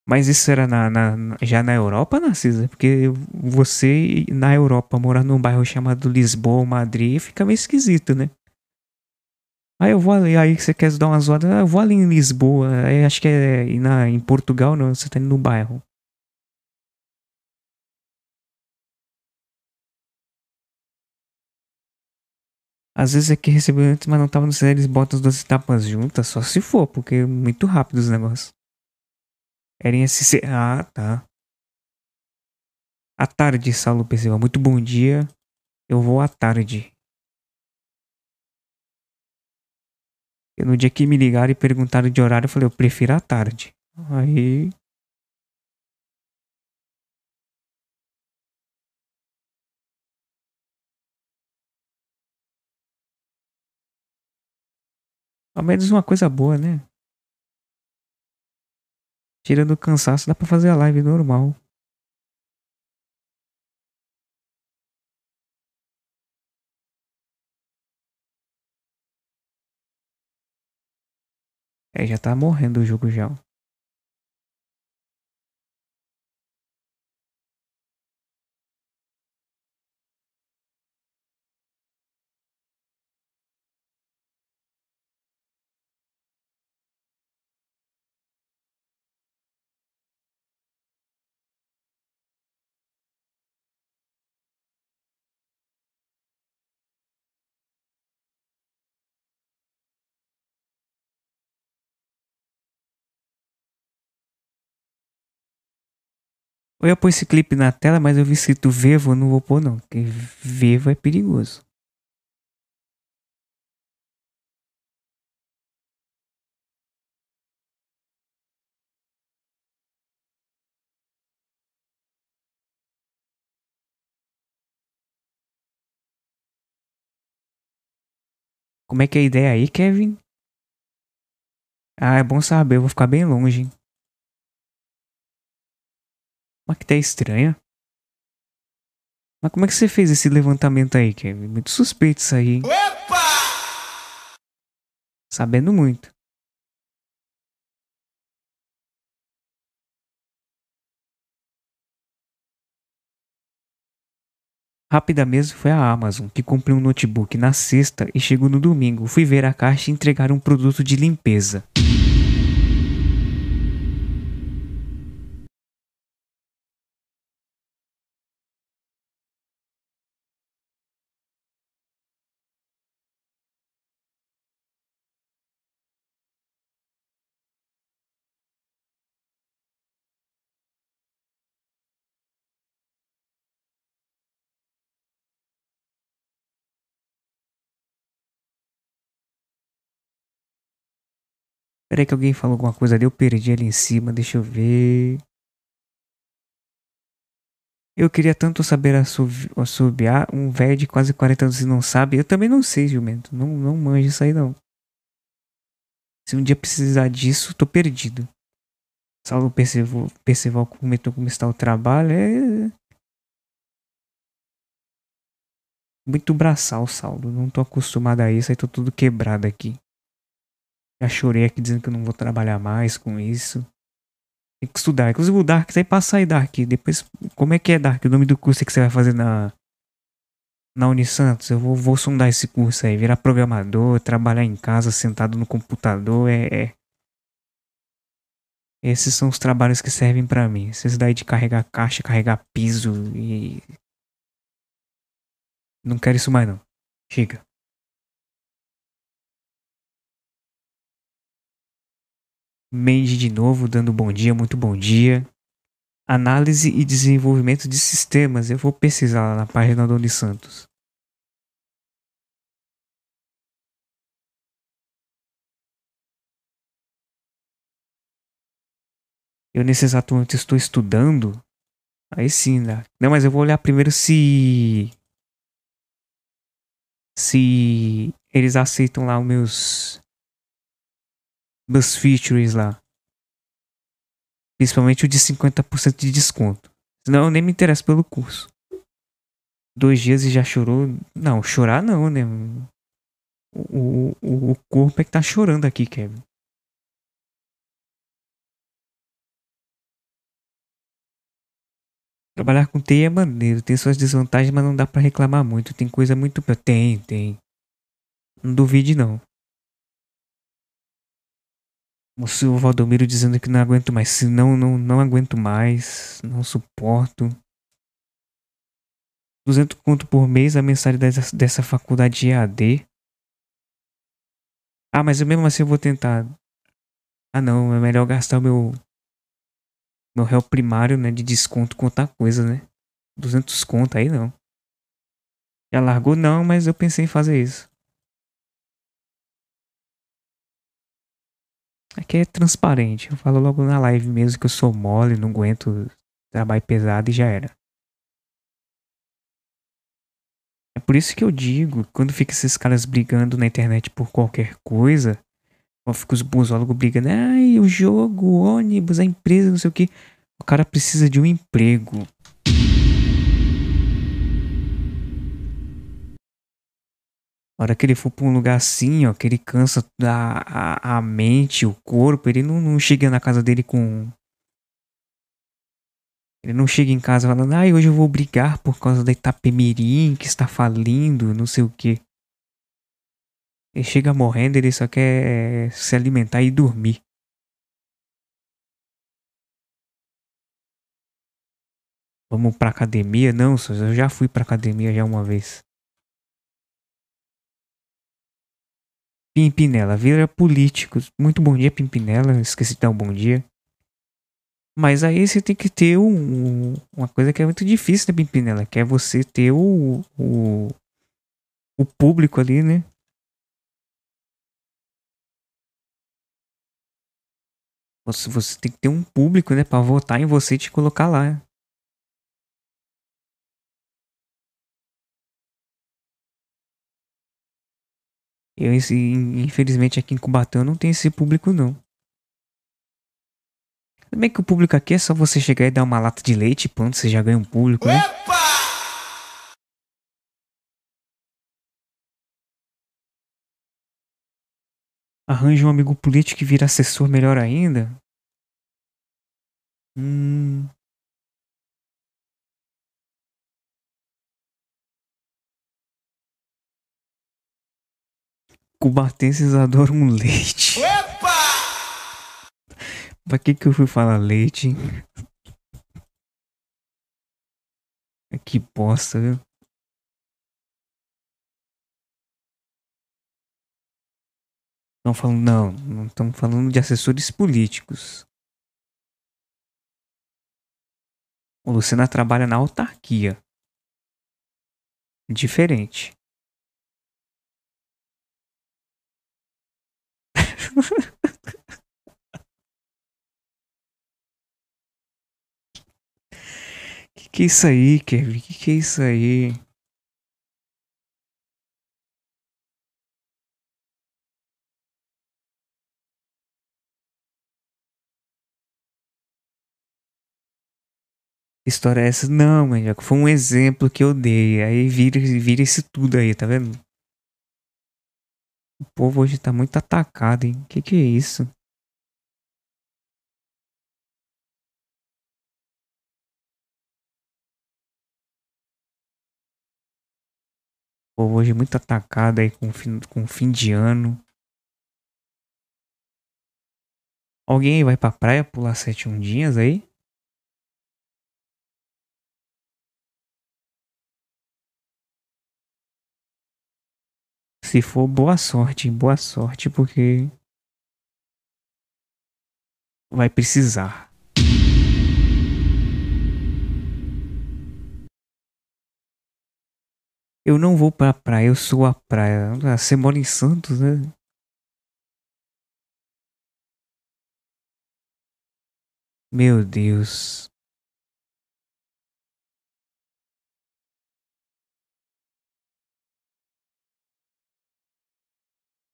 Mas isso era na, na já na Europa, Narcisa? É porque você, na Europa, morar num bairro chamado Lisboa ou Madrid fica meio esquisito, né? Aí eu vou ali, aí você quer dar uma zoada, ah, eu vou ali em Lisboa, aí acho que é na, em Portugal, não, você tá indo no bairro. Às vezes é que recebeu antes, mas não estava no cenário, eles botam as duas etapas juntas, só se for, porque é muito rápido os negócios. Era em SC. Ah, tá. À tarde, Saulo percebeu. Muito bom dia. Eu vou à tarde. E no dia que me ligaram e perguntaram de horário, eu falei, eu prefiro à tarde. Aí Ao menos uma coisa boa, né? Tirando o cansaço, dá pra fazer a live normal. É, já tá morrendo o jogo já. Eu ia pôr esse clipe na tela, mas eu vi escrito Vevo, eu não vou pôr não, porque Vevo é perigoso. Como é que é a ideia aí, Kevin? Ah, é bom saber, eu vou ficar bem longe. Hein? Uma que tá estranha. Mas como é que você fez esse levantamento aí, Kevin? Muito suspeito isso aí, hein? Opa! Sabendo muito. Rápida mesmo foi a Amazon, que comprei um notebook na sexta e chegou no domingo. Fui ver a caixa e entregar um produto de limpeza. Peraí que alguém falou alguma coisa ali, eu perdi ali em cima, deixa eu ver. Eu queria tanto saber assobiar, um velho de quase 40 anos e não sabe. Eu também não sei, Gilmento, não, não manjo isso aí não. Se um dia precisar disso, tô perdido. Saulo Perceval comentou como está o trabalho, é... Muito braçal, Saulo, não tô acostumado a isso, aí tô tudo quebrado aqui. Já chorei aqui dizendo que eu não vou trabalhar mais com isso. Tem que estudar. Inclusive o Dark, sai tá passa aí, Dark. Depois, como é que é, Dark? O nome do curso que você vai fazer na, na Unisantos? Eu vou, vou sondar esse curso aí. Virar programador, trabalhar em casa, sentado no computador. É. é. Esses são os trabalhos que servem para mim. Esses daí de carregar caixa, carregar piso e. Não quero isso mais, não. Chega. Mandy de novo, dando bom dia, muito bom dia. Análise e desenvolvimento de sistemas. Eu vou pesquisar lá na página do Oni Santos. Eu nesse exato momento estou estudando. Aí sim, né? Não, mas eu vou olhar primeiro se. Se eles aceitam lá os meus meus features lá. Principalmente o de 50% de desconto. Senão eu nem me interesso pelo curso. Dois dias e já chorou. Não, chorar não, né? O, o, o corpo é que tá chorando aqui, Kevin. Trabalhar com TI é maneiro, tem suas desvantagens, mas não dá para reclamar muito. Tem coisa muito Tem, tem. Não duvide não o seu Valdomiro dizendo que não aguento mais, se não, não, não aguento mais, não suporto. 200 conto por mês a mensalidade dessa, dessa faculdade EAD. É ah, mas eu mesmo assim eu vou tentar. Ah não, é melhor gastar o meu meu réu primário, né, de desconto com outra coisa, né? 200 conto aí não. Já largou não, mas eu pensei em fazer isso. Aqui é transparente. Eu falo logo na live mesmo que eu sou mole, não aguento trabalho pesado e já era. É por isso que eu digo, quando fica esses caras brigando na internet por qualquer coisa, ou fica os buzólogos brigando, ai, o jogo, o ônibus, a empresa, não sei o que. O cara precisa de um emprego. A hora que ele for para um lugar assim, ó, que ele cansa a, a, a mente, o corpo, ele não, não chega na casa dele com. Ele não chega em casa falando, ai, ah, hoje eu vou brigar por causa da Itapemirim que está falindo, não sei o que. Ele chega morrendo, ele só quer se alimentar e dormir. Vamos pra academia? Não, eu já fui pra academia já uma vez. Pimpinela, vira políticos. Muito bom dia, Pimpinela. Esqueci de dar um bom dia. Mas aí você tem que ter um, uma coisa que é muito difícil da né, Pimpinela, que é você ter o, o, o público ali, né? Você, você tem que ter um público, né, para votar em você e te colocar lá. Eu, infelizmente, aqui em Cubatão não tem esse público, não. Tudo bem que o público aqui é só você chegar e dar uma lata de leite e pronto, você já ganha um público, né? Opa! Arranja um amigo político que vira assessor melhor ainda. Hum, cubatenses adoram leite. Opa! Pra que que eu fui falar leite? É que bosta, viu? Estão não, não estamos falando de assessores políticos. O Lucena trabalha na autarquia. Diferente. que que é isso aí, Kevin? Que que é isso aí? História é essa? Não, mas foi um exemplo que eu dei. Aí vira, vira isso tudo aí, tá vendo? O povo hoje tá muito atacado, hein? Que que é isso? O povo hoje é muito atacado aí com fim, com fim de ano. Alguém aí vai pra praia pular sete ondinhas aí? Se for, boa sorte, boa sorte, porque. Vai precisar. Eu não vou pra praia, eu sou a praia. Você mora em Santos, né? Meu Deus.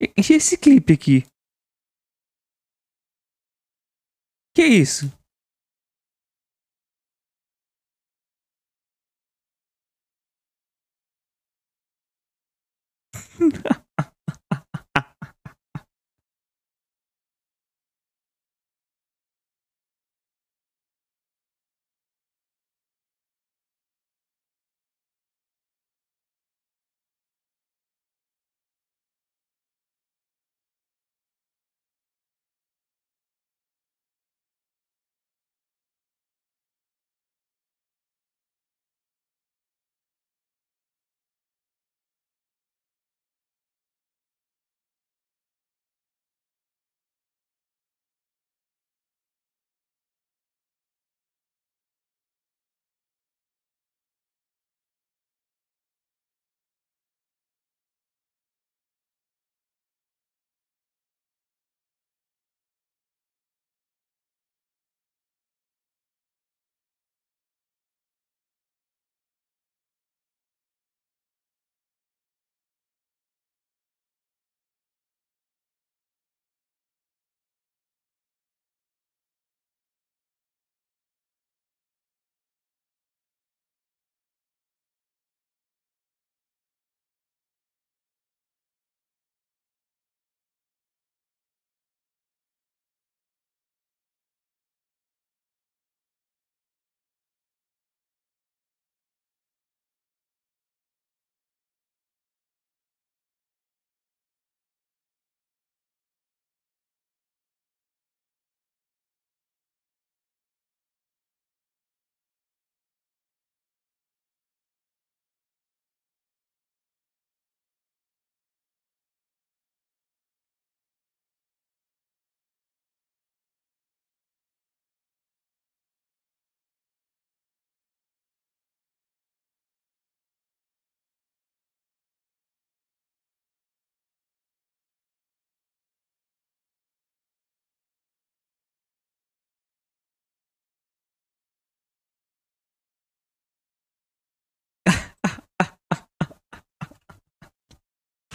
E esse clipe aqui. Que é isso?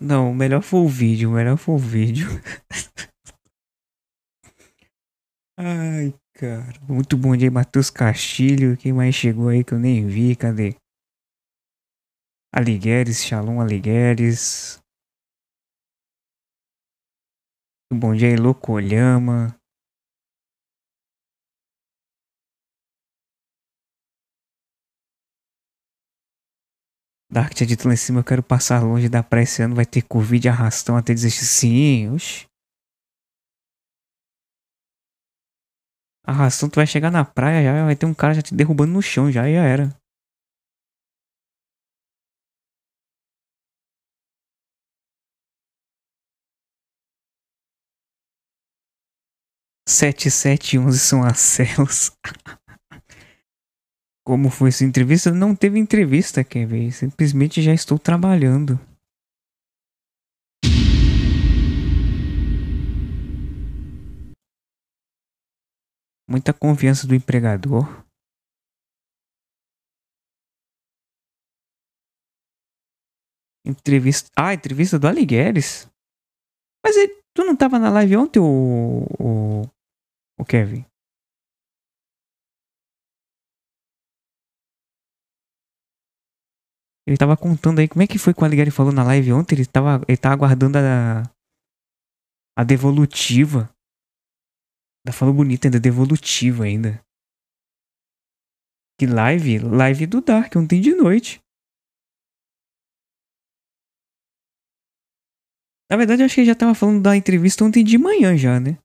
Não, o melhor foi o vídeo, o melhor foi o vídeo. Ai, cara. Muito bom dia, Matheus Castilho. Quem mais chegou aí que eu nem vi? Cadê? Aligueres, Shalom Aligueres. Muito bom dia, Locolhama. Dark tinha dito lá em cima, eu quero passar longe da praia esse ano, vai ter Covid arrastão até desistir. Sim, oxi. Arrastão, tu vai chegar na praia já, vai ter um cara já te derrubando no chão já, já era. Sete, sete, onze são as celas. como foi essa entrevista, não teve entrevista, Kevin. Simplesmente já estou trabalhando. Muita confiança do empregador. Entrevista. Ah, entrevista do Aligueres. Mas ele... tu não estava na live ontem, o, o, o Kevin? Ele tava contando aí como é que foi que o Alighieri falou na live ontem. Ele tava, ele tava aguardando a, a devolutiva. Ainda tá falou bonito ainda, devolutiva ainda. Que live? Live do Dark, ontem de noite. Na verdade, eu acho que ele já tava falando da entrevista ontem de manhã já, né?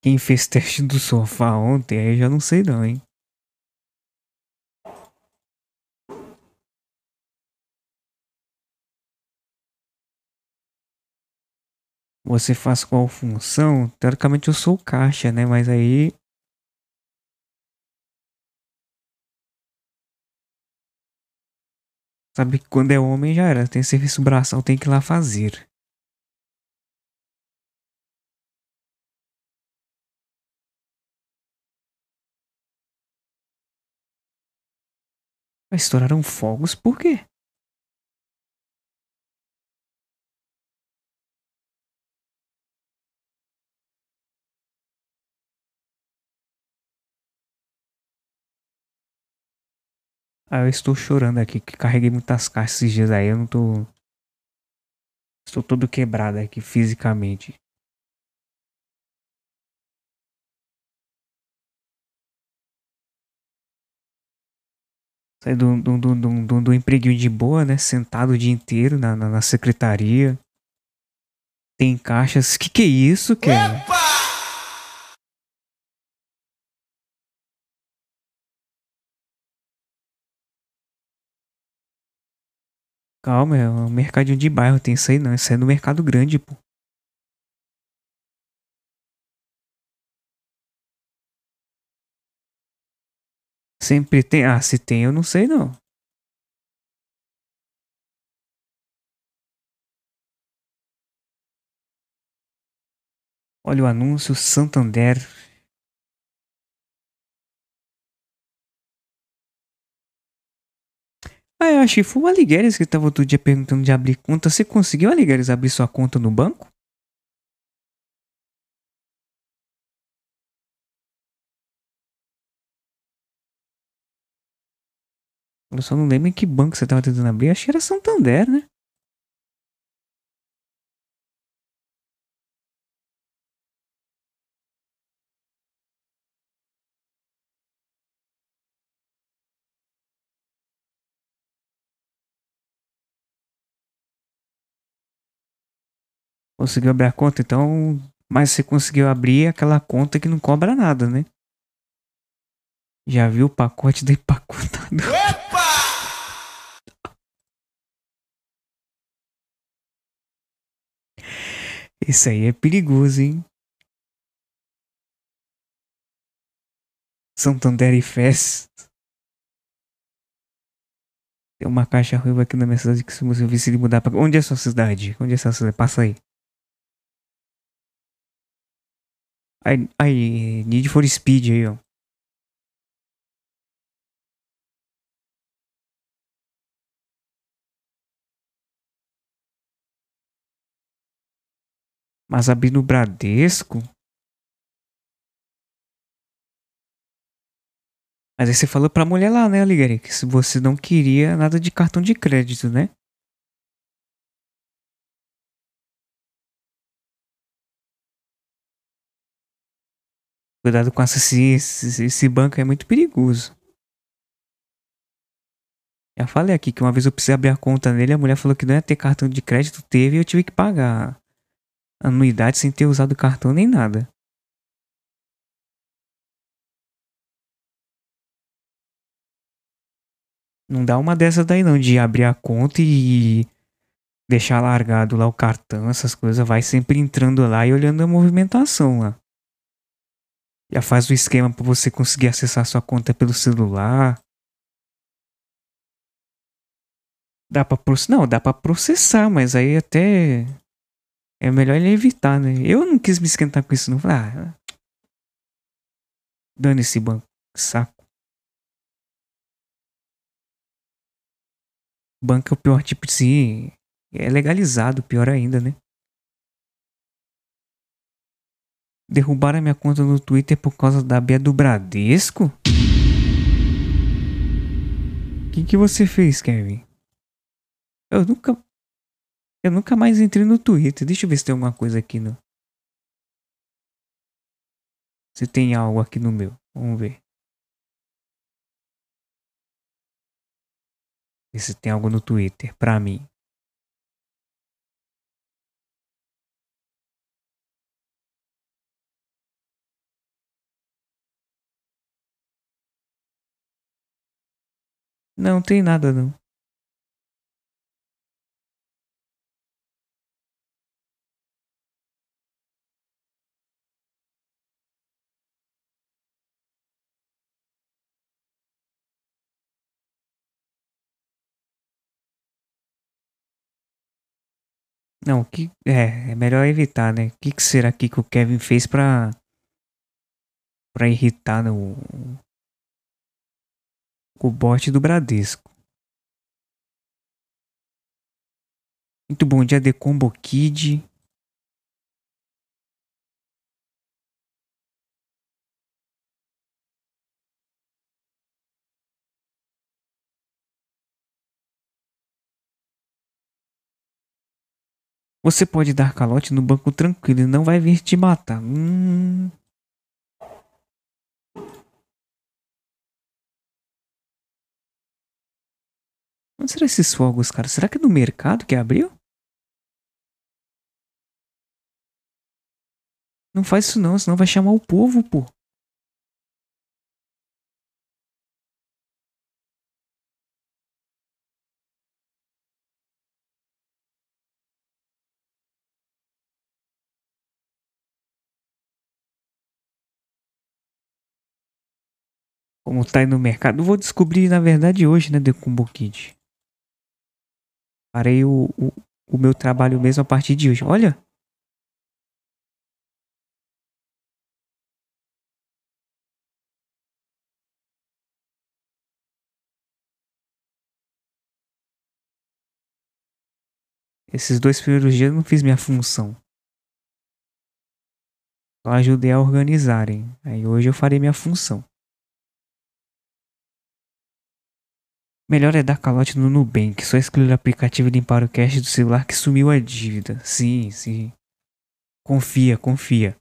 Quem fez teste do sofá ontem, aí já não sei não, hein? você faz qual função, teoricamente eu sou o caixa, né? Mas aí. Sabe que quando é homem já era, tem serviço braçal, tem que ir lá fazer. Estouraram fogos por quê? Ah, eu estou chorando aqui, que carreguei muitas caixas esses dias aí, eu não tô. Estou todo quebrado aqui fisicamente. Saí do, do, do, do, do empreguinho de boa, né? Sentado o dia inteiro na, na, na secretaria. Tem caixas. Que que é isso, cara? Calma, é um mercadinho de bairro, tem isso aí não. Isso é no mercado grande, pô. Sempre tem. Ah, se tem, eu não sei não. Olha o anúncio Santander Ah, eu achei. Foi o Aligueres que tava outro dia perguntando de abrir conta. Você conseguiu, Aligueres, abrir sua conta no banco? Eu só não lembro em que banco você tava tentando abrir. Achei que era Santander, né? Conseguiu abrir a conta, então. Mas você conseguiu abrir aquela conta que não cobra nada, né? Já viu o pacote do empacotado? Opa! Isso aí é perigoso, hein? Santander e Fest. Tem uma caixa ruiva aqui na minha cidade que se você vir se mudar pra. Onde é a sua cidade? Onde é a sua cidade? Passa aí. Ai, ai, Need for Speed aí, ó. Mas abrir no Bradesco? Mas aí você falou pra mulher lá, né, Ligari? Que se você não queria nada de cartão de crédito, né? Cuidado com essa ciência, esse, esse banco é muito perigoso. Já falei aqui que uma vez eu precisei abrir a conta nele, a mulher falou que não ia ter cartão de crédito, teve e eu tive que pagar anuidade sem ter usado o cartão nem nada. Não dá uma dessa daí não, de abrir a conta e deixar largado lá o cartão, essas coisas, vai sempre entrando lá e olhando a movimentação lá já faz o esquema para você conseguir acessar sua conta pelo celular. Dá pra processar? Não, dá pra processar, mas aí até. É melhor ele evitar, né? Eu não quis me esquentar com isso, não. ah. Dane esse banco. Saco. Banco é o pior tipo de. Sim, é legalizado, pior ainda, né? Derrubaram minha conta no Twitter por causa da Bia do Bradesco? O que, que você fez, Kevin? Eu nunca. Eu nunca mais entrei no Twitter. Deixa eu ver se tem alguma coisa aqui no. Se tem algo aqui no meu. Vamos ver. Ver se tem algo no Twitter pra mim. Não, tem nada não. Não, que é, é melhor evitar, né? O que, que será que, que o Kevin fez pra, pra irritar né, o, o bot do Bradesco. Muito bom dia, The Combo Kid. Você pode dar calote no banco tranquilo e não vai vir te matar. Hum. Onde serão esses fogos, cara? Será que é no mercado que abriu? Não faz isso não, senão vai chamar o povo, pô. Como tá aí no mercado. Vou descobrir, na verdade, hoje, né, The Combo Kid. Parei o, o, o meu trabalho mesmo a partir de hoje. Olha, Esses dois primeiros dias eu não fiz minha função. Só ajudei a organizarem. Aí hoje eu farei minha função. Melhor é dar calote no Nubank, só excluir o aplicativo e limpar o cash do celular que sumiu a dívida. Sim, sim. Confia, confia.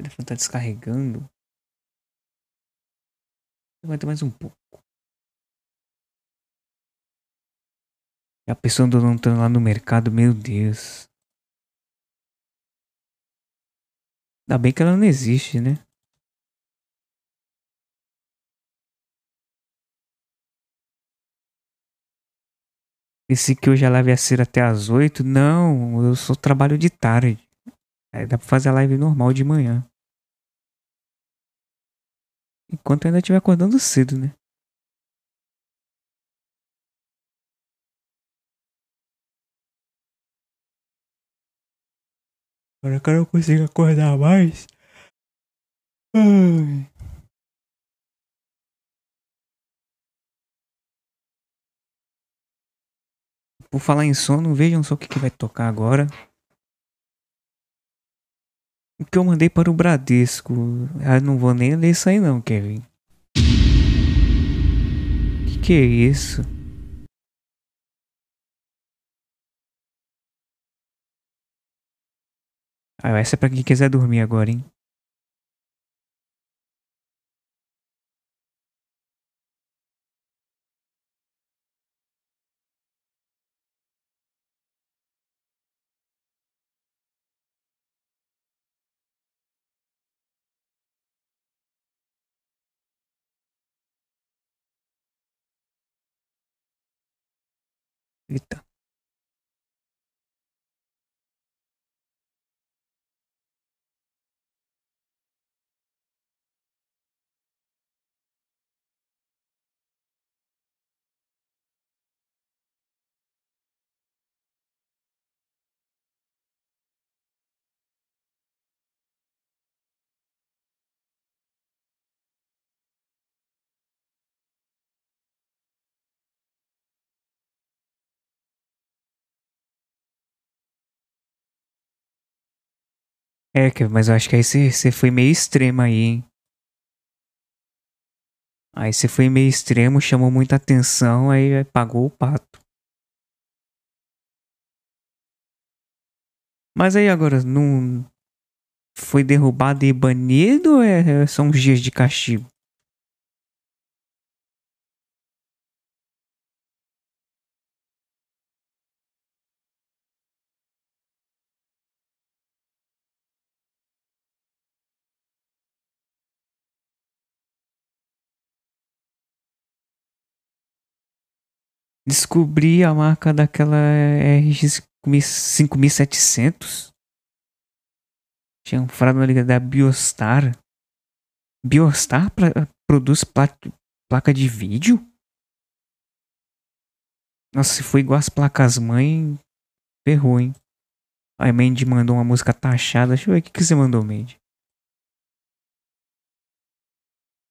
O telefone tá descarregando. Aguenta mais um pouco. E a pessoa andando lá no mercado, meu Deus. Ainda bem que ela não existe, né? Pensei que hoje a live ia ser até as 8. Não, eu só trabalho de tarde. Aí dá pra fazer a live normal de manhã. Enquanto eu ainda estiver acordando cedo, né? Agora que eu não consigo acordar mais. Ai. Por falar em sono, vejam só o que, que vai tocar agora o que eu mandei para o Bradesco. Ah, não vou nem ler isso aí não, Kevin. Que que é isso? Ah, essa é para quem quiser dormir agora, hein? É, mas eu acho que aí você foi meio extremo aí, hein? Aí você foi meio extremo, chamou muita atenção, aí, pagou o pato. Mas aí agora, não. Foi derrubado e banido ou é, é são uns dias de castigo? descobri a marca daquela RX 5700. Tinha um frado na liga da Biostar. Biostar pra, produz pla placa de vídeo? Nossa, se foi igual as placas mãe, ferrou, hein? A Mandy mandou uma música taxada. Deixa eu ver o que, que você mandou, Mandy.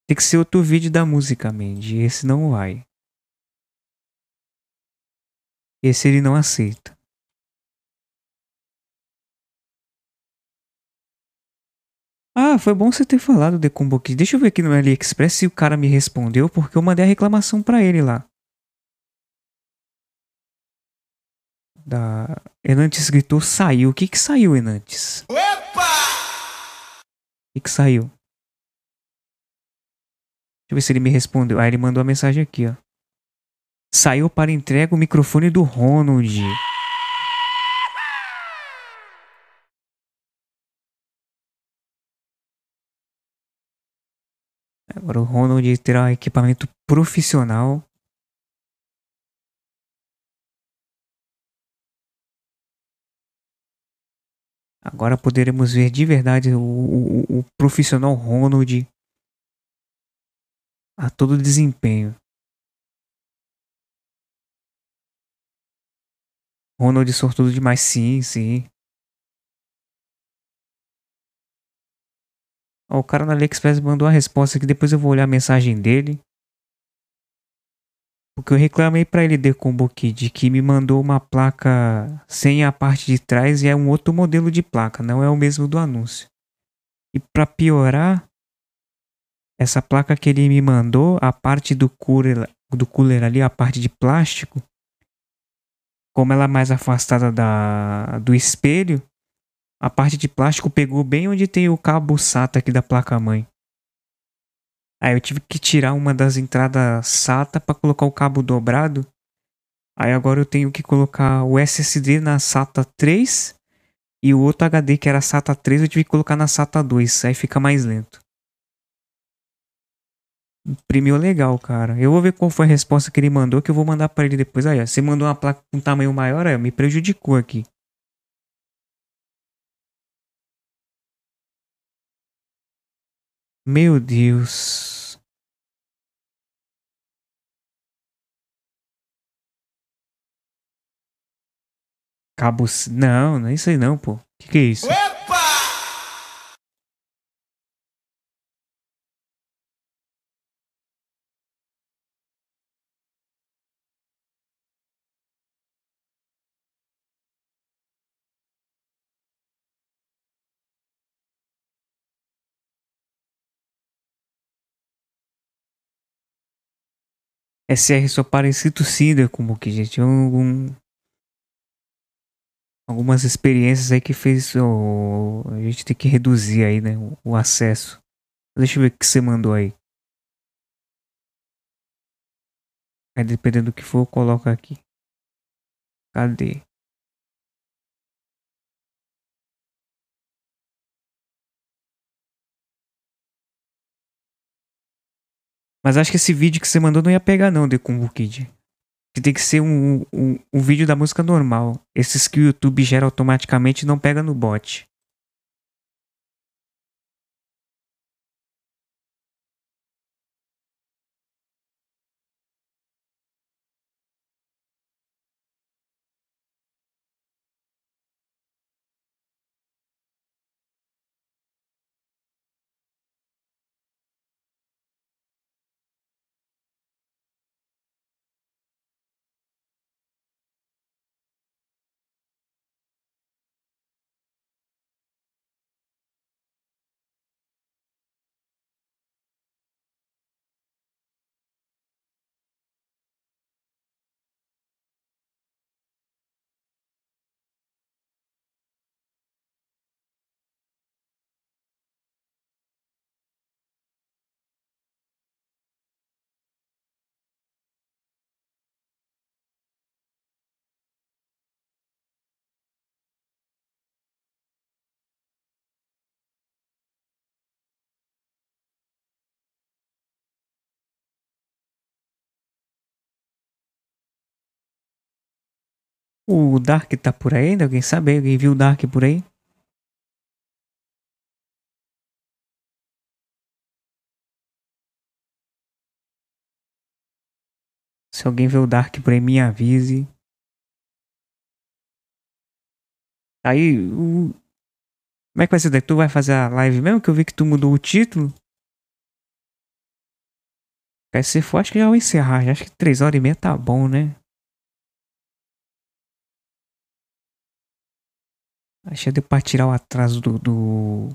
Tem que ser outro vídeo da música, Mandy. Esse não vai. Esse ele não aceita. Ah, foi bom você ter falado de Combo Kid. Deixa eu ver aqui no AliExpress se o cara me respondeu, porque eu mandei a reclamação para ele lá. Da... Enantes gritou saiu. O que que saiu, Enantes? Opa! O que que saiu? Deixa eu ver se ele me respondeu. Ah, ele mandou a mensagem aqui, ó saiu para entrega o microfone do Ronald. Agora o Ronald terá equipamento profissional. Agora poderemos ver de verdade o, o, o profissional Ronald a todo desempenho. Ronald é sortudo demais, sim, sim. Ó, o cara na AliExpress mandou a resposta aqui, depois eu vou olhar a mensagem dele. Porque eu reclamei para ele de Combo Kid que me mandou uma placa sem a parte de trás e é um outro modelo de placa, não é o mesmo do anúncio. E para piorar, essa placa que ele me mandou, a parte do cooler, do cooler ali, a parte de plástico, como ela é mais afastada da, do espelho, a parte de plástico pegou bem onde tem o cabo SATA aqui da placa mãe. Aí eu tive que tirar uma das entradas SATA para colocar o cabo dobrado. Aí agora eu tenho que colocar o SSD na SATA 3 e o outro HD que era SATA 3 eu tive que colocar na SATA 2. Aí fica mais lento imprimiu legal, cara. Eu vou ver qual foi a resposta que ele mandou, que eu vou mandar para ele depois. Aí, ó, você mandou uma placa com um tamanho maior, aí, me prejudicou aqui. Meu Deus. Cabos. Não, não é isso aí não, pô. Que que é isso? SR só parece torcida como que, gente. Algum, algumas experiências aí que fez a gente tem que reduzir aí, né? O, o acesso. Deixa eu ver o que você mandou aí. Aí dependendo do que for, coloca aqui. Cadê? Mas acho que esse vídeo que você mandou não ia pegar, não, de Kumbu Kid. Que tem que ser um, um, um vídeo da música normal. Esses que o YouTube gera automaticamente não pega no bot. O Dark tá por aí? Alguém sabe? Alguém viu o Dark por aí? Se alguém vê o Dark por aí, me avise. Aí, o... como é que vai ser? Tu vai fazer a live mesmo? Que eu vi que tu mudou o título. Aí, se for, acho que já vou encerrar. Acho que 3 horas e meia tá bom, né? Acho que deu pra tirar o atraso do, do.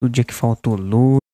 Do dia que faltou luz.